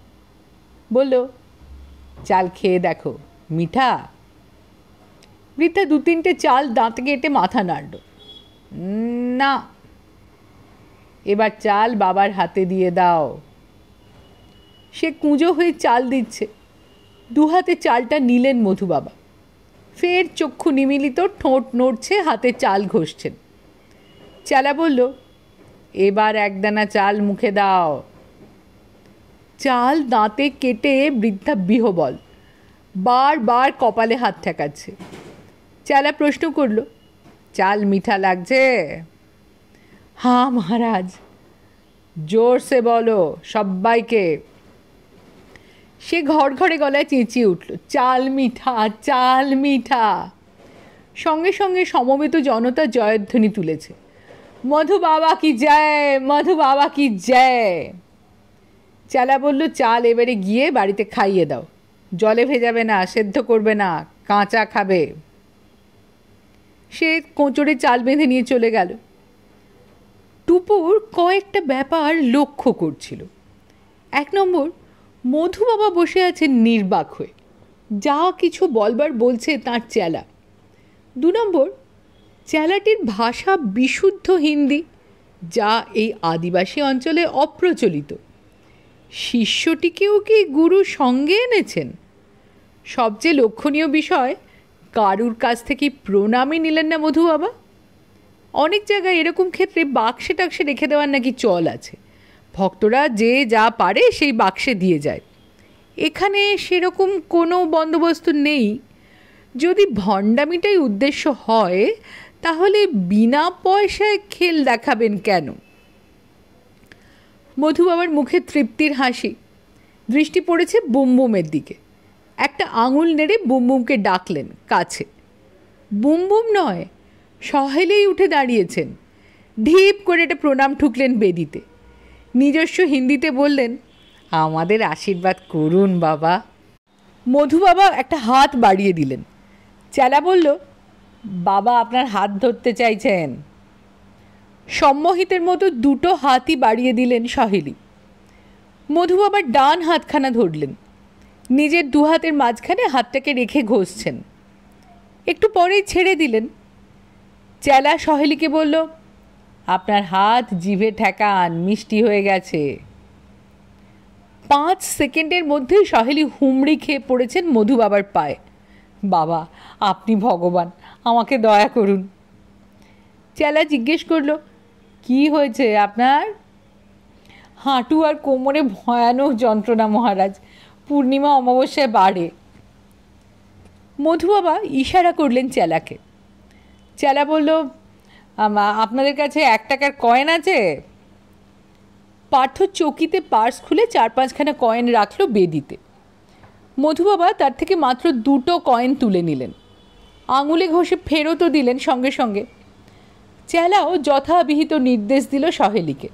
বলল চাল খেয়ে দেখো মিঠা বৃদ্ধা দু তিনটে চাল দাঁত কেটে মাথা নাড়ল না এবার চাল বাবার হাতে দিয়ে দাও সে কুঁজো হয়ে চাল দিচ্ছে দুহাতে চালটা নিলেন মধুবাবা ফের চক্ষু নিমিলিত ঠোঁট নড়ছে হাতে চাল ঘষছেন চালা বলল এবার একদানা চাল মুখে দাও চাল দাঁতে কেটে বৃদ্ধা বিহবল বারবার কপালে হাত ঠেকাচ্ছে চালা প্রশ্ন করল চাল মিঠা লাগছে হাঁ মহারাজ জোরসে বলো সবাইকে সে ঘর ঘরে গলায় চেঁচিয়ে উঠল চাল মিঠা চাল মিঠা সঙ্গে সঙ্গে সমবেত জনতা জয়ধ্বনি তুলেছে মধু বাবা কি যায় মধু বাবা কি যায় চালা বলল চাল এবারে গিয়ে বাড়িতে খাইয়ে দাও জলে ভেজাবে না সেদ্ধ করবে না কাঁচা খাবে সে কোঁচড়ে চাল বেঁধে নিয়ে চলে গেল টুপুর কয়েকটা ব্যাপার লক্ষ্য করছিল এক নম্বর মধু বাবা বসে আছেন নির্বাক হয়ে যা কিছু বলবার বলছে তার চেলা দু নম্বর চেলাটির ভাষা বিশুদ্ধ হিন্দি যা এই আদিবাসী অঞ্চলে অপ্রচলিত শিষ্যটিকেও কি গুরু সঙ্গে এনেছেন সবচেয়ে লক্ষণীয় বিষয় কারুর কাছ থেকে প্রণামই নিলেন না মধু বাবা অনেক জায়গায় এরকম ক্ষেত্রে বাক্সে টাক্সে রেখে দেওয়ার নাকি চল আছে ভক্তরা যে যা পারে সেই বাক্সে দিয়ে যায় এখানে সেরকম কোনো বন্দোবস্ত নেই যদি ভণ্ডামিটাই উদ্দেশ্য হয় তাহলে বিনা পয়সায় খেল দেখাবেন কেন মধুবাবার মুখে তৃপ্তির হাসি দৃষ্টি পড়েছে বুমবুমের দিকে একটা আঙুল নেড়ে বুমবুমকে ডাকলেন কাছে বুমবুম নয় সহেলেই উঠে দাঁড়িয়েছেন ঢিপ করে একটা প্রণাম ঠুকলেন বেদিতে নিজস্ব হিন্দিতে বললেন আমাদের আশীর্বাদ করুন বাবা মধু বাবা একটা হাত বাড়িয়ে দিলেন চেলা বলল বাবা আপনার হাত ধরতে চাইছেন সম্মোহিতের মতো দুটো হাতই বাড়িয়ে দিলেন সহেলি মধু বাবার ডান হাতখানা ধরলেন নিজের দু হাতের মাঝখানে হাতটাকে রেখে ঘষছেন একটু পরেই ছেড়ে দিলেন চেলা সহেলিকে বলল আপনার হাত জিভে ঠেকান মিষ্টি হয়ে গেছে পাঁচ সেকেন্ডের মধ্যেই সহেলি হুমড়ি খেয়ে পড়েছেন মধু বাবার পায়ে বাবা আপনি ভগবান আমাকে দয়া করুন চেলা জিজ্ঞেস করলো কি হয়েছে আপনার হাঁটু আর কোমরে ভয়ানক যন্ত্রণা মহারাজ পূর্ণিমা অমাবস্যায় বাড়ে মধু বাবা ইশারা করলেন চেলাকে চেলা বলল আপনাদের কাছে এক টাকার কয়েন আছে পাঠ চকিতে পার্স খুলে চার পাঁচখানা কয়েন রাখলো বেদিতে মধুবাবা তার থেকে মাত্র দুটো কয়েন তুলে নিলেন আঙুলে ঘষে ফেরতও দিলেন সঙ্গে সঙ্গে চেলাও যথাবিহিত নির্দেশ দিল সহেলিকে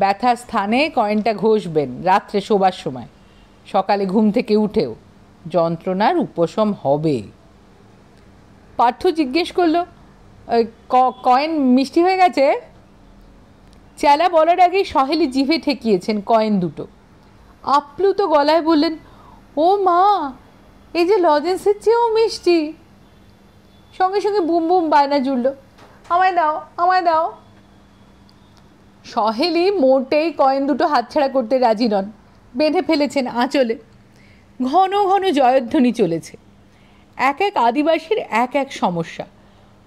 ব্যথা স্থানে কয়েনটা ঘষবেন রাত্রে শোবার সময় সকালে ঘুম থেকে উঠেও যন্ত্রণার উপশম হবে পার্থ জিজ্ঞেস করলো কয়েন মিষ্টি হয়ে গেছে চেলা বলার আগে সহেলি জিভে ঠেকিয়েছেন কয়েন দুটো আপ্লুত গলায় বললেন ও মা এই যে লজেন্সের চেয়েও মিষ্টি সঙ্গে সঙ্গে বুম বুম বায়না জুড়ল আমায় দাও আমায় দাও সহেলি মোটেই কয়েন দুটো হাতছাড়া করতে রাজি নন বেঁধে ফেলেছেন আঁচলে ঘন ঘন জয়ধ্বনি চলেছে এক এক আদিবাসীর এক এক সমস্যা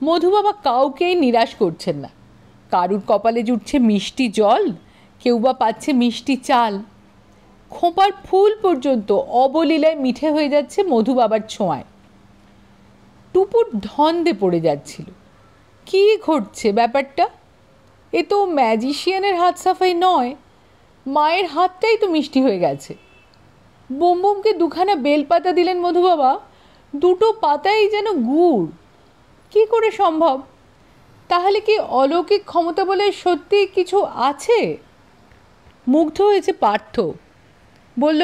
মধুবাবা কাউকেই নিরাশ করছেন না কারুর কপালে জুটছে মিষ্টি জল কেউ বা পাচ্ছে মিষ্টি চাল খোঁপার ফুল পর্যন্ত অবলীলায় মিঠে হয়ে যাচ্ছে মধুবাবার ছোঁয়ায় টুপুর ধন্দে পড়ে যাচ্ছিল কি ঘটছে ব্যাপারটা এ তো ম্যাজিশিয়ানের হাত সাফাই নয় মায়ের হাতটাই তো মিষ্টি হয়ে গেছে বোমবোমকে দুখানা বেলপাতা দিলেন মধুবাবা দুটো পাতাই যেন গুড় কি করে সম্ভব তাহলে কি অলৌকিক ক্ষমতা বলে সত্যি কিছু আছে মুগ্ধ হয়েছে পার্থ বলল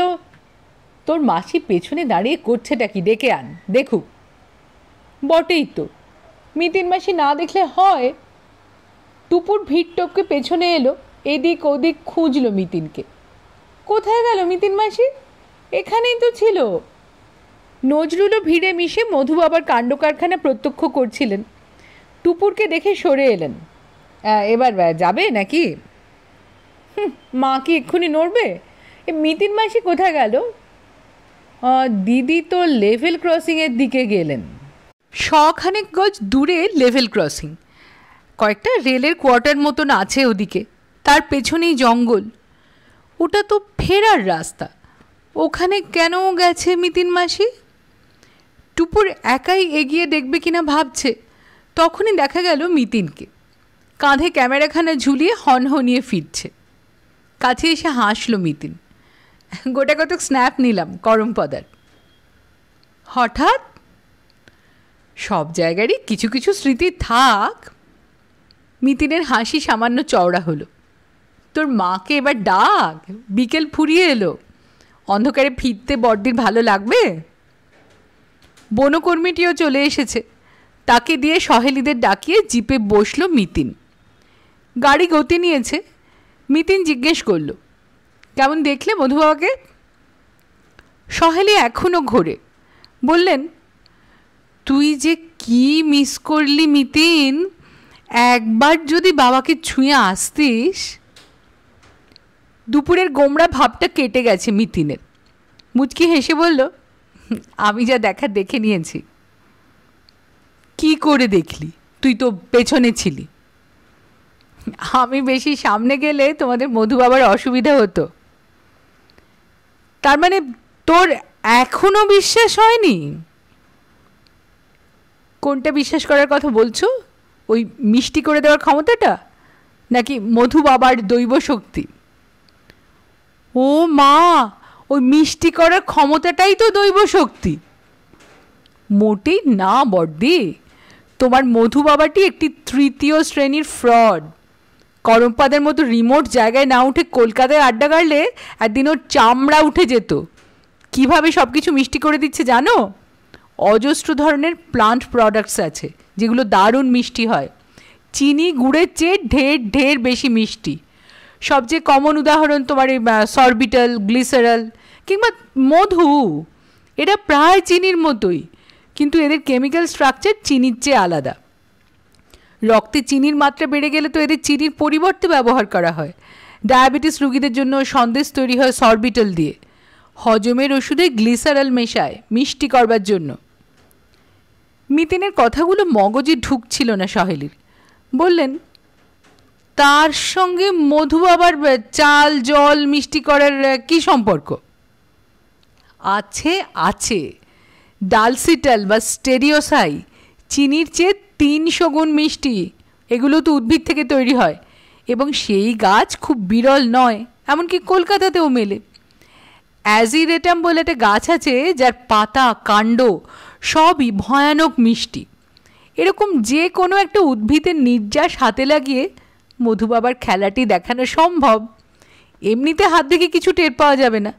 তোর মাসি পেছনে দাঁড়িয়ে করছেটা কি ডেকে আন দেখুক বটেই তো মিতিন মাসি না দেখলে হয় টুপুর ভিড়টপকে পেছনে এলো এদিক ওদিক খুঁজল মিতিনকে কোথায় গেল মিতিন মাসি এখানেই তো ছিল নজরুলও ভিড়ে মিশে মধুবাবার কাণ্ড কারখানা প্রত্যক্ষ করছিলেন টুপুরকে দেখে সরে এলেন এবার যাবে নাকি মা কি এক্ষুনি নড়বে এ মিতিন মাসি কোথায় গেল দিদি তো লেভেল ক্রসিংয়ের দিকে গেলেন শখানেক গজ দূরে লেভেল ক্রসিং কয়েকটা রেলের কোয়ার্টার মতন আছে ওদিকে তার পেছনেই জঙ্গল ওটা তো ফেরার রাস্তা ওখানে কেন গেছে মিতিন মাসি টুপুর একাই এগিয়ে দেখবে কিনা ভাবছে তখনই দেখা গেল মিতিনকে কাঁধে ক্যামেরাখানা ঝুলিয়ে হনহনিয়ে ফিরছে কাছে এসে হাসলো মিতিন গোটা কত স্ন্যাপ নিলাম করম পদার হঠাৎ সব জায়গারই কিছু কিছু স্মৃতি থাক মিতিনের হাসি সামান্য চওড়া হলো তোর মাকে এবার ডাক বিকেল ফুরিয়ে এলো অন্ধকারে ফিরতে বড়দির ভালো লাগবে বনকর্মীটিও চলে এসেছে তাকে দিয়ে সহেলিদের ডাকিয়ে জিপে বসল মিতিন গাড়ি গতি নিয়েছে মিতিন জিজ্ঞেস করল কেমন দেখলে মধুবাবাকে সহেলি এখনও ঘোরে বললেন তুই যে কি মিস করলি মিতিন একবার যদি বাবাকে ছুঁয়ে আসতিস দুপুরের গোমড়া ভাবটা কেটে গেছে মিতিনের মুচকি হেসে বলল আমি যা দেখা দেখে নিয়েছি কি করে দেখলি তুই তো পেছনে ছিলি আমি বেশি সামনে গেলে তোমাদের মধু বাবার অসুবিধা হতো তার মানে তোর এখনো বিশ্বাস হয়নি কোনটা বিশ্বাস করার কথা বলছো ওই মিষ্টি করে দেওয়ার ক্ষমতাটা নাকি মধু বাবার দৈব শক্তি ও মা ওই মিষ্টি করার ক্ষমতাটাই তো দৈব শক্তি মোটেই না বড্ডি তোমার মধু বাবাটি একটি তৃতীয় শ্রেণীর ফ্রড করমপাদের মতো রিমোট জায়গায় না উঠে কলকাতায় আড্ডা গাড়লে একদিন ওর চামড়া উঠে যেত কিভাবে সব কিছু মিষ্টি করে দিচ্ছে জানো অজস্র ধরনের প্লান্ট প্রোডাক্টস আছে যেগুলো দারুণ মিষ্টি হয় চিনি গুড়ের চেয়ে ঢের ঢের বেশি মিষ্টি সবচেয়ে কমন উদাহরণ তোমার এই সরবিটাল গ্লিসারাল কিংবা মধু এটা প্রায় চিনির মতোই কিন্তু এদের কেমিক্যাল স্ট্রাকচার চিনির চেয়ে আলাদা রক্তে চিনির মাত্রা বেড়ে গেলে তো এদের চিনির পরিবর্তে ব্যবহার করা হয় ডায়াবেটিস রুগীদের জন্য সন্দেশ তৈরি হয় সরবিটল দিয়ে হজমের ওষুধে গ্লিসারাল মেশায় মিষ্টি করবার জন্য মিতিনের কথাগুলো মগজে ঢুকছিল না সহেলির বললেন তার সঙ্গে মধু আবার চাল জল মিষ্টি করার কি সম্পর্ক আছে আছে ডালসিটাল বা স্টেরিওসাই চিনির চেয়ে তিনশো গুণ মিষ্টি এগুলো তো উদ্ভিদ থেকে তৈরি হয় এবং সেই গাছ খুব বিরল নয় এমনকি কলকাতাতেও মেলে অ্যাজিরেটাম বলে একটা গাছ আছে যার পাতা কাণ্ড সবই ভয়ানক মিষ্টি এরকম যে কোনো একটা উদ্ভিদের নির্যাস হাতে লাগিয়ে মধুবাবার খেলাটি দেখানো সম্ভব এমনিতে হাত দিকে কিছু টের পাওয়া যাবে না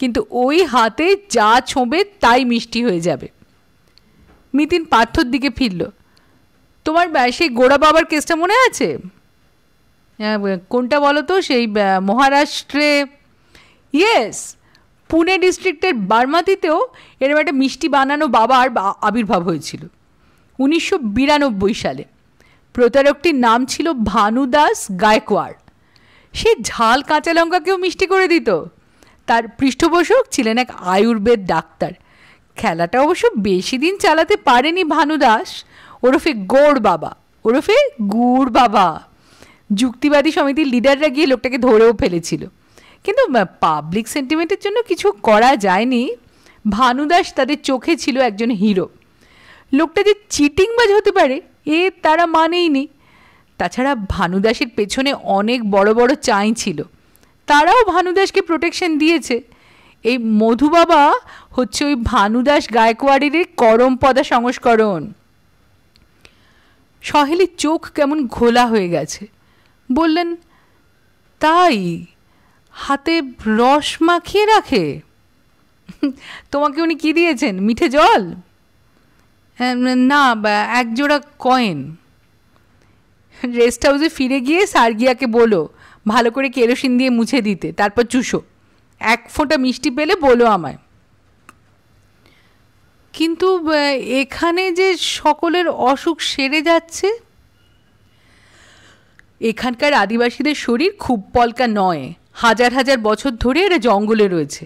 কিন্তু ওই হাতে যা ছোঁবে তাই মিষ্টি হয়ে যাবে মিতিন পার্থর দিকে ফিরল তোমার সেই গোড়া বাবার কেসটা মনে আছে হ্যাঁ, কোনটা বলো তো সেই মহারাষ্ট্রে ইয়েস পুনে ডিস্ট্রিক্টের বার্মাতিতেও এরকম একটা মিষ্টি বানানো বাবার আবির্ভাব হয়েছিল উনিশশো বিরানব্বই সালে প্রতারকটির নাম ছিল ভানু দাস গায়কোয়াড় সে ঝাল কাঁচা লঙ্কাকেও মিষ্টি করে দিত তার পৃষ্ঠপোষক ছিলেন এক আয়ুর্বেদ ডাক্তার খেলাটা অবশ্য বেশি দিন চালাতে পারেনি ভানু দাস ওরফে গোড় বাবা ওরফে গুড় বাবা যুক্তিবাদী সমিতির লিডাররা গিয়ে লোকটাকে ধরেও ফেলেছিল কিন্তু পাবলিক সেন্টিমেন্টের জন্য কিছু করা যায়নি ভানু দাস তাদের চোখে ছিল একজন হিরো লোকটা যে চিটিংবাজ হতে পারে এ তারা মানেই নি তাছাড়া ভানু দাসের পেছনে অনেক বড় বড় চাই ছিল তারাও ভানুদাসকে প্রোটেকশন দিয়েছে এই মধু বাবা হচ্ছে ওই ভানুদাস গায়কোয়াড়ের করমপদা সংস্করণ সহেলির চোখ কেমন ঘোলা হয়ে গেছে বললেন তাই হাতে রস মাখিয়ে রাখে তোমাকে উনি কি দিয়েছেন মিঠে জল না একজোড়া কয়েন রেস্ট হাউসে ফিরে গিয়ে সার্গিয়াকে বলো ভালো করে কেরোসিন দিয়ে মুছে দিতে তারপর চুষো এক ফোঁটা মিষ্টি পেলে বলো আমায় কিন্তু এখানে যে সকলের অসুখ সেরে যাচ্ছে এখানকার আদিবাসীদের শরীর খুব পলকা নয় হাজার হাজার বছর ধরে এরা জঙ্গলে রয়েছে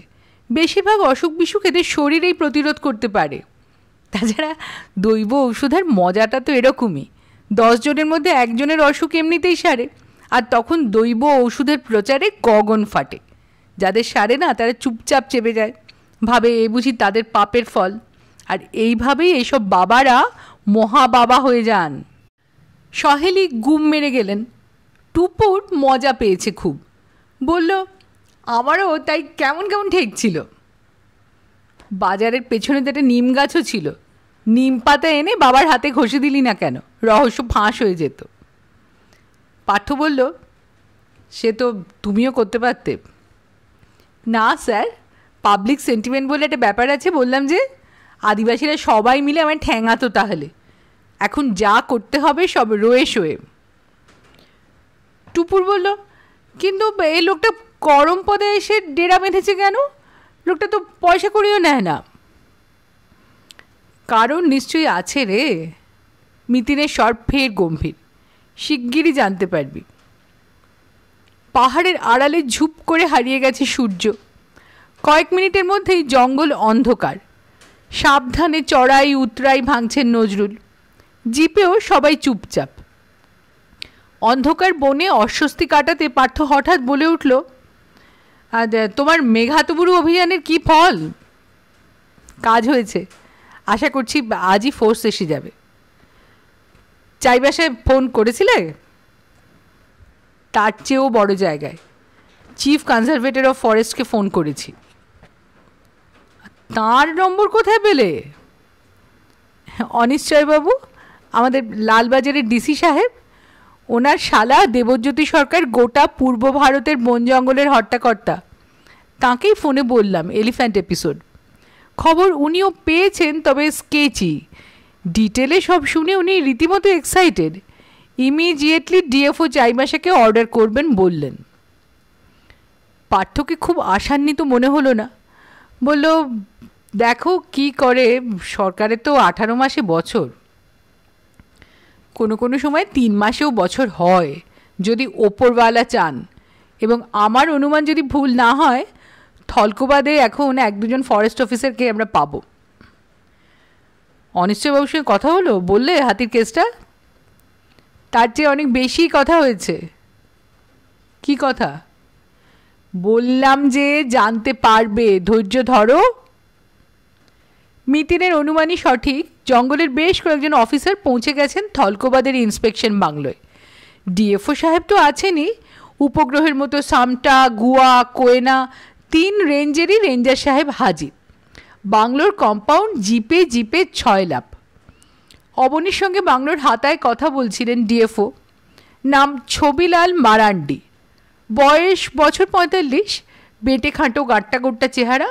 বেশিরভাগ অসুখ বিসুখ এদের শরীরেই প্রতিরোধ করতে পারে তাছাড়া দৈব ঔষধের মজাটা তো এরকমই দশজনের মধ্যে একজনের অসুখ এমনিতেই সারে আর তখন দৈব ওষুধের প্রচারে গগন ফাটে যাদের সারে না তারা চুপচাপ চেপে যায় ভাবে এ বুঝি তাদের পাপের ফল আর এইভাবেই এইসব বাবারা মহা বাবা হয়ে যান সহেলি গুম মেরে গেলেন টুপুর মজা পেয়েছে খুব বলল আমারও তাই কেমন কেমন ঠেকছিল বাজারের পেছনে তো একটা নিম গাছও ছিল নিম পাতা এনে বাবার হাতে ঘষে দিলি না কেন রহস্য ফাঁস হয়ে যেত পাঠ্য বলল সে তো তুমিও করতে পারতে না স্যার পাবলিক সেন্টিমেন্ট বলে একটা ব্যাপার আছে বললাম যে আদিবাসীরা সবাই মিলে আমার ঠ্যাঙাতো তাহলে এখন যা করতে হবে সব রয়ে শোয়ে টুপুর বলল কিন্তু এই লোকটা করম পদে এসে ডেরা বেঁধেছে কেন লোকটা তো পয়সা করিও নেয় না কারণ নিশ্চয়ই আছে রে মিতিনের স্বর ফের গম্ভীর শিগগিরই জানতে পারবি পাহাড়ের আড়ালে ঝুপ করে হারিয়ে গেছে সূর্য কয়েক মিনিটের মধ্যেই জঙ্গল অন্ধকার সাবধানে চড়াই উতরাই ভাঙছেন নজরুল জিপেও সবাই চুপচাপ অন্ধকার বনে অস্বস্তি কাটাতে পার্থ হঠাৎ বলে উঠল তোমার মেঘাতবুরু অভিযানের কি ফল কাজ হয়েছে আশা করছি আজই ফোর্স এসে যাবে সে ফোন করেছিলে তার চেয়েও বড় জায়গায় চিফ কনজারভেটর অফ ফরেস্টকে ফোন করেছি তার নম্বর কোথায় পেলে অনিশ্চয়বাবু আমাদের লালবাজারের ডিসি সাহেব ওনার শালা দেবজ্যোতি সরকার গোটা পূর্ব ভারতের বন জঙ্গলের হর্তাকর্তা তাঁকেই ফোনে বললাম এলিফ্যান্ট এপিসোড খবর উনিও পেয়েছেন তবে স্কেচি ডিটেলে সব শুনে উনি রীতিমতো এক্সাইটেড ইমিডিয়েটলি ডিএফও চাইমাসাকে অর্ডার করবেন বললেন পার্থকে খুব আশান্বিত মনে হলো না বলল দেখো কি করে সরকারের তো আঠারো মাসে বছর কোনো কোনো সময় তিন মাসেও বছর হয় যদি ওপরওয়ালা চান এবং আমার অনুমান যদি ভুল না হয় থলকোবাদে এখন এক দুজন ফরেস্ট অফিসারকে আমরা পাবো অনিশ্চয়বাবুর সঙ্গে কথা হলো বললে হাতির কেসটা তার চেয়ে অনেক বেশি কথা হয়েছে কি কথা বললাম যে জানতে পারবে ধৈর্য ধরো মিতিনের অনুমানই সঠিক জঙ্গলের বেশ কয়েকজন অফিসার পৌঁছে গেছেন থলকোবাদের ইন্সপেকশন বাংলোয় ডিএফও সাহেব তো আছেনই উপগ্রহের মতো সামটা গুয়া কোয়েনা তিন রেঞ্জেরই রেঞ্জার সাহেব হাজির বাংলোর কম্পাউন্ড জিপে জিপে ছয় লাভ অবনীর সঙ্গে বাংলোর হাতায় কথা বলছিলেন ডিএফও নাম ছবিলাল মারান্ডি বয়স বছর পঁয়তাল্লিশ বেটে খাঁটো গাট্টা গোট্টা চেহারা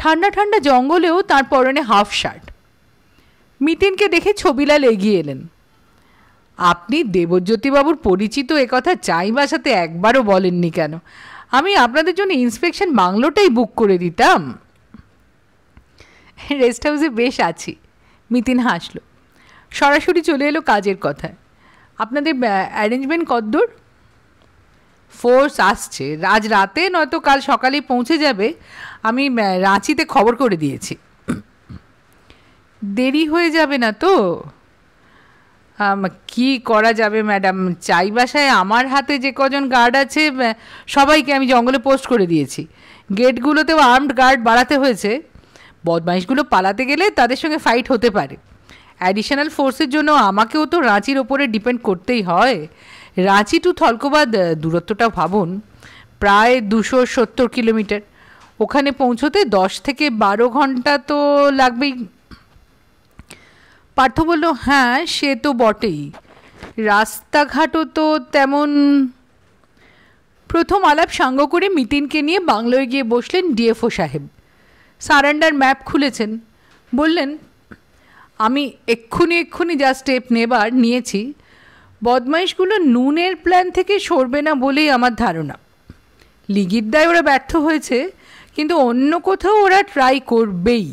ঠান্ডা ঠান্ডা জঙ্গলেও তার পরনে হাফ শার্ট মিতিনকে দেখে ছবিলাল এগিয়ে এলেন আপনি দেবজ্যোতিবাবুর পরিচিত এ কথা চাই বাসাতে একবারও বলেননি কেন আমি আপনাদের জন্য ইন্সপেকশন বাংলোটাই বুক করে দিতাম রেস্ট হাউসে বেশ আছি মিতিন হাসল সরাসরি চলে এলো কাজের কথায় আপনাদের অ্যারেঞ্জমেন্ট কদ্দূর ফোর্স আসছে আজ রাতে নয়তো কাল সকালেই পৌঁছে যাবে আমি রাঁচিতে খবর করে দিয়েছি দেরি হয়ে যাবে না তো কি করা যাবে ম্যাডাম চাই বাসায় আমার হাতে যে কজন গার্ড আছে সবাইকে আমি জঙ্গলে পোস্ট করে দিয়েছি গেটগুলোতেও আর্মড গার্ড বাড়াতে হয়েছে বদমাইশগুলো পালাতে গেলে তাদের সঙ্গে ফাইট হতে পারে অ্যাডিশনাল ফোর্সের জন্য আমাকেও তো রাঁচির ওপরে ডিপেন্ড করতেই হয় রাঁচি টু থলকোবাদ দূরত্বটা ভাবুন প্রায় দুশো সত্তর কিলোমিটার ওখানে পৌঁছতে দশ থেকে বারো ঘন্টা তো লাগবেই পার্থ বলল হ্যাঁ সে তো বটেই রাস্তাঘাটও তো তেমন প্রথম আলাপ সাঙ্গ করে মিতিনকে নিয়ে বাংলোয় গিয়ে বসলেন ডিএফও সাহেব সারেন্ডার ম্যাপ খুলেছেন বললেন আমি এক্ষুনি এক্ষুনি যা স্টেপ নেবার নিয়েছি বদমাইশগুলো নুনের প্ল্যান থেকে সরবে না বলেই আমার ধারণা লিগির দায় ওরা ব্যর্থ হয়েছে কিন্তু অন্য কোথাও ওরা ট্রাই করবেই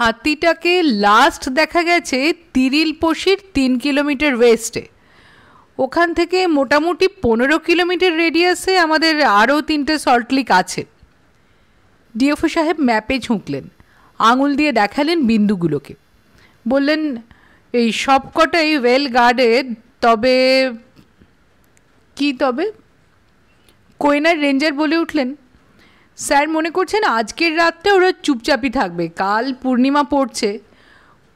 হাতিটাকে লাস্ট দেখা গেছে তিরিলপশির তিন কিলোমিটার ওয়েস্টে ওখান থেকে মোটামুটি পনেরো কিলোমিটার রেডিয়াসে আমাদের আরও তিনটে সল্টলিক আছে ডিএফও সাহেব ম্যাপে ঝুঁকলেন আঙুল দিয়ে দেখালেন বিন্দুগুলোকে বললেন এই সবকটাই ওয়েল গার্ডেড তবে কি তবে কোয়েনার রেঞ্জার বলে উঠলেন স্যার মনে করছেন আজকের রাতটা ওরা চুপচাপই থাকবে কাল পূর্ণিমা পড়ছে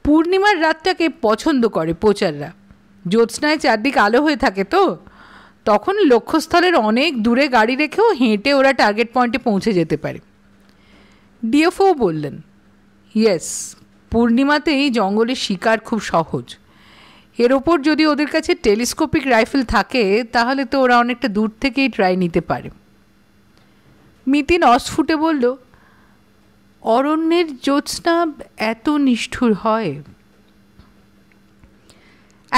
পূর্ণিমার রাতটাকে পছন্দ করে প্রচাররা জ্যোৎস্নায় চারদিক আলো হয়ে থাকে তো তখন লক্ষ্যস্থলের অনেক দূরে গাড়ি রেখেও হেঁটে ওরা টার্গেট পয়েন্টে পৌঁছে যেতে পারে ডিএফও বললেন ইয়েস পূর্ণিমাতেই জঙ্গলে শিকার খুব সহজ এর ওপর যদি ওদের কাছে টেলিস্কোপিক রাইফেল থাকে তাহলে তো ওরা অনেকটা দূর থেকেই ট্রাই নিতে পারে মিতিন অস্ফুটে বলল অরণ্যের জ্যোৎস্না এত নিষ্ঠুর হয়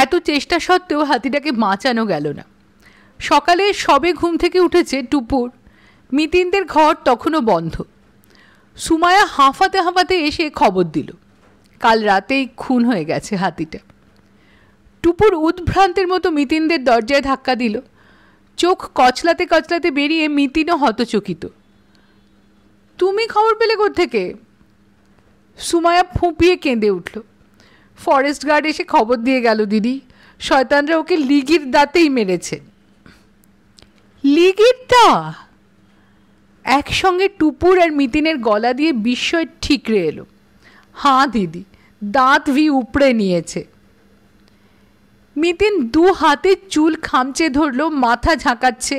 এত চেষ্টা সত্ত্বেও হাতিটাকে বাঁচানো গেল না সকালে সবে ঘুম থেকে উঠেছে টুপুর মিতিনদের ঘর তখনও বন্ধ সুমায়া হাঁফাতে হাঁফাতে এসে খবর দিল কাল রাতেই খুন হয়ে গেছে হাতিটা টুপুর উদ্ভ্রান্তের মতো মিতিনদের দরজায় ধাক্কা দিল চোখ কচলাতে কচলাতে বেরিয়ে মিতিনও হতচকিত তুমি খবর পেলে থেকে সুমায়া ফুঁপিয়ে কেঁদে উঠল ফরেস্ট গার্ড এসে খবর দিয়ে গেল দিদি শয়তানরা ওকে লিগির দাঁতেই মেরেছে দা একসঙ্গে টুপুর আর মিতিনের গলা দিয়ে বিস্ময় ঠিকরে এলো হাঁ দিদি দাঁত ভি উপড়ে নিয়েছে মিতিন দু হাতে চুল খামচে ধরলো মাথা ঝাঁকাচ্ছে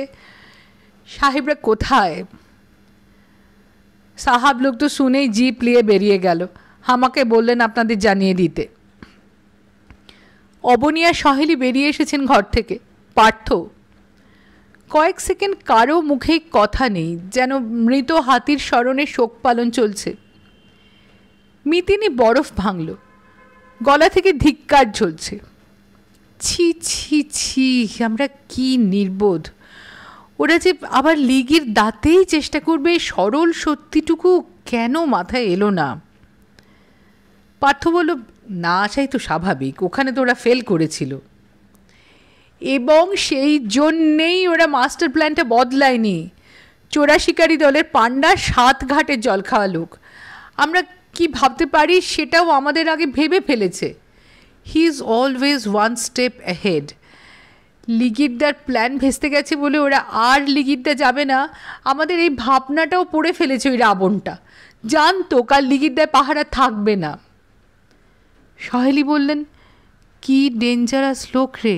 সাহেবরা কোথায় সাহাব লোক তো শুনেই জিপ নিয়ে বেরিয়ে গেল আমাকে বললেন আপনাদের জানিয়ে দিতে অবনিয়া সহেলি বেরিয়ে এসেছেন ঘর থেকে পার্থ কয়েক সেকেন্ড কারো মুখে কথা নেই যেন মৃত হাতির স্মরণে শোক পালন চলছে মিতিনি বরফ ভাঙল গলা থেকে ধিক্কার ঝলছে ছি ছি ছি আমরা কি নির্বোধ ওরা যে আবার লিগির দাঁতেই চেষ্টা করবে সরল সত্যিটুকু কেন মাথায় এলো না পার্থ বলল না আসাই তো স্বাভাবিক ওখানে তো ওরা ফেল করেছিল এবং সেই জন্যেই ওরা মাস্টার প্ল্যানটা বদলায়নি চোরা শিকারী দলের পান্ডা সাত ঘাটের জল খাওয়া লোক আমরা কি ভাবতে পারি সেটাও আমাদের আগে ভেবে ফেলেছে he is always one step ahead লিগিরদার প্ল্যান ভেস্তে গেছে বলে ওরা আর লিগিরদা যাবে না আমাদের এই ভাবনাটাও পড়ে ফেলেছে ওই রাবণটা জানতো কাল লিগিরদায় পাহারা থাকবে না সহেলি বললেন কি ডেঞ্জারাস লোক রে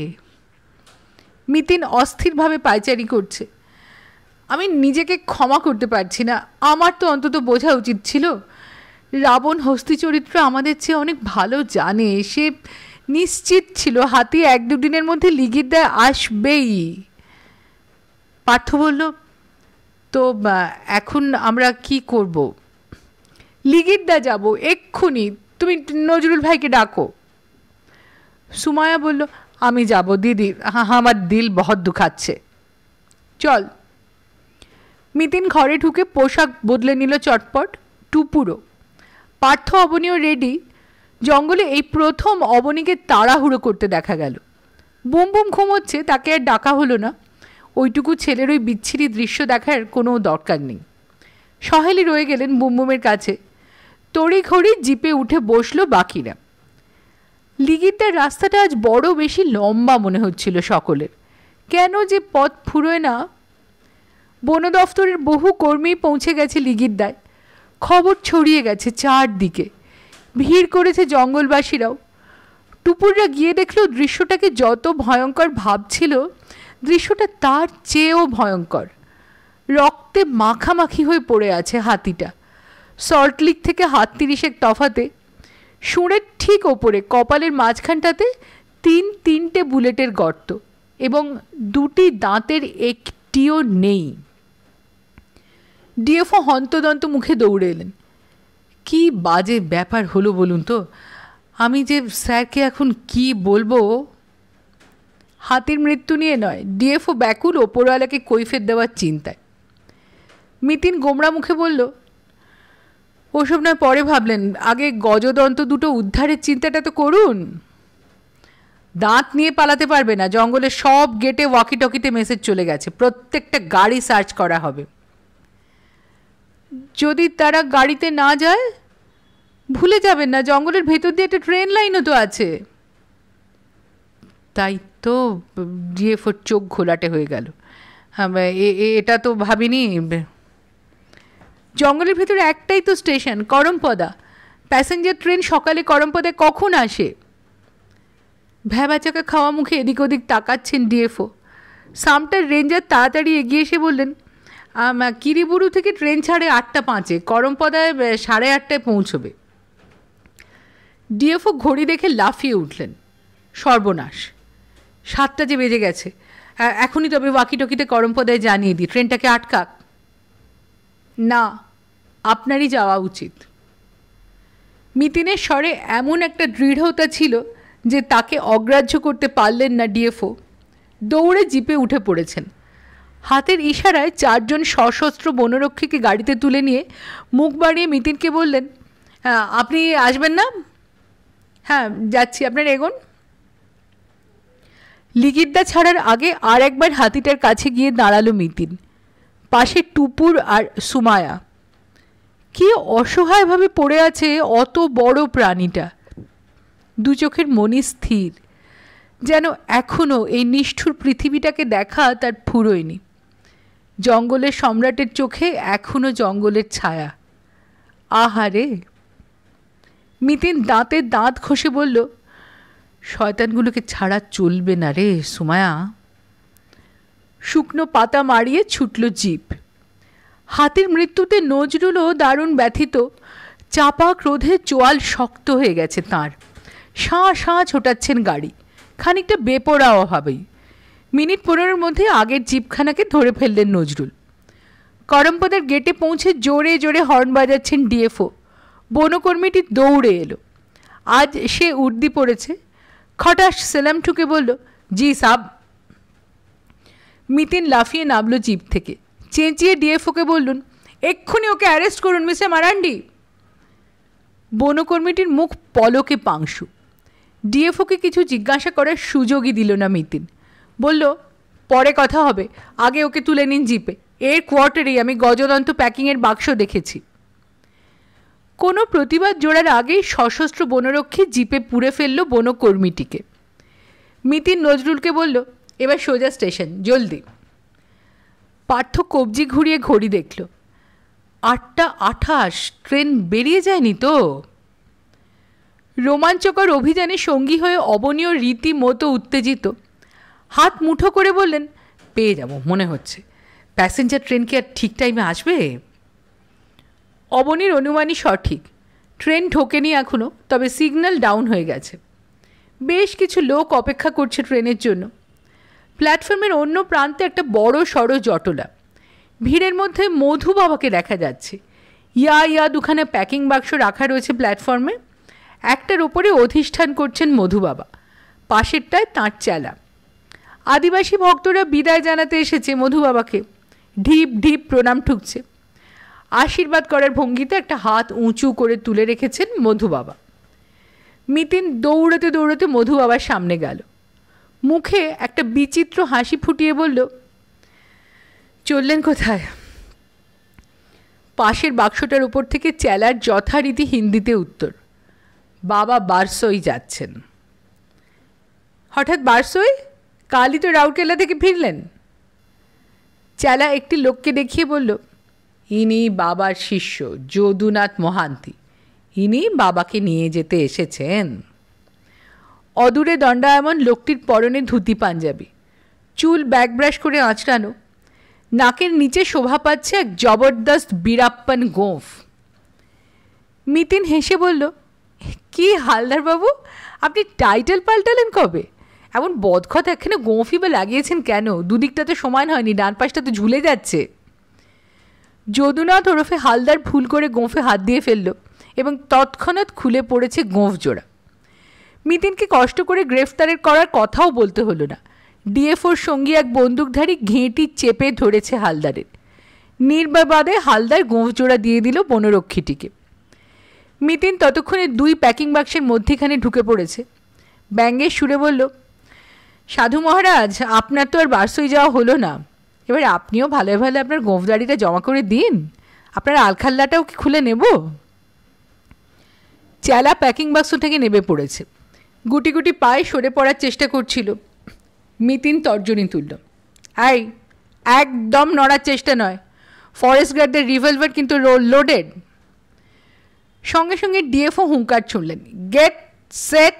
মিতিন অস্থিরভাবে পায়চারি করছে আমি নিজেকে ক্ষমা করতে পারছি না আমার তো অন্তত বোঝা উচিত ছিল রাবণ হস্তি চরিত্র আমাদের চেয়ে অনেক ভালো জানে সে নিশ্চিত ছিল হাতি এক দুদিনের মধ্যে লিগির আসবেই পার্থ বলল তো এখন আমরা কি করব লিগির দা যাব এক্ষুনি তুমি নজরুল ভাইকে ডাকো সুমায়া বলল আমি যাব দিদি হ্যাঁ হ্যাঁ আমার দিল বহৎ দুখাচ্ছে চল মিতিন ঘরে ঢুকে পোশাক বদলে নিল চটপট টুপুরো পার্থ অবনীয় রেডি জঙ্গলে এই প্রথম অবনীকে তাড়াহুড়ো করতে দেখা গেল বুম বুম ঘুমোচ্ছে তাকে আর ডাকা হলো না ওইটুকু ছেলের ওই বিচ্ছিরি দৃশ্য দেখার কোনো দরকার নেই সহেলি রয়ে গেলেন বুমবুমের কাছে তড়িঘড়ি জিপে উঠে বসলো বাকিরা লিগিরদার রাস্তাটা আজ বড় বেশি লম্বা মনে হচ্ছিল সকলের কেন যে পথ ফুরোয় না বন দফতরের বহু কর্মী পৌঁছে গেছে লিগিরদায় খবর ছড়িয়ে গেছে চারদিকে ভিড় করেছে জঙ্গলবাসীরাও টুপুররা গিয়ে দেখল দৃশ্যটাকে যত ভয়ঙ্কর ভাবছিল দৃশ্যটা তার চেয়েও ভয়ঙ্কর রক্তে মাখামাখি হয়ে পড়ে আছে হাতিটা সল্টলিক থেকে হাত তিরিশেক তফাতে শুঁড়ের ঠিক ওপরে কপালের মাঝখানটাতে তিন তিনটে বুলেটের গর্ত এবং দুটি দাঁতের একটিও নেই ডিএফও হন্তদন্ত মুখে দৌড়ে এলেন কি বাজে ব্যাপার হলো বলুন তো আমি যে স্যারকে এখন কি বলবো হাতির মৃত্যু নিয়ে নয় ডিএফও ব্যাকুল ওপরওয়ালাকে কৈফের দেওয়ার চিন্তায় মিতিন গোমরা মুখে বলল ওসব নয় পরে ভাবলেন আগে গজদন্ত দুটো উদ্ধারের চিন্তাটা তো করুন দাঁত নিয়ে পালাতে পারবে না জঙ্গলে সব গেটে ওয়াকি টকিতে মেসেজ চলে গেছে প্রত্যেকটা গাড়ি সার্চ করা হবে যদি তারা গাড়িতে না যায় ভুলে যাবেন না জঙ্গলের ভেতর দিয়ে একটা ট্রেন লাইনও তো আছে তাই তো ডিএফওর চোখ ঘোলাটে হয়ে গেল হ্যাঁ, এটা তো ভাবিনি জঙ্গলের ভেতরে একটাই তো স্টেশন করমপদা প্যাসেঞ্জার ট্রেন সকালে করমপদায় কখন আসে ভ্যাবাচাকা খাওয়া মুখে এদিক ওদিক তাকাচ্ছেন ডিএফও সামটার রেঞ্জার তাড়াতাড়ি এগিয়ে এসে বললেন কিরিবুরু থেকে ট্রেন ছাড়ে আটটা পাঁচে করমপদায় সাড়ে আটটায় পৌঁছবে ডিএফও ঘড়ি দেখে লাফিয়ে উঠলেন সর্বনাশ সাতটা যে বেজে গেছে এখনই তবে ওয়াকিটকিতে করমপদায় জানিয়ে দিই ট্রেনটাকে আটকাক না আপনারই যাওয়া উচিত মিতিনের স্বরে এমন একটা দৃঢ়তা ছিল যে তাকে অগ্রাহ্য করতে পারলেন না ডিএফও দৌড়ে জিপে উঠে পড়েছেন হাতের ইশারায় চারজন সশস্ত্র বনরক্ষীকে গাড়িতে তুলে নিয়ে মুখ বাড়িয়ে মিতিনকে বললেন আপনি আসবেন না হ্যাঁ যাচ্ছি আপনার এগোন লিগিদ্দা ছাড়ার আগে আর একবার হাতিটার কাছে গিয়ে দাঁড়ালো মিতিন পাশে টুপুর আর সুমায়া কি অসহায়ভাবে পড়ে আছে অত বড় প্রাণীটা দু চোখের মনি স্থির যেন এখনও এই নিষ্ঠুর পৃথিবীটাকে দেখা তার ফুরোয়নি জঙ্গলের সম্রাটের চোখে এখনও জঙ্গলের ছায়া আহারে মিতিন দাঁতে দাঁত খসে বলল শয়তানগুলোকে ছাড়া চলবে না রে সুমায়া শুকনো পাতা মারিয়ে ছুটল জিপ হাতির মৃত্যুতে নজরুলও দারুণ ব্যথিত চাপা ক্রোধে চোয়াল শক্ত হয়ে গেছে তার সাঁ সাঁ ছোটাচ্ছেন গাড়ি খানিকটা বেপরা অভাবেই মিনিট পনেরোর মধ্যে আগের জিপখানাকে ধরে ফেললেন নজরুল করমপদের গেটে পৌঁছে জোরে জোরে হর্ন বাজাচ্ছেন ডিএফও বনকর্মীটি দৌড়ে এলো আজ সে উর্দি পড়েছে খটাস সেলাম ঠুকে বলল জি সাব মিতিন লাফিয়ে নামলো জিপ থেকে চেঁচিয়ে ডিএফওকে বললুন এক্ষুনি ওকে অ্যারেস্ট করুন মিসে মারান্ডি বনকর্মীটির মুখ পলকে পাংশু ডিএফওকে কিছু জিজ্ঞাসা করার সুযোগই দিল না মিতিন বলল পরে কথা হবে আগে ওকে তুলে নিন জিপে এর কোয়ার্টারেই আমি গজদন্ত প্যাকিংয়ের বাক্স দেখেছি কোনো প্রতিবাদ জোড়ার আগেই সশস্ত্র বনরক্ষী জিপে পুড়ে ফেলল বনকর্মীটিকে মিতিন নজরুলকে বলল এবার সোজা স্টেশন জলদি পার্থ কবজি ঘুরিয়ে ঘড়ি দেখল আটটা আঠাশ ট্রেন বেরিয়ে যায়নি তো রোমাঞ্চকর অভিযানে সঙ্গী হয়ে অবনীয় রীতিমতো উত্তেজিত হাত মুঠো করে বললেন পেয়ে যাব মনে হচ্ছে প্যাসেঞ্জার ট্রেন কি আর ঠিক টাইমে আসবে অবনীর অনুমানই সঠিক ট্রেন ঢোকেনি এখনও তবে সিগন্যাল ডাউন হয়ে গেছে বেশ কিছু লোক অপেক্ষা করছে ট্রেনের জন্য প্ল্যাটফর্মের অন্য প্রান্তে একটা বড় সড় জটলা ভিড়ের মধ্যে মধু বাবাকে দেখা যাচ্ছে ইয়া ইয়া দুখানা প্যাকিং বাক্স রাখা রয়েছে প্ল্যাটফর্মে একটার ওপরে অধিষ্ঠান করছেন মধু বাবা পাশেরটায় তাঁর চালা আদিবাসী ভক্তরা বিদায় জানাতে এসেছে মধু বাবাকে ঢিপ ঢিপ প্রণাম ঠুকছে আশীর্বাদ করার ভঙ্গিতে একটা হাত উঁচু করে তুলে রেখেছেন মধু বাবা মিতিন দৌড়তে দৌড়তে মধু বাবার সামনে গেল মুখে একটা বিচিত্র হাসি ফুটিয়ে বলল চললেন কোথায় পাশের বাক্সটার উপর থেকে চেলার যথারীতি হিন্দিতে উত্তর বাবা বারসই যাচ্ছেন হঠাৎ বারসই কালই তো রাউরকেলা থেকে ফিরলেন চেলা একটি লোককে দেখিয়ে বলল ইনি বাবার শিষ্য যদুনাথ মহান্তি ইনি বাবাকে নিয়ে যেতে এসেছেন অদূরে দণ্ডায়মন লোকটির পরনে ধুতি পাঞ্জাবি চুল ব্রাশ করে আঁচড়ানো নাকের নিচে শোভা পাচ্ছে এক জবরদস্ত বিরাপ্পান গোঁফ মিতিন হেসে বলল কি হালদার বাবু আপনি টাইটেল পাল্টালেন কবে এমন বদখত একখানে গোঁফি বা লাগিয়েছেন কেন দুদিকটাতে সমান হয়নি ডান পাশটা তো ঝুলে যাচ্ছে যদুনাথ ওরফে হালদার ভুল করে গোঁফে হাত দিয়ে ফেলল এবং তৎক্ষণাৎ খুলে পড়েছে গোঁফ জোড়া মিতিনকে কষ্ট করে গ্রেফতারের করার কথাও বলতে হলো না ডিএফওর সঙ্গী এক বন্দুকধারী ঘেঁটি চেপে ধরেছে হালদারের নির্বাবাদে হালদার গোঁফজোড়া দিয়ে দিল বনরক্ষীটিকে মিতিন ততক্ষণে দুই প্যাকিং বাক্সের মধ্যেখানে ঢুকে পড়েছে ব্যাঙ্গের সুরে বলল সাধু মহারাজ আপনার তো আর বারসই যাওয়া হলো না এবার আপনিও ভালো ভালো আপনার গোঁফদাড়িটা জমা করে দিন আপনার আলখাল্লাটাও কি খুলে নেব চেলা প্যাকিং বাক্স থেকে নেমে পড়েছে গুটি গুটি পায়ে সরে পড়ার চেষ্টা করছিল মিতিন তর্জনী তুলল আই একদম নড়ার চেষ্টা নয় ফরেস্ট গার্ডদের রিভলভার কিন্তু লোডেড সঙ্গে সঙ্গে ডিএফও হুঙ্কার ছুড়লেন গেট সেট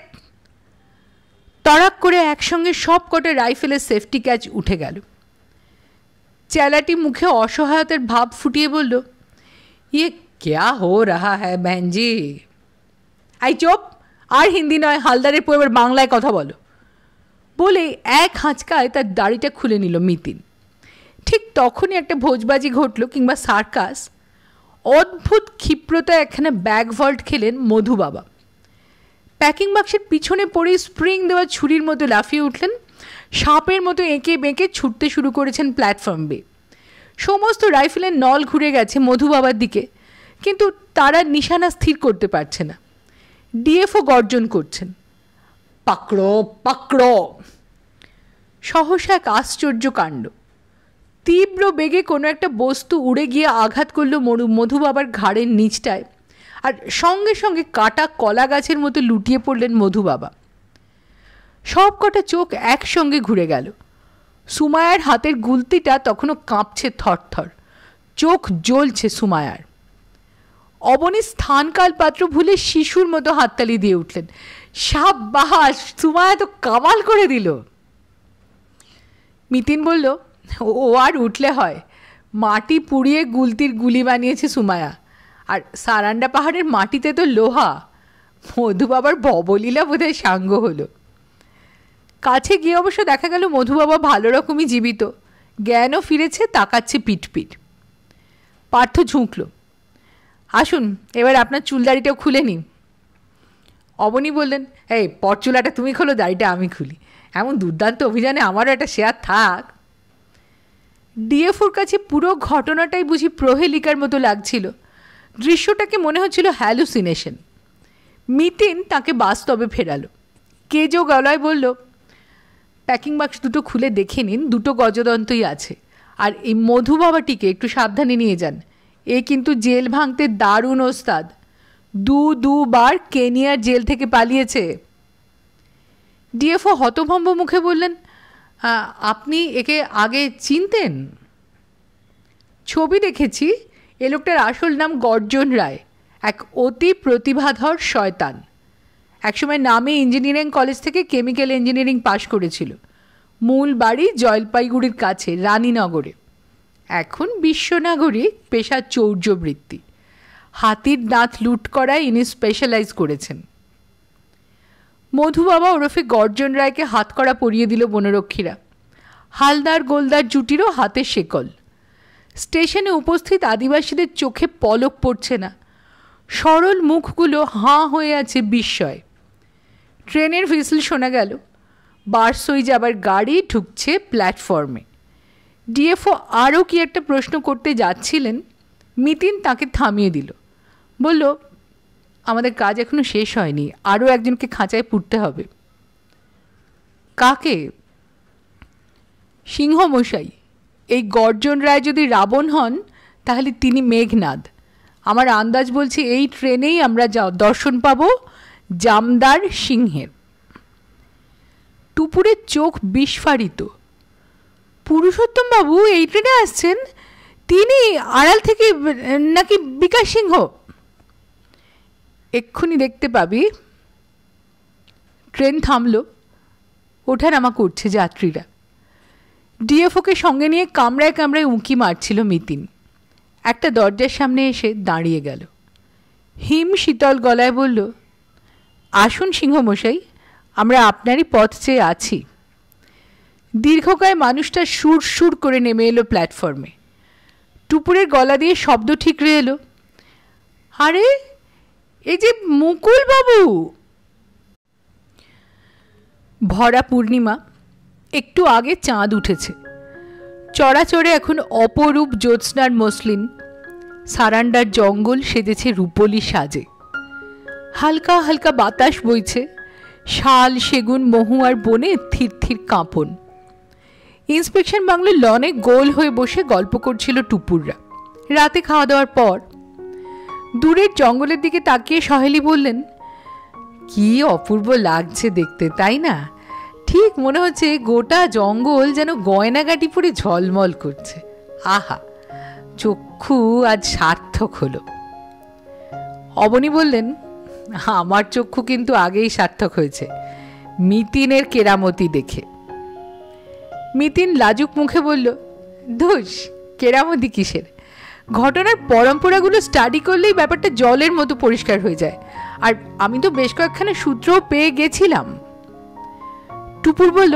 তড়াক করে একসঙ্গে সব কটে রাইফেলের সেফটি ক্যাচ উঠে গেল চেলাটি মুখে অসহায়তার ভাব ফুটিয়ে বলল ইয়ে ক্যা হো রা হ্যাঁ बहन আই চোপ আর হিন্দি নয় হালদারের এবার বাংলায় কথা বলো বলে এক হাঁচকায় তার দাড়িটা খুলে নিল মিতিন ঠিক তখনই একটা ভোজবাজি ঘটল কিংবা সার্কাস অদ্ভুত ক্ষিপ্রতায় একখানে ব্যাগ ভল্ট খেলেন মধু বাবা প্যাকিং বাক্সের পিছনে পড়ে স্প্রিং দেওয়া ছুরির মতো লাফিয়ে উঠলেন সাপের মতো এঁকে বেঁকে ছুটতে শুরু করেছেন প্ল্যাটফর্ম বে সমস্ত রাইফেলের নল ঘুরে গেছে মধু বাবার দিকে কিন্তু তারা নিশানা স্থির করতে পারছে না ডিএফও গর্জন করছেন পাকড় পাকড় সহসা এক আশ্চর্য কাণ্ড তীব্র বেগে কোনো একটা বস্তু উড়ে গিয়ে আঘাত করলো মরু মধুবাবার ঘাড়ের নিচটায় আর সঙ্গে সঙ্গে কাটা কলা গাছের মতো লুটিয়ে পড়লেন মধুবাবা সব কটা চোখ একসঙ্গে ঘুরে গেল সুমায়ার হাতের গুলতিটা তখনও কাঁপছে থরথর চোখ জ্বলছে সুমায়ার অবনী স্থানকাল পাত্র ভুলে শিশুর মতো হাততালি দিয়ে উঠলেন বাহাস সুমায়া তো কামাল করে দিল মিতিন বলল ও আর উঠলে হয় মাটি পুড়িয়ে গুলতির গুলি বানিয়েছে সুমায়া আর সারান্ডা পাহাড়ের মাটিতে তো লোহা মধুবাবার ববলীলা বোধহয় সাঙ্গ হলো কাছে গিয়ে অবশ্য দেখা গেল মধুবাবা ভালো রকমই জীবিত জ্ঞানও ফিরেছে তাকাচ্ছে পিটপিট পার্থ ঝুঁকলো আসুন এবার আপনার চুল দাড়িটাও খুলে নিন অবনী বললেন এই পরচুলাটা তুমি খোলো দাড়িটা আমি খুলি এমন দুর্দান্ত অভিযানে আমারও একটা শেয়ার থাক ডিএফওর কাছে পুরো ঘটনাটাই বুঝি প্রহেলিকার মতো লাগছিল দৃশ্যটাকে মনে হচ্ছিল হ্যালুসিনেশন মিতিন তাকে বাস্তবে ফেরালো কেজো গলায় বলল প্যাকিং বাক্স দুটো খুলে দেখে নিন দুটো গজদন্তই আছে আর এই মধুবাবাটিকে একটু সাবধানে নিয়ে যান এ কিন্তু জেল ভাঙতে দারুণ ওস্তাদ দু দুবার কেনিয়ার জেল থেকে পালিয়েছে ডিএফও হতভম্ব মুখে বললেন আপনি একে আগে চিনতেন ছবি দেখেছি এ লোকটার আসল নাম গর্জন রায় এক অতি প্রতিভাধর শয়তান একসময় নামে ইঞ্জিনিয়ারিং কলেজ থেকে কেমিক্যাল ইঞ্জিনিয়ারিং পাশ করেছিল মূল বাড়ি জলপাইগুড়ির কাছে রানীনগরে এখন নাগরিক পেশা চৌর্যবৃত্তি হাতির দাঁত লুট করায় ইনি স্পেশালাইজ করেছেন মধুবাবা ওরফে গর্জন রায়কে হাতকড়া পরিয়ে দিল বনরক্ষীরা হালদার গোলদার জুটিরও হাতে শেকল স্টেশনে উপস্থিত আদিবাসীদের চোখে পলক পড়ছে না সরল মুখগুলো হাঁ হয়ে আছে বিস্ময় ট্রেনের হুইসল শোনা গেল বার্সই যাবার গাড়ি ঢুকছে প্ল্যাটফর্মে ডিএফও আরও কি একটা প্রশ্ন করতে যাচ্ছিলেন মিতিন তাকে থামিয়ে দিল বলল আমাদের কাজ এখনও শেষ হয়নি আরও একজনকে খাঁচায় পুড়তে হবে কাকে সিংহমশাই এই গর্জন রায় যদি রাবণ হন তাহলে তিনি মেঘনাদ আমার আন্দাজ বলছি এই ট্রেনেই আমরা যা দর্শন পাব জামদার সিংহের টুপুরের চোখ বিস্ফারিত পুরুষোত্তম বাবু এই ট্রেনে আসছেন তিনি আড়াল থেকে নাকি বিকাশ সিংহ এক্ষুনি দেখতে পাবি ট্রেন থামলো ওঠানামা করছে যাত্রীরা ডিএফওকে সঙ্গে নিয়ে কামড়ায় কামড়ায় উঁকি মারছিল মিতিন একটা দরজার সামনে এসে দাঁড়িয়ে গেল হিম শীতল গলায় বলল আসুন সিংহমশাই আমরা আপনারই পথ চেয়ে আছি দীর্ঘকায় মানুষটা সুর সুর করে নেমে এলো প্ল্যাটফর্মে টুপুরের গলা দিয়ে শব্দ ঠিকরে এলো আরে এই যে মুকুল বাবু ভরা পূর্ণিমা একটু আগে চাঁদ উঠেছে চড়াচড়ে এখন অপরূপ জ্যোৎস্নার মসলিন সারান্ডার জঙ্গল সেজেছে রূপলি সাজে হালকা হালকা বাতাস বইছে শাল সেগুন মহুয়ার বনে থির থির কাঁপন ইন্সপেকশন বাংলোর লনে গোল হয়ে বসে গল্প করছিল টুপুররা রাতে খাওয়া দাওয়ার পর দূরের জঙ্গলের দিকে তাকিয়ে সহেলি বললেন কি অপূর্ব লাগছে দেখতে তাই না ঠিক মনে হচ্ছে গোটা জঙ্গল যেন গয়নাগাটি পরে ঝলমল করছে আহা চক্ষু আজ সার্থক হলো অবনী বললেন আমার চক্ষু কিন্তু আগেই সার্থক হয়েছে মিতিনের কেরামতি দেখে মিতিন লাজুক মুখে বলল ধুস কেরামতি কিসের ঘটনার পরম্পরাগুলো স্টাডি করলেই ব্যাপারটা জলের মতো পরিষ্কার হয়ে যায় আর আমি তো বেশ কয়েকখানে সূত্রও পেয়ে গেছিলাম টুপুর বলল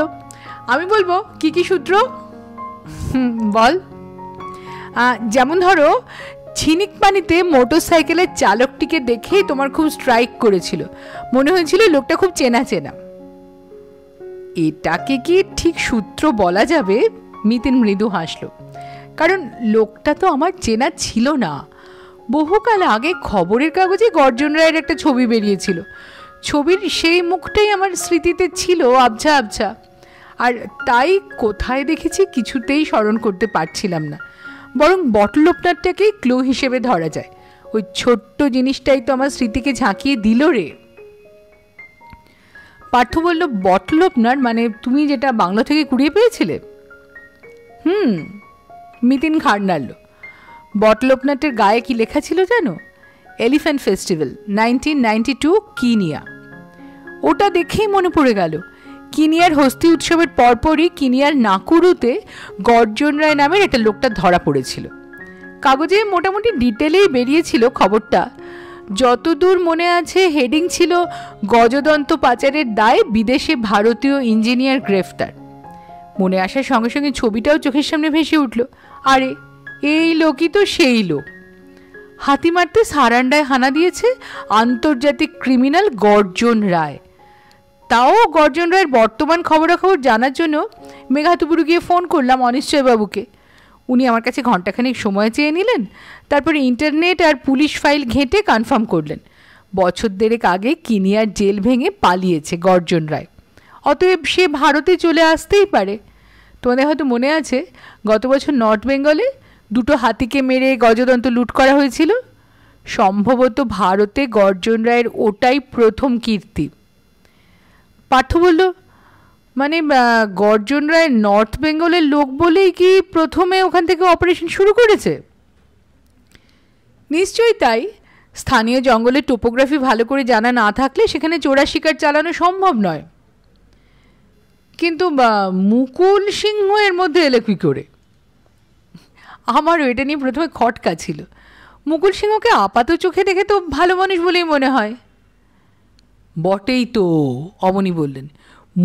আমি বলবো কি কি সূত্র বল যেমন ধরো ছিনিক পানিতে মোটর সাইকেলের চালকটিকে দেখেই তোমার খুব স্ট্রাইক করেছিল মনে হয়েছিল লোকটা খুব চেনা চেনা এটাকে কি ঠিক সূত্র বলা যাবে মিতিন মৃদু হাসল কারণ লোকটা তো আমার চেনা ছিল না বহুকাল আগে খবরের কাগজে গর্জন রায়ের একটা ছবি বেরিয়েছিল ছবির সেই মুখটাই আমার স্মৃতিতে ছিল আবছা আবছা আর তাই কোথায় দেখেছি কিছুতেই স্মরণ করতে পারছিলাম না বরং বটল ওপনারটাকেই ক্লু হিসেবে ধরা যায় ওই ছোট্ট জিনিসটাই তো আমার স্মৃতিকে ঝাঁকিয়ে দিল রে পার্থ বলল বটল ওপনার মানে তুমি যেটা বাংলা থেকে কুড়িয়ে পেয়েছিলে হুম মিতিন ঘাড় নাড়ল বটল ওপনারটির গায়ে কি লেখা ছিল জানো elephant festival nineteen ninety two Kenya ওটা দেখেই মনে পড়ে গেল কিনিয়ার হস্তি উৎসবের পরপরই কিনিয়ার নাকুরুতে গর্জন রায় নামের একটা লোকটা ধরা পড়েছিল কাগজে মোটামুটি ডিটেলেই বেরিয়েছিল খবরটা যতদূর মনে আছে হেডিং ছিল গজদন্ত পাচারের দায়ে বিদেশে ভারতীয় ইঞ্জিনিয়ার গ্রেফতার মনে আসার সঙ্গে সঙ্গে ছবিটাও চোখের সামনে ভেসে উঠল আরে এই লোকই তো সেই লোক হাতি মারতে সারান্ডায় হানা দিয়েছে আন্তর্জাতিক ক্রিমিনাল গর্জন রায় তাও গর্জন রায়ের বর্তমান খবরাখবর জানার জন্য মেঘাতুপুরু গিয়ে ফোন করলাম অনিশ্চয়বাবুকে বাবুকে উনি আমার কাছে ঘণ্টাখানেক সময় চেয়ে নিলেন তারপরে ইন্টারনেট আর পুলিশ ফাইল ঘেঁটে কনফার্ম করলেন বছর দেড়েক আগে কিনিয়ার জেল ভেঙে পালিয়েছে গর্জন রায় অতএব সে ভারতে চলে আসতেই পারে তোমাদের হয়তো মনে আছে গত বছর নর্থ বেঙ্গলে দুটো হাতিকে মেরে গজদন্ত লুট করা হয়েছিল সম্ভবত ভারতে গর্জন রায়ের ওটাই প্রথম কীর্তি পার্থ বলল মানে গর্জন রায় নর্থ বেঙ্গলের লোক বলেই কি প্রথমে ওখান থেকে অপারেশন শুরু করেছে নিশ্চয়ই তাই স্থানীয় জঙ্গলের টোপোগ্রাফি ভালো করে জানা না থাকলে সেখানে চোরা শিকার চালানো সম্ভব নয় কিন্তু মুকুল সিংহ এর মধ্যে এলে কী করে আমারও এটা নিয়ে প্রথমে খটকা ছিল মুকুল সিংহকে আপাত চোখে দেখে তো ভালো মানুষ বলেই মনে হয় বটেই তো অমনি বললেন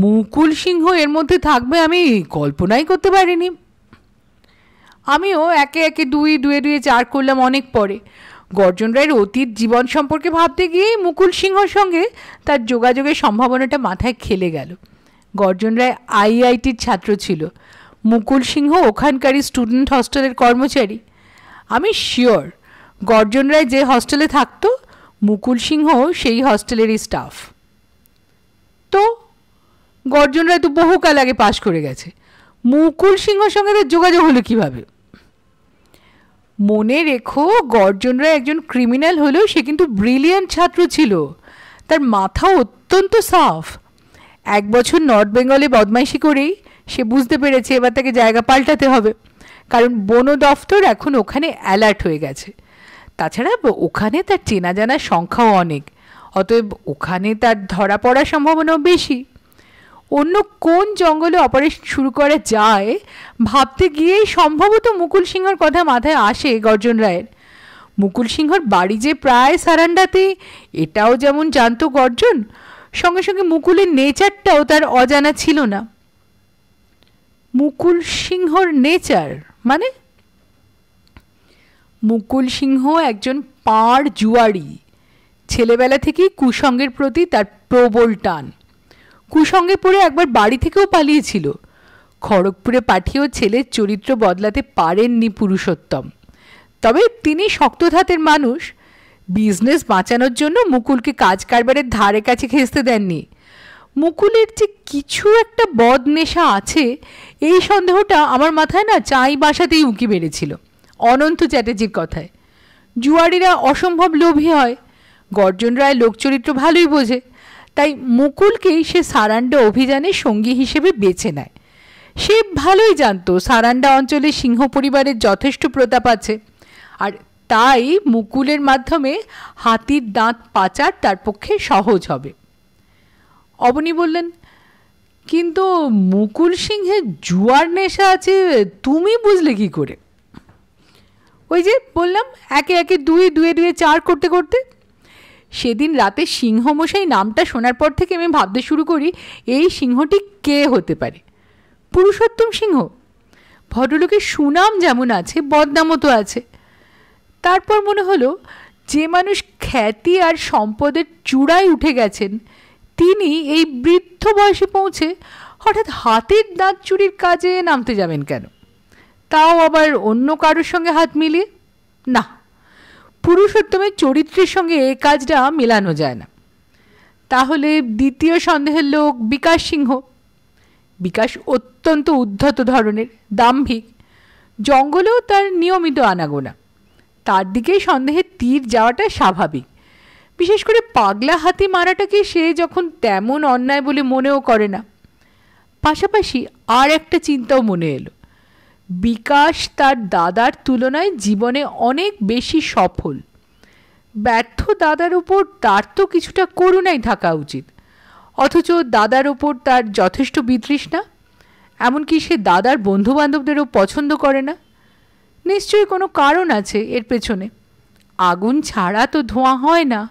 মুকুল সিংহ এর মধ্যে থাকবে আমি কল্পনাই করতে পারিনি আমিও একে একে দুই দুয়ে দুয়ে চার করলাম অনেক পরে গর্জন রায়ের অতীত জীবন সম্পর্কে ভাবতে গিয়েই মুকুল সিংহর সঙ্গে তার যোগাযোগের সম্ভাবনাটা মাথায় খেলে গেল গর্জন রায় আইআইটির ছাত্র ছিল মুকুল সিংহ ওখানকারই স্টুডেন্ট হস্টেলের কর্মচারী আমি শিওর গর্জন রায় যে হস্টেলে থাকতো মুকুল সিংহ সেই হস্টেলেরই স্টাফ তো গর্জন রায় তো বহুকাল আগে পাশ করে গেছে মুকুল সিংহর সঙ্গে তার যোগাযোগ হলো কিভাবে মনে রেখো গর্জন রায় একজন ক্রিমিনাল হলেও সে কিন্তু ব্রিলিয়ান্ট ছাত্র ছিল তার মাথা অত্যন্ত সাফ এক বছর নর্থ বেঙ্গলে বদমাইশি করেই সে বুঝতে পেরেছে এবার তাকে জায়গা পাল্টাতে হবে কারণ বন দফতর এখন ওখানে অ্যালার্ট হয়ে গেছে তাছাড়া ওখানে তার চেনা জানার সংখ্যাও অনেক অতএব ওখানে তার ধরা পড়ার সম্ভাবনাও বেশি অন্য কোন জঙ্গলে অপারেশন শুরু করা যায় ভাবতে গিয়েই সম্ভবত মুকুল সিংহর কথা মাথায় আসে গর্জন রায়ের মুকুল সিংহর বাড়ি যে প্রায় সারান্ডাতে এটাও যেমন জানতো গর্জন সঙ্গে সঙ্গে মুকুলের নেচারটাও তার অজানা ছিল না মুকুল সিংহর নেচার মানে মুকুল সিংহ একজন পাড় জুয়ারি ছেলেবেলা থেকেই কুসঙ্গের প্রতি তার প্রবল টান কুসঙ্গে পড়ে একবার বাড়ি থেকেও পালিয়েছিল খড়গপুরে পাঠিয়েও ছেলের চরিত্র বদলাতে পারেননি পুরুষোত্তম তবে তিনি শক্ত ধাতের মানুষ বিজনেস বাঁচানোর জন্য মুকুলকে কাজ কারবারের ধারে কাছে খেসতে দেননি মুকুলের যে কিছু একটা বদ নেশা আছে এই সন্দেহটা আমার মাথায় না চাই বাসাতেই উঁকি মেরেছিল অনন্ত চ্যাটার্জির কথায় জুয়ারিরা অসম্ভব লোভী হয় গর্জন রায় লোকচরিত্র ভালোই বোঝে তাই মুকুলকেই সে সারান্ডা অভিযানে সঙ্গী হিসেবে বেছে নেয় সে ভালোই জানতো সারান্ডা অঞ্চলে সিংহ পরিবারের যথেষ্ট প্রতাপ আছে আর তাই মুকুলের মাধ্যমে হাতির দাঁত পাচার তার পক্ষে সহজ হবে অবনি বললেন কিন্তু মুকুল সিংহের জুয়ার নেশা আছে তুমি বুঝলে কি করে ওই যে বললাম একে একে দুই দুয়ে দুয়ে চার করতে করতে সেদিন রাতে সিংহমশাই নামটা শোনার পর থেকে আমি ভাবতে শুরু করি এই সিংহটি কে হতে পারে পুরুষোত্তম সিংহ ভদ্রলোকের সুনাম যেমন আছে বদনামও তো আছে তারপর মনে হলো যে মানুষ খ্যাতি আর সম্পদের চূড়ায় উঠে গেছেন তিনি এই বৃদ্ধ বয়সে পৌঁছে হঠাৎ হাতের দাঁত চুরির কাজে নামতে যাবেন কেন তাও আবার অন্য কারোর সঙ্গে হাত মিলিয়ে না পুরুষোত্তমের চরিত্রের সঙ্গে এ কাজটা মেলানো যায় না তাহলে দ্বিতীয় সন্দেহের লোক বিকাশ সিংহ বিকাশ অত্যন্ত উদ্ধত ধরনের দাম্ভিক জঙ্গলেও তার নিয়মিত আনাগোনা তার দিকে সন্দেহের তীর যাওয়াটা স্বাভাবিক বিশেষ করে পাগলা হাতি মারাটাকে সে যখন তেমন অন্যায় বলে মনেও করে না পাশাপাশি আর একটা চিন্তাও মনে এলো বিকাশ তার দাদার তুলনায় জীবনে অনেক বেশি সফল ব্যর্থ দাদার উপর তার তো কিছুটা করুণাই থাকা উচিত অথচ দাদার ওপর তার যথেষ্ট বিতৃষ্ণা এমনকি সে দাদার বন্ধুবান্ধবদেরও পছন্দ করে না নিশ্চয়ই কোনো কারণ আছে এর পেছনে আগুন ছাড়া তো ধোঁয়া হয় না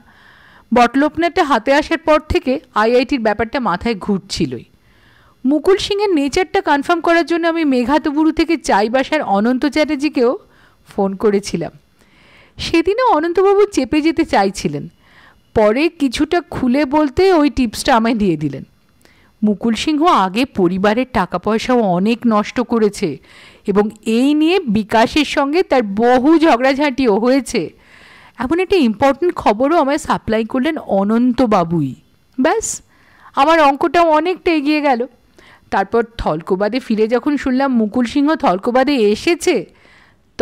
বটলোপনাটা হাতে আসার পর থেকে আইআইটির ব্যাপারটা মাথায় ঘুরছিলই মুকুল সিংয়ের নেচারটা কনফার্ম করার জন্য আমি মেঘাতবুরু থেকে চাইবাসার অনন্ত চ্যাটার্জিকেও ফোন করেছিলাম সেদিনও অনন্তবাবু চেপে যেতে চাইছিলেন পরে কিছুটা খুলে বলতে ওই টিপসটা আমায় দিয়ে দিলেন মুকুল সিংহ আগে পরিবারের টাকা পয়সাও অনেক নষ্ট করেছে এবং এই নিয়ে বিকাশের সঙ্গে তার বহু ঝগড়াঝাঁটিও হয়েছে এমন একটা ইম্পর্ট্যান্ট খবরও আমায় সাপ্লাই করলেন অনন্তবাবুই ব্যাস আমার অঙ্কটাও অনেকটা এগিয়ে গেল তারপর থলকোবাদে ফিরে যখন শুনলাম মুকুল সিংহ থলকোবাদে এসেছে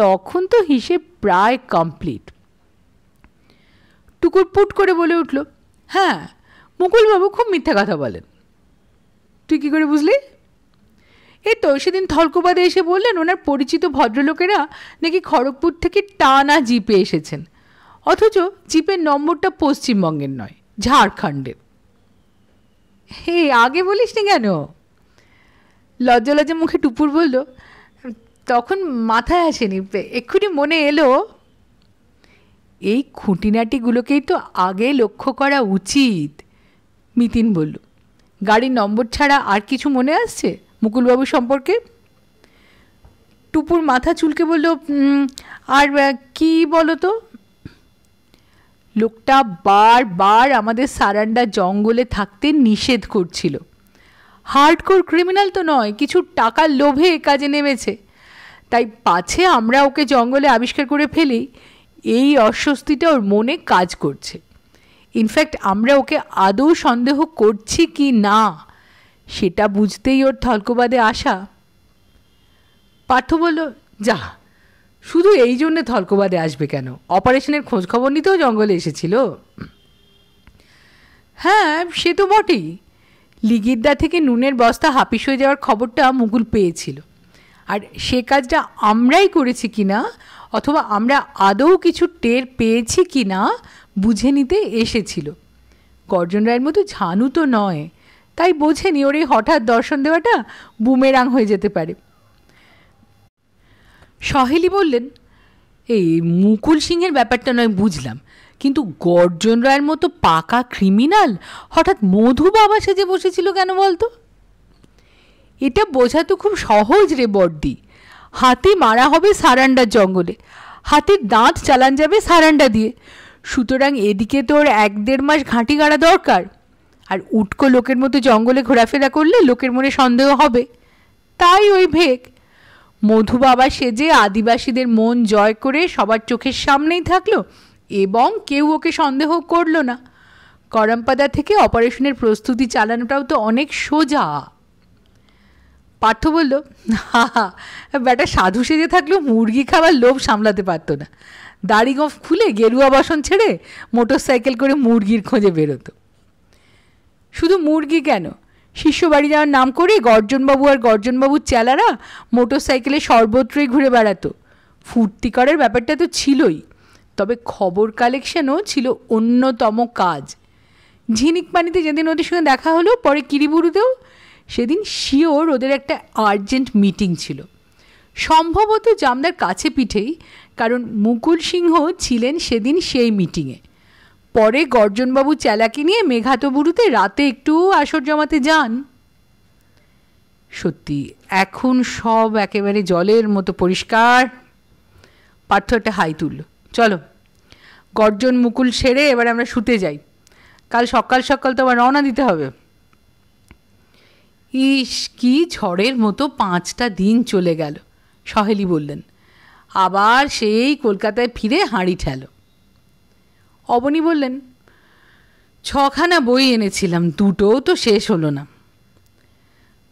তখন তো হিসেব প্রায় কমপ্লিট টুকুর পুট করে বলে উঠল হ্যাঁ মুকুলবাবু খুব মিথ্যা কথা বলেন তুই কী করে বুঝলি এই তো সেদিন থলকোবাদে এসে বললেন ওনার পরিচিত ভদ্রলোকেরা নাকি খড়গপুর থেকে টানা জিপে এসেছেন অথচ জিপের নম্বরটা পশ্চিমবঙ্গের নয় ঝাড়খণ্ডের হে আগে বলিস নি কেন লজ্জা লজ্জা মুখে টুপুর বলল তখন মাথায় আসেনি এক্ষুনি মনে এলো এই খুঁটিনাটিগুলোকেই তো আগে লক্ষ্য করা উচিত মিতিন বলল গাড়ির নম্বর ছাড়া আর কিছু মনে আসছে মুকুলবাবু সম্পর্কে টুপুর মাথা চুলকে বলল আর কি বলো তো লোকটা বারবার আমাদের সারান্ডা জঙ্গলে থাকতে নিষেধ করছিল হার্ডকোর ক্রিমিনাল তো নয় কিছু টাকার লোভে কাজে নেমেছে তাই পাছে আমরা ওকে জঙ্গলে আবিষ্কার করে ফেলি এই অস্বস্তিটা ওর মনে কাজ করছে ইনফ্যাক্ট আমরা ওকে আদৌ সন্দেহ করছি কি না সেটা বুঝতেই ওর থলকবাদে আসা পার্থ বলল যা শুধু এই জন্যে থলকবাদে আসবে কেন অপারেশনের খোঁজ খবর নিতেও জঙ্গলে এসেছিল হ্যাঁ সে তো বটেই লিগিরদা থেকে নুনের বস্তা হাপিস হয়ে যাওয়ার খবরটা মুকুল পেয়েছিল আর সে কাজটা আমরাই করেছি কি না অথবা আমরা আদৌ কিছু টের পেয়েছি কি না বুঝে নিতে এসেছিল গর্জন রায়ের মতো ঝানু তো নয় তাই বোঝেনি ওর এই হঠাৎ দর্শন দেওয়াটা বুমেরাং হয়ে যেতে পারে সহেলি বললেন এই মুকুল সিংয়ের ব্যাপারটা নয় বুঝলাম কিন্তু গর্জন রায়ের মতো পাকা ক্রিমিনাল হঠাৎ মধু বাবা সেজে বসেছিল কেন বলতো এটা বোঝা তো খুব সহজ রে বর্দি হাতি মারা হবে সারান্ডার জঙ্গলে হাতির দাঁত চালান যাবে সারান্ডা দিয়ে সুতরাং এদিকে তোর এক দেড় মাস ঘাঁটি গাড়া দরকার আর উটকো লোকের মতো জঙ্গলে ঘোরাফেরা করলে লোকের মনে সন্দেহ হবে তাই ওই ভেক মধু বাবা সেজে আদিবাসীদের মন জয় করে সবার চোখের সামনেই থাকলো এবং কেউ ওকে সন্দেহ করল না করমপাদা থেকে অপারেশনের প্রস্তুতি চালানোটাও তো অনেক সোজা পার্থ বলল হা হা ব্যাটা সাধু সেজে থাকলেও মুরগি খাবার লোভ সামলাতে পারতো না দাড়ি খুলে গেরুয়া বাসন ছেড়ে মোটর সাইকেল করে মুরগির খোঁজে বেরোতো শুধু মুরগি কেন শিষ্য বাড়ি যাওয়ার নাম করে গর্জনবাবু আর গর্জনবাবুর চেলারা মোটর সাইকেলে সর্বত্রই ঘুরে বেড়াতো ফুর্তি করার ব্যাপারটা তো ছিলই তবে খবর কালেকশনও ছিল অন্যতম কাজ ঝিনিক পানিতে যেদিন ওদের সঙ্গে দেখা হলো পরে কিরিবুরুতেও সেদিন শিওর ওদের একটা আর্জেন্ট মিটিং ছিল সম্ভবত জামদার কাছে পিঠেই কারণ মুকুল সিংহ ছিলেন সেদিন সেই মিটিংয়ে পরে গর্জনবাবু চেলাকে নিয়ে মেঘাতবুরুতে রাতে একটু আসর জমাতে যান সত্যি এখন সব একেবারে জলের মতো পরিষ্কার পার্থ একটা হাই তুলল চলো গর্জন মুকুল সেরে এবার আমরা শুতে যাই কাল সকাল সকাল তো আবার রওনা দিতে হবে ইস কি ঝড়ের মতো পাঁচটা দিন চলে গেল সহেলি বললেন আবার সেই কলকাতায় ফিরে হাঁড়ি ঠেল অবনী বললেন ছখানা বই এনেছিলাম দুটোও তো শেষ হলো না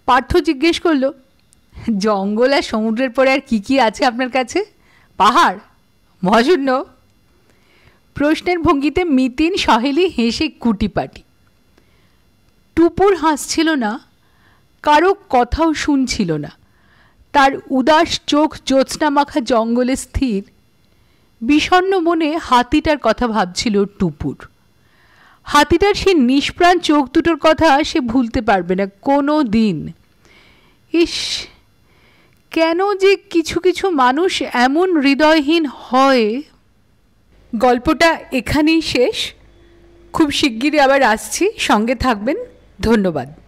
পার্থ জিজ্ঞেস করল জঙ্গল আর সমুদ্রের পরে আর কি কি আছে আপনার কাছে পাহাড় মহাশূন্য প্রশ্নের ভঙ্গিতে মিতিন সহেলি হেসে কুটিপাটি টুপুর হাসছিল না কারো কথাও শুনছিল না তার উদাস চোখ জ্যোৎস্না মাখা জঙ্গলে স্থির বিষণ্ন মনে হাতিটার কথা ভাবছিল টুপুর হাতিটার সে নিষ্প্রাণ চোখ দুটোর কথা সে ভুলতে পারবে না কোনো দিন ইস কেন যে কিছু কিছু মানুষ এমন হৃদয়হীন হয় গল্পটা এখানেই শেষ খুব শিগগিরই আবার আসছি সঙ্গে থাকবেন ধন্যবাদ